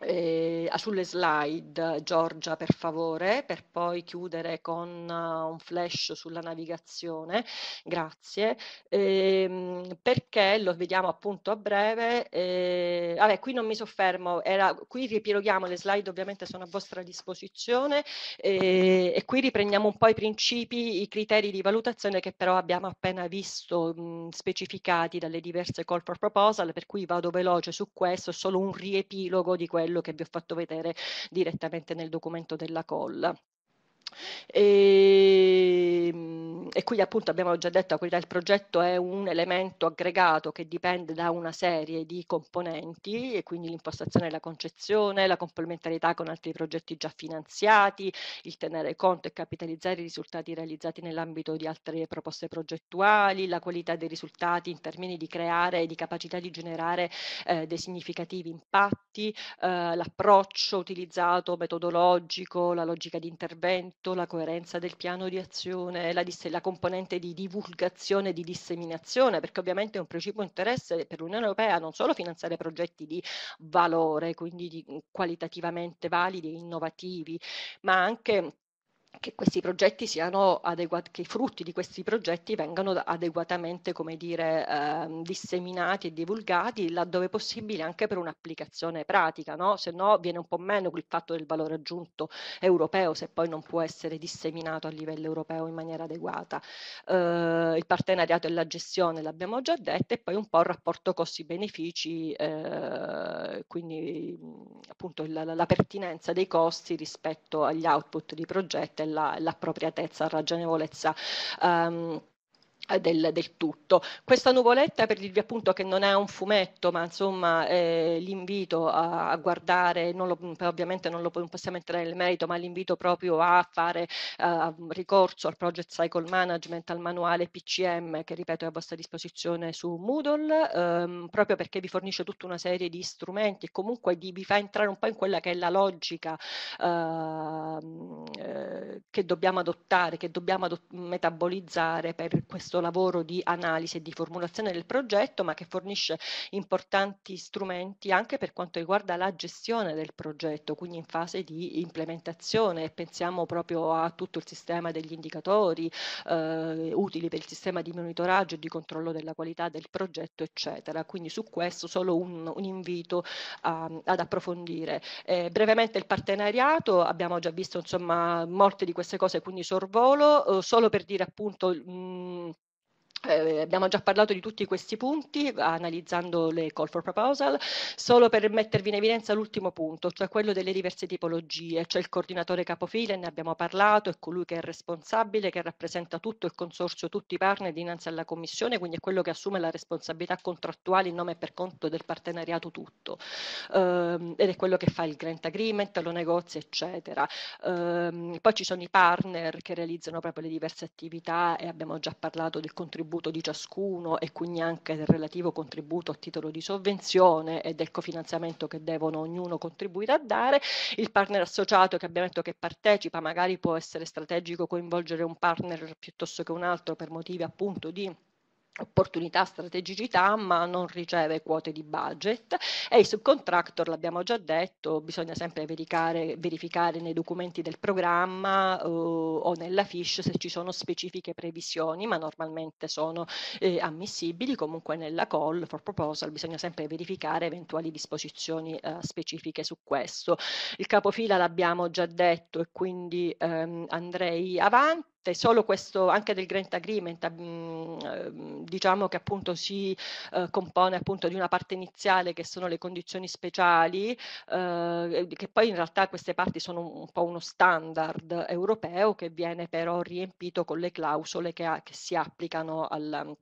Eh, sulle slide, Giorgia, per favore, per poi chiudere con uh, un flash sulla navigazione, grazie, eh, perché lo vediamo appunto a breve, eh, vabbè qui non mi soffermo, era, qui riepiloghiamo, le slide ovviamente sono a vostra disposizione eh, e qui riprendiamo un po' i principi, i criteri di valutazione che però abbiamo appena visto mh, mm, specificati dalle diverse call for proposal, per cui vado veloce su questo, è solo un riepilogo di quello quello che vi ho fatto vedere direttamente nel documento della call. Ehm, e, e quindi appunto abbiamo già detto che il progetto è un elemento aggregato che dipende da una serie di componenti e quindi l'impostazione la concezione, la complementarietà con altri progetti già finanziati, il tenere conto e capitalizzare i risultati realizzati nell'ambito di altre proposte progettuali, la qualità dei risultati in termini di creare e di capacità di generare eh, dei significativi impatti, eh, l'approccio utilizzato metodologico, la logica di intervento, rispetto, la coerenza del piano di azione, la, la componente di divulgazione e di disseminazione, perché ovviamente è un precipuo interesse per l'Unione Europea non solo finanziare progetti di valore, quindi di, qualitativamente validi e innovativi, ma anche che questi progetti siano adeguati, che i frutti di questi progetti vengano adeguatamente, come dire, eh, disseminati e divulgati laddove possibile anche per un'applicazione pratica, no? Se no viene un po' meno il fatto del valore aggiunto europeo se poi non può essere disseminato a livello europeo in maniera adeguata. Eh, il partenariato e la gestione l'abbiamo già detto e poi un po' il rapporto costi-benefici, eh, quindi appunto la, la pertinenza dei costi rispetto agli output di progetti l'appropriatezza, la ragionevolezza. Um, eh, del, del, tutto. Questa nuvoletta per dirvi appunto che non è un fumetto, ma insomma eh, l'invito a, a guardare, non lo, ovviamente non lo non possiamo entrare nel merito, ma l'invito proprio a fare eh, ricorso al Project Cycle Management, al manuale PCM che ripeto è a vostra disposizione su Moodle, ehm, proprio perché vi fornisce tutta una serie di strumenti e comunque di, vi fa entrare un po' in quella che è la logica ehm, eh, che dobbiamo adottare, che dobbiamo adott- metabolizzare per questo questo lavoro di analisi e di formulazione del progetto, ma che fornisce importanti strumenti anche per quanto riguarda la gestione del progetto, quindi in fase di implementazione. Pensiamo proprio a tutto il sistema degli indicatori eh, utili per il sistema di monitoraggio e di controllo della qualità del progetto, eccetera. Quindi su questo solo un, un invito a, ad approfondire. Eh, brevemente il partenariato, abbiamo già visto insomma molte di queste cose, quindi sorvolo, eh, solo per dire appunto mh, eh, abbiamo già parlato di tutti questi punti analizzando le call for proposal, solo per mettervi in evidenza l'ultimo punto, cioè quello delle diverse tipologie, cioè il coordinatore capofile, ne abbiamo parlato, è colui che è responsabile, che rappresenta tutto il consorzio, tutti i partner dinanzi alla commissione, quindi è quello che assume la responsabilità contrattuale in nome e per conto del partenariato tutto, eh, ed è quello che fa il grant agreement, lo negozia, eccetera. Eh, poi ci sono i partner che realizzano proprio le diverse attività e abbiamo già parlato del contributo contributo di ciascuno e quindi anche del relativo contributo a titolo di sovvenzione e del cofinanziamento che devono ognuno contribuire a dare, il partner associato che abbiamo detto che partecipa magari può essere strategico coinvolgere un partner piuttosto che un altro per motivi appunto di opportunità, strategicità, ma non riceve quote di budget e i subcontractor, l'abbiamo già detto, bisogna sempre verificare, verificare nei documenti del programma eh, o nella fish se ci sono specifiche previsioni, ma normalmente sono eh, ammissibili, comunque nella call for proposal bisogna sempre verificare eventuali disposizioni eh, specifiche su questo. Il capofila l'abbiamo già detto e quindi ehm, andrei avanti Solo questo anche del grant agreement, mm, diciamo che appunto si eh, compone appunto di una parte iniziale che sono le condizioni speciali, eh, che poi in realtà queste parti sono un, po' uno standard europeo che viene però riempito con le clausole che si applicano al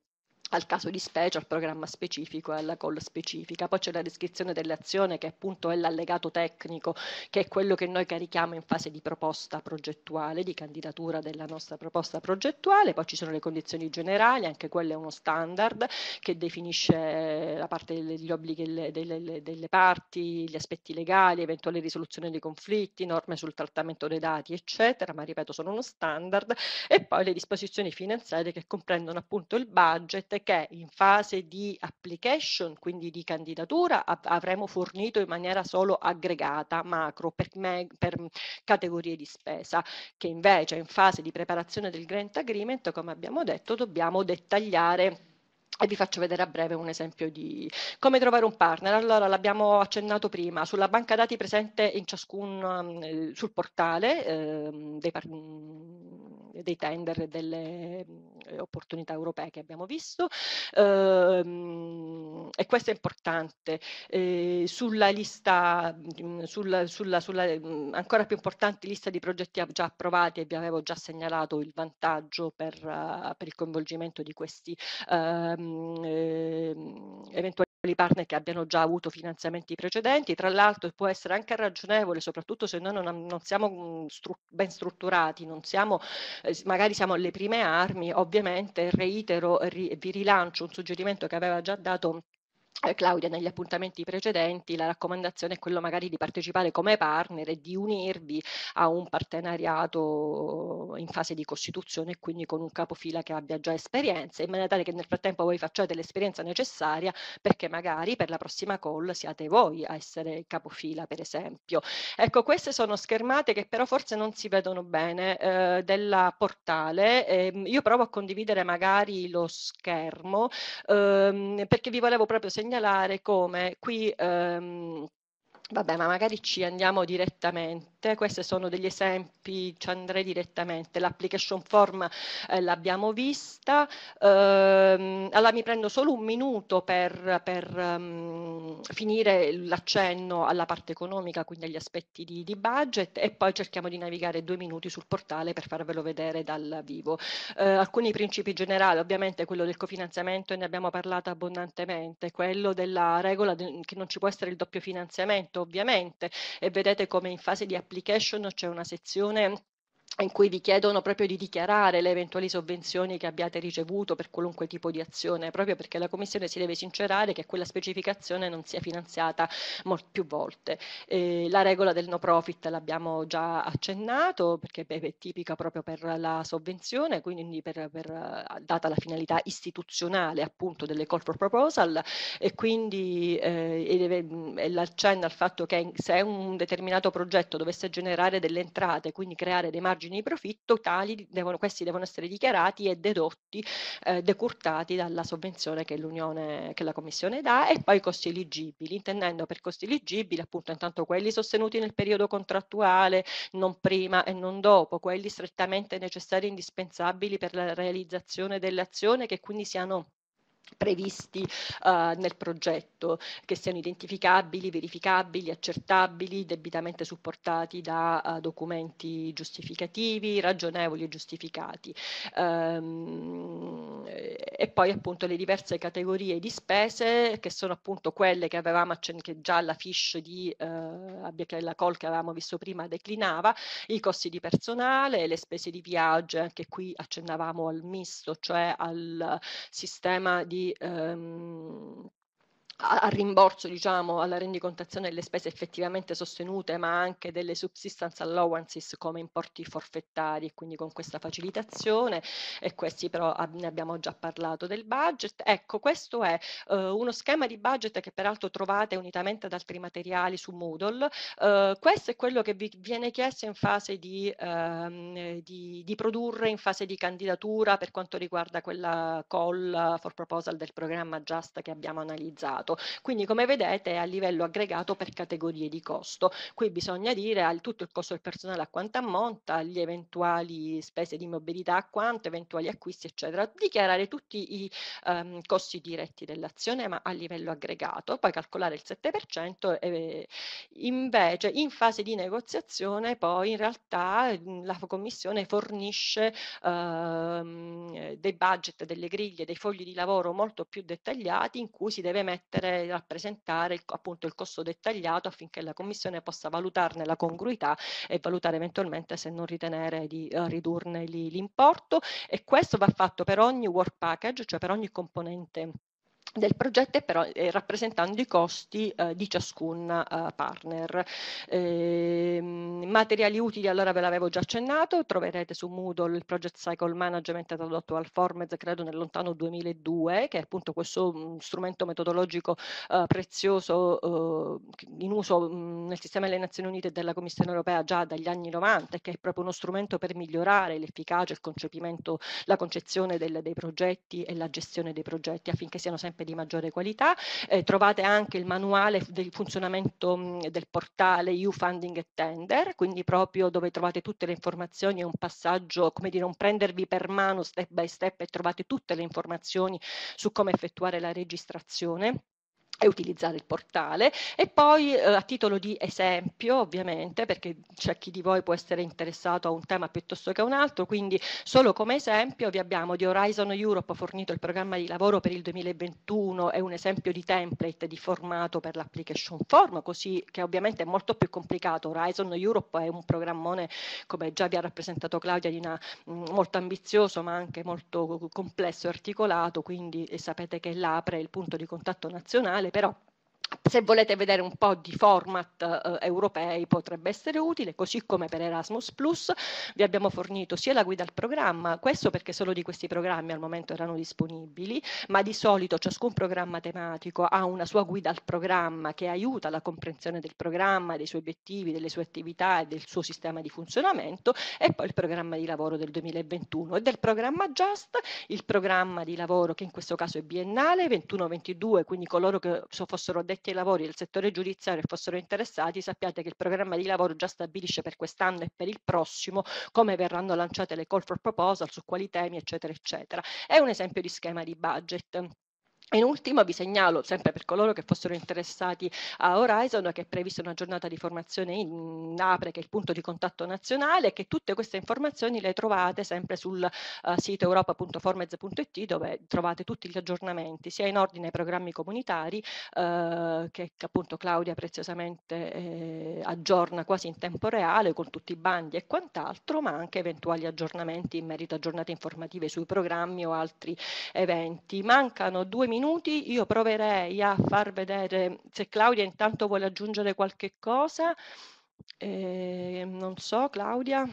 al caso di specie, al programma specifico e alla call specifica. Poi c'è la descrizione dell'azione che appunto è l'allegato tecnico, che è quello che noi carichiamo in fase di proposta progettuale, di candidatura della nostra proposta progettuale. Poi ci sono le condizioni generali, anche quello è uno standard che definisce eh, la parte degli obblighi delle, delle parti, gli aspetti legali, eventuali risoluzione dei conflitti, norme sul trattamento dei dati, eccetera, ma ripeto sono uno standard. E poi le disposizioni finanziarie che comprendono appunto il budget proposte che in fase di application, quindi di candidatura, avremo fornito in maniera solo aggregata, macro, per, me, per categorie di spesa, che invece in fase di preparazione del grant agreement, come abbiamo detto, dobbiamo dettagliare e vi faccio vedere a breve un esempio di come trovare un partner. Allora, l'abbiamo accennato prima, sulla banca dati presente in ciascun, mm, sul portale eh, dei, mm, dei, tender e delle mm, opportunità europee che abbiamo visto, eh, e questo è importante. Eh, sulla lista, sulla, sulla, sulla ancora più importante lista di progetti già approvati, e vi avevo già segnalato il vantaggio per, eh, per il coinvolgimento di questi eh, Ehm, ehm, eventuali partner che abbiano già avuto finanziamenti precedenti. Tra l'altro può essere anche ragionevole, soprattutto se noi non, non siamo mm, stru- ben strutturati, siamo, eh, magari siamo alle prime armi, ovviamente reitero, ri- vi rilancio un suggerimento che aveva già dato eh, Claudia negli appuntamenti precedenti, la raccomandazione è quella magari di partecipare come partner e di unirvi a un partenariato in fase di costituzione, quindi con un capofila che abbia già esperienza, in maniera tale che nel frattempo voi facciate l'esperienza necessaria perché magari per la prossima call siate voi a essere il capofila, per esempio. Ecco, queste sono schermate che però forse non si vedono bene eh, della portale. Eh, io provo a condividere magari lo schermo ehm, perché vi volevo proprio segnalare segnalare come qui ehm, Vabbè, ma magari ci andiamo direttamente, questi sono degli esempi, ci andrei direttamente, l'application form eh, l'abbiamo vista, ehm, allora mi prendo solo un minuto per, per um, finire l'accenno alla parte economica, quindi agli aspetti di, di, budget e poi cerchiamo di navigare due minuti sul portale per farvelo vedere dal vivo. Eh, alcuni principi generali, ovviamente quello del cofinanziamento ne abbiamo parlato abbondantemente, quello della regola del, che non ci può essere il doppio finanziamento, ovviamente e vedete come in fase di application c'è una sezione in cui vi chiedono proprio di dichiarare le eventuali sovvenzioni che abbiate ricevuto per qualunque tipo di azione, proprio perché la Commissione si deve sincerare che quella specificazione non sia finanziata più volte. Eh, la regola del no profit l'abbiamo già accennato perché è tipica proprio per la sovvenzione, quindi per, per, data la finalità istituzionale appunto delle call for proposal e quindi eh, l'accenno al fatto che se un determinato progetto dovesse generare delle entrate, quindi creare dei margini margini di profitto, tali devono, questi devono essere dichiarati e dedotti, eh, decurtati dalla sovvenzione che, che la Commissione dà e poi i costi eligibili, intendendo per costi eligibili appunto intanto quelli sostenuti nel periodo contrattuale, non prima e non dopo, quelli strettamente necessari e indispensabili per la realizzazione dell'azione che quindi siano previsti uh, nel progetto, che siano identificabili, verificabili, accertabili, debitamente supportati da uh, documenti giustificativi, ragionevoli e giustificati. Um, e poi appunto le diverse categorie di spese, che sono appunto quelle che avevamo accennato, che già la FISH di, uh, che la COL che avevamo visto prima declinava, i costi di personale, le spese di viaggio, anche qui accennavamo al misto, cioè al sistema di di ehm, al rimborso, diciamo, alla rendicontazione delle spese effettivamente sostenute, ma anche delle subsistence allowances come importi forfettari, quindi con questa facilitazione, e questi però ne abbiamo già parlato del budget. Ecco, questo è eh, uno schema di budget che peraltro trovate unitamente ad altri materiali su Moodle. Eh, questo è quello che vi viene chiesto in fase di, ehm, di, di produrre, in fase di candidatura per quanto riguarda quella call for proposal del programma Just che abbiamo analizzato passato. Quindi come vedete è a livello aggregato per categorie di costo. Qui bisogna dire al tutto il costo del personale a quanto ammonta, gli eventuali spese di mobilità a quanto, eventuali acquisti eccetera. Dichiarare tutti i um, costi diretti dell'azione ma a livello aggregato, poi calcolare il 7% e eh, invece in fase di negoziazione poi in realtà la commissione fornisce um, dei budget, delle griglie, dei fogli di lavoro molto più dettagliati in cui si deve mettere mettere, rappresentare il, appunto il costo dettagliato affinché la Commissione possa valutarne la congruità e valutare eventualmente se non ritenere di uh, ridurne l'importo e questo va fatto per ogni work package, cioè per ogni componente del progetto e però eh, rappresentando i costi eh, di ciascun eh, partner. Ehm, materiali utili, allora ve l'avevo già accennato, troverete su Moodle il Project Cycle Management tradotto al Formez credo nel lontano 2002, che è appunto questo mh, mm, strumento metodologico eh, prezioso eh, in uso mh, mm, nel sistema delle Nazioni Unite e della Commissione Europea già dagli anni 90 che è proprio uno strumento per migliorare l'efficacia, il concepimento, la concezione del, dei progetti e la gestione dei progetti affinché siano sempre di maggiore qualità. Eh, trovate anche il manuale del funzionamento mh, mm, del portale EU Funding e Tender, quindi proprio dove trovate tutte le informazioni, è un passaggio, come dire, un prendervi per mano step by step e trovate tutte le informazioni su come effettuare la registrazione e utilizzare il portale e poi eh, a titolo di esempio ovviamente perché c'è chi di voi può essere interessato a un tema piuttosto che a un altro quindi solo come esempio vi abbiamo di Horizon Europe fornito il programma di lavoro per il 2021 è un esempio di template di formato per l'application form così che ovviamente è molto più complicato Horizon Europe è un programmone come già vi ha rappresentato Claudia Dina mm, molto ambizioso ma anche molto complesso e articolato quindi eh, sapete che l'APRE il punto di contatto nazionale però se volete vedere un po' di format eh, europei potrebbe essere utile, così come per Erasmus Plus vi abbiamo fornito sia la guida al programma, questo perché solo di questi programmi al momento erano disponibili, ma di solito ciascun programma tematico ha una sua guida al programma che aiuta la comprensione del programma, dei suoi obiettivi, delle sue attività e del suo sistema di funzionamento e poi il programma di lavoro del 2021 e del programma Just, il programma di lavoro che in questo caso è biennale 21-22, quindi coloro che fossero detti addetti ai lavori del settore giudiziario fossero interessati, sappiate che il programma di lavoro già stabilisce per quest'anno e per il prossimo come verranno lanciate le call for proposal, su quali temi, eccetera, eccetera. È un esempio di schema di budget. In ultimo vi segnalo, sempre per coloro che fossero interessati a Horizon, che è prevista una giornata di formazione in APRE, che è il punto di contatto nazionale, che tutte queste informazioni le trovate sempre sul uh, sito europa.formez.it, dove trovate tutti gli aggiornamenti, sia in ordine ai programmi comunitari, uh, che appunto Claudia preziosamente eh, aggiorna quasi in tempo reale, con tutti i bandi e quant'altro, ma anche eventuali aggiornamenti in merito a giornate informative sui programmi o altri eventi. Mancano due minuti minuti, io proverei a far vedere se Claudia intanto vuole aggiungere qualche cosa. Eh, non so, Claudia.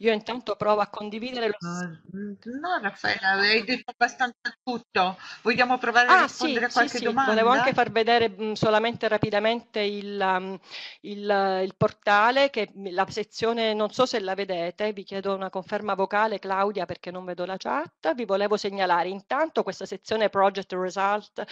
Io intanto provo a condividere lo ah,
mm, No, Raffaella, hai detto abbastanza tutto. Vogliamo provare ah, a rispondere sì, a qualche sì, domanda? Volevo anche far
vedere mh, mm, solamente rapidamente il, um, il, il, portale, che la sezione, non so se la vedete, vi chiedo una conferma vocale Claudia perché non vedo la chat. Vi volevo segnalare intanto questa sezione Project Result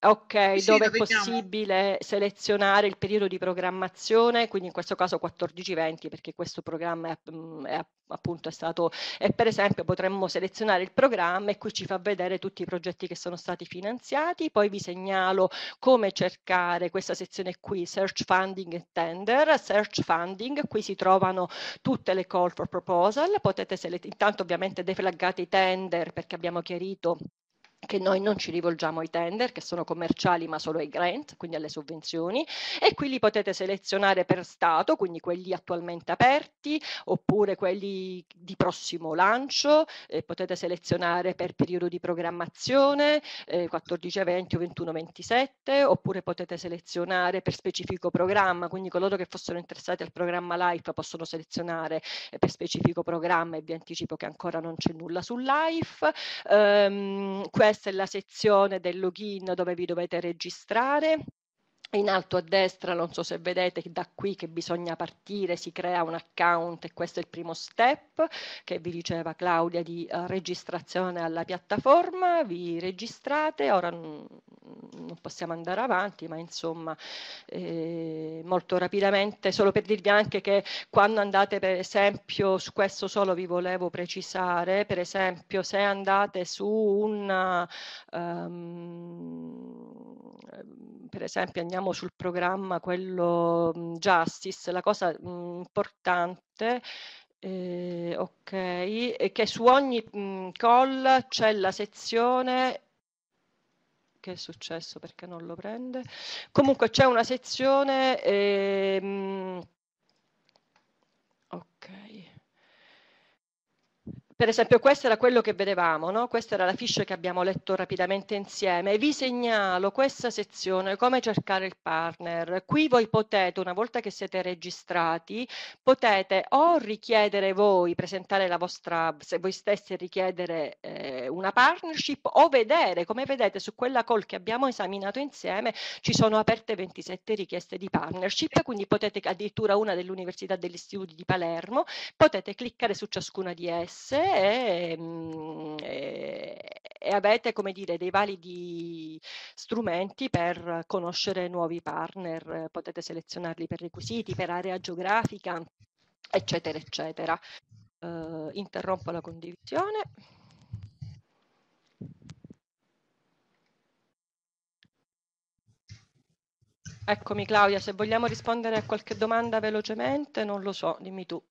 Ok, sì, dove è possibile selezionare il periodo di programmazione, quindi in questo caso 14-20 perché questo programma è, mm, è, appunto è stato, e per esempio potremmo selezionare il programma e qui ci fa vedere tutti i progetti che sono stati finanziati, poi vi segnalo come cercare questa sezione qui, Search Funding e Tender, Search Funding, qui si trovano tutte le call for proposal, potete selezionare, intanto ovviamente deflaggate i tender perché abbiamo chiarito che noi non ci rivolgiamo ai tender, che sono commerciali ma solo ai grant, quindi alle sovvenzioni, e qui li potete selezionare per stato, quindi quelli attualmente aperti, oppure quelli di prossimo lancio, eh, potete selezionare per periodo di programmazione, eh, 14 20 o 21 27, oppure potete selezionare per specifico programma, quindi coloro che fossero interessati al programma LIFE possono selezionare eh, per specifico programma e vi anticipo che ancora non c'è nulla su LIFE, ehm, questa è la sezione del login dove vi dovete registrare in alto a destra, non so se vedete, da qui che bisogna partire, si crea un account e questo è il primo step che vi diceva Claudia di eh, registrazione alla piattaforma, vi registrate, ora non possiamo andare avanti, ma insomma eh, molto rapidamente, solo per dirvi anche che quando andate per esempio, su questo solo vi volevo precisare, per esempio se andate su un... Um, per esempio andiamo sul programma, quello mh, mhmm, Justice, la cosa mh, mhmm, importante eh, ok, e che su ogni mh, mhmm, call c'è la sezione che è successo perché non lo prende. Comunque c'è una sezione eh, ok per esempio questo era quello che vedevamo, no? questa era la fiche che abbiamo letto rapidamente insieme, vi segnalo questa sezione, come cercare il partner, qui voi potete, una volta che siete registrati, potete o richiedere voi, presentare la vostra, se voi stessi richiedere eh, una partnership o vedere, come vedete su quella call che abbiamo esaminato insieme, ci sono aperte 27 richieste di partnership, quindi potete addirittura una dell'Università degli Studi di Palermo, potete cliccare su ciascuna di esse Mhmm, e, eh, è, avete come dire, dei validi strumenti per conoscere nuovi partner, potete selezionarli per requisiti, per area geografica, eccetera, eccetera. Uh, interrompo la condivisione. Eccomi Claudia, se vogliamo rispondere a qualche domanda velocemente, non lo so, dimmi tu.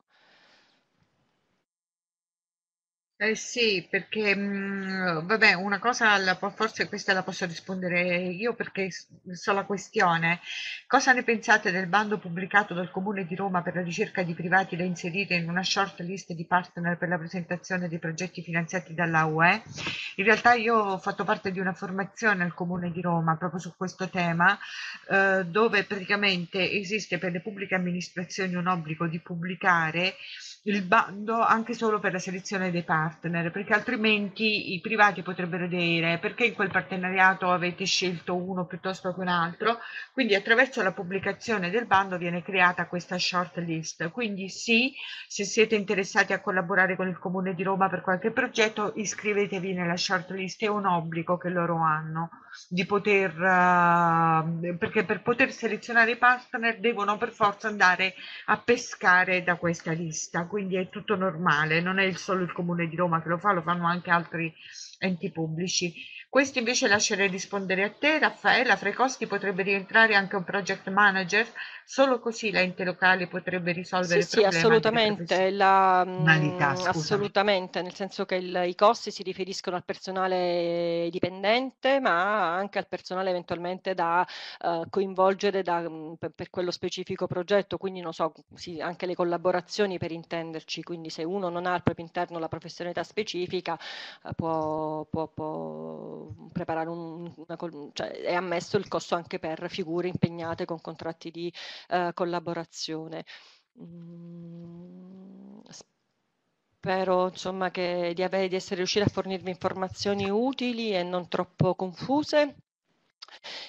Eh, sì, perché mh, mm, vabbè, una cosa la forse questa la posso rispondere io perché s- so la questione. Cosa ne pensate del bando pubblicato dal Comune di Roma per la ricerca di privati da inserire in una short list di partner per la presentazione dei progetti finanziati dalla UE? In realtà io ho fatto parte di una formazione al Comune di Roma proprio su questo tema, eh, dove praticamente esiste per le pubbliche amministrazioni un obbligo di pubblicare il bando anche solo per la selezione dei partner, perché altrimenti i privati potrebbero dire perché in quel partenariato avete scelto uno piuttosto che un altro, quindi attraverso la pubblicazione del bando viene creata questa short list, quindi sì, se siete interessati a collaborare con il Comune di Roma per qualche progetto, iscrivetevi nella short list, è un obbligo che loro hanno di poter, uh, perché per poter selezionare i partner devono per forza andare a pescare da questa lista quindi è tutto normale, non è solo il comune di Roma che lo fa, lo fanno anche altri enti pubblici. Questo invece lascerei rispondere a te, Raffaella. Fra i costi potrebbe rientrare anche un project manager, solo così l'ente locale potrebbe risolvere sì, il problema. Sì, assolutamente, la, mm, assolutamente,
nel senso che il, i costi si riferiscono al personale dipendente, ma anche al personale eventualmente da uh, coinvolgere da, mm, per, per, quello specifico progetto, quindi non so, sì, anche le collaborazioni per intenderci, quindi se uno non ha al proprio interno la professionalità specifica uh, può, può, può preparare un, una, cioè è ammesso il costo anche per figure impegnate con contratti di eh, collaborazione. Mm, spero insomma, che, di, avere, di essere riuscita a fornirvi informazioni utili e non troppo confuse.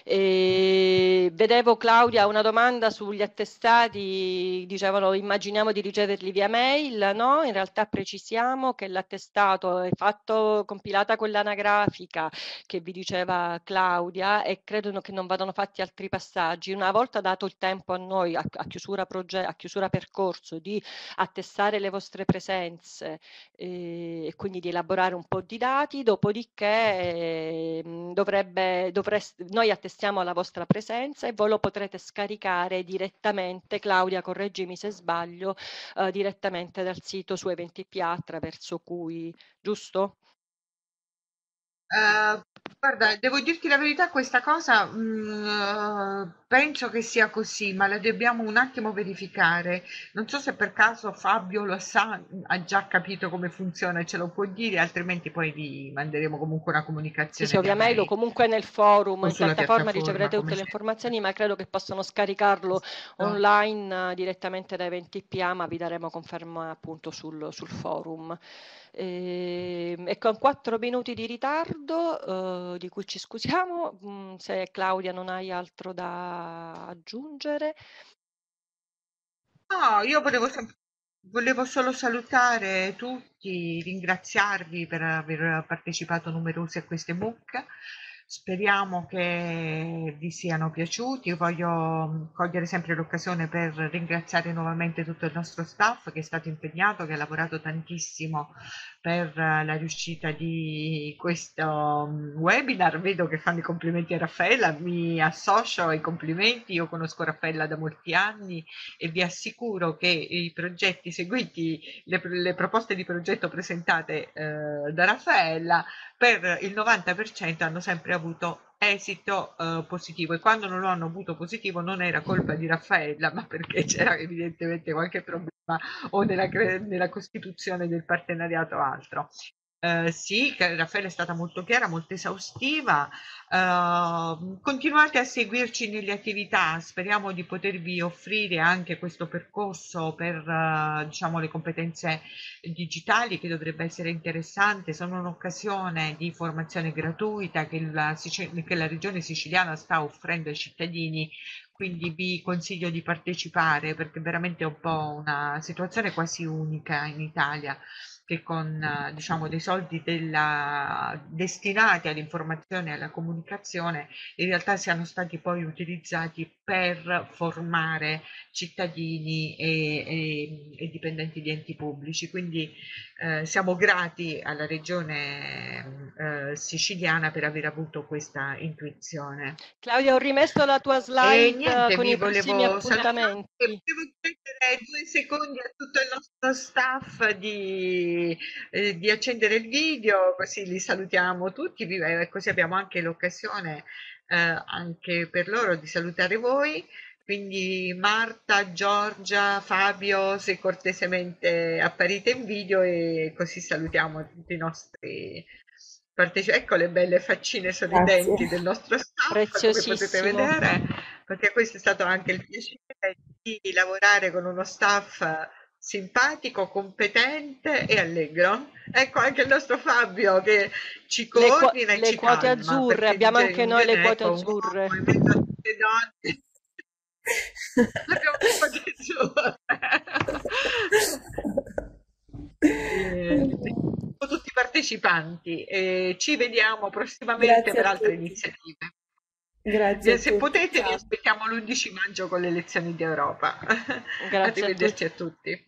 E vedevo Claudia una domanda sugli attestati, dicevano immaginiamo di riceverli via mail, no? In realtà precisiamo che l'attestato è fatto, compilata quell'anagrafica che vi diceva Claudia e credono che non vadano fatti altri passaggi. Una volta dato il tempo a noi, a, a, chiusura, proge- a chiusura percorso, di attestare le vostre presenze eh, e quindi di elaborare un po' di dati, dopodiché eh, dovrebbe, dovreste noi attestiamo la vostra presenza e voi lo potrete scaricare direttamente, Claudia correggimi se sbaglio, eh, direttamente dal sito su Eventipia attraverso cui, giusto?
Eh, guarda, devo dirti la verità, questa cosa, mh, mm, penso che sia così, ma la dobbiamo un attimo verificare. Non so se per caso Fabio lo sa, ha già capito come funziona, ce lo può dire, altrimenti poi vi manderemo comunque una Sì, comunicazione sì, via mail o mail.
comunque nel forum, O in sulla piattaforma piattaforma, riceverete tutte le sempre. informazioni, ma credo che possono scaricarlo Esatto. online eh, direttamente da Eventi PA, ma vi daremo conferma appunto sul, sul forum. E, ehm, e con quattro minuti di ritardo, eh, di cui ci scusiamo, mm, se Claudia non hai altro da aggiungere.
No, io volevo, volevo solo salutare tutti, ringraziarvi per aver partecipato numerosi a queste MOOC Speriamo che vi siano piaciuti. Io voglio mm, cogliere sempre l'occasione per ringraziare nuovamente tutto il nostro staff che è stato impegnato, che ha lavorato tantissimo per la riuscita di questo mm, webinar. Vedo che fanno i complimenti a Raffaella, mi associo ai complimenti, io conosco Raffaella da molti anni e vi assicuro che i progetti seguiti, le, le proposte di progetto presentate eh, da Raffaella per il 90% hanno sempre avuto esito eh, positivo e quando non lo hanno avuto positivo non era colpa di Raffaella ma perché c'era evidentemente qualche problema o nella, nella costituzione del partenariato o altro. Eh, sì, Raffaele è stata molto chiara, molto esaustiva. Eh, continuate a seguirci nelle attività, speriamo di potervi offrire anche questo percorso per eh, diciamo, le competenze digitali che dovrebbe essere interessante. Sono un'occasione di formazione gratuita che la, che la regione siciliana sta offrendo ai cittadini quindi vi consiglio di partecipare perché veramente è un po' una situazione quasi unica in Italia che con eh, diciamo, dei soldi della, destinati all'informazione e alla comunicazione in realtà siano stati poi utilizzati per formare cittadini e, e, e dipendenti di enti pubblici. Quindi eh, siamo grati alla regione eh, siciliana per aver avuto questa intuizione.
Claudia, ho rimesso la tua slide eh, niente, con i prossimi appuntamenti.
devo chiedere due secondi a tutto il nostro staff di, eh, di accendere il video, così li salutiamo tutti eh, così abbiamo anche l'occasione anche per loro di salutare voi quindi Marta, Giorgia, Fabio, se cortesemente apparite in video e così salutiamo tutti i nostri partecipanti. Ecco le belle faccine sorridenti Grazie. del nostro staff, come potete vedere, perché questo è stato anche il piacere di lavorare con uno staff simpatico, competente e allegro. Ecco anche il nostro Fabio che ci coordina le, e le ci Le quote calma, azzurre, abbiamo anche noi le quote azzurre. Donne Abbiamo qualche giorno. Eh, tutti i partecipanti e eh, ci vediamo prossimamente Grazie per altre iniziative. Grazie. Se potete, vi aspettiamo l'11 maggio con le lezioni d'Europa. Grazie Arrivederci a tutti. A tutti.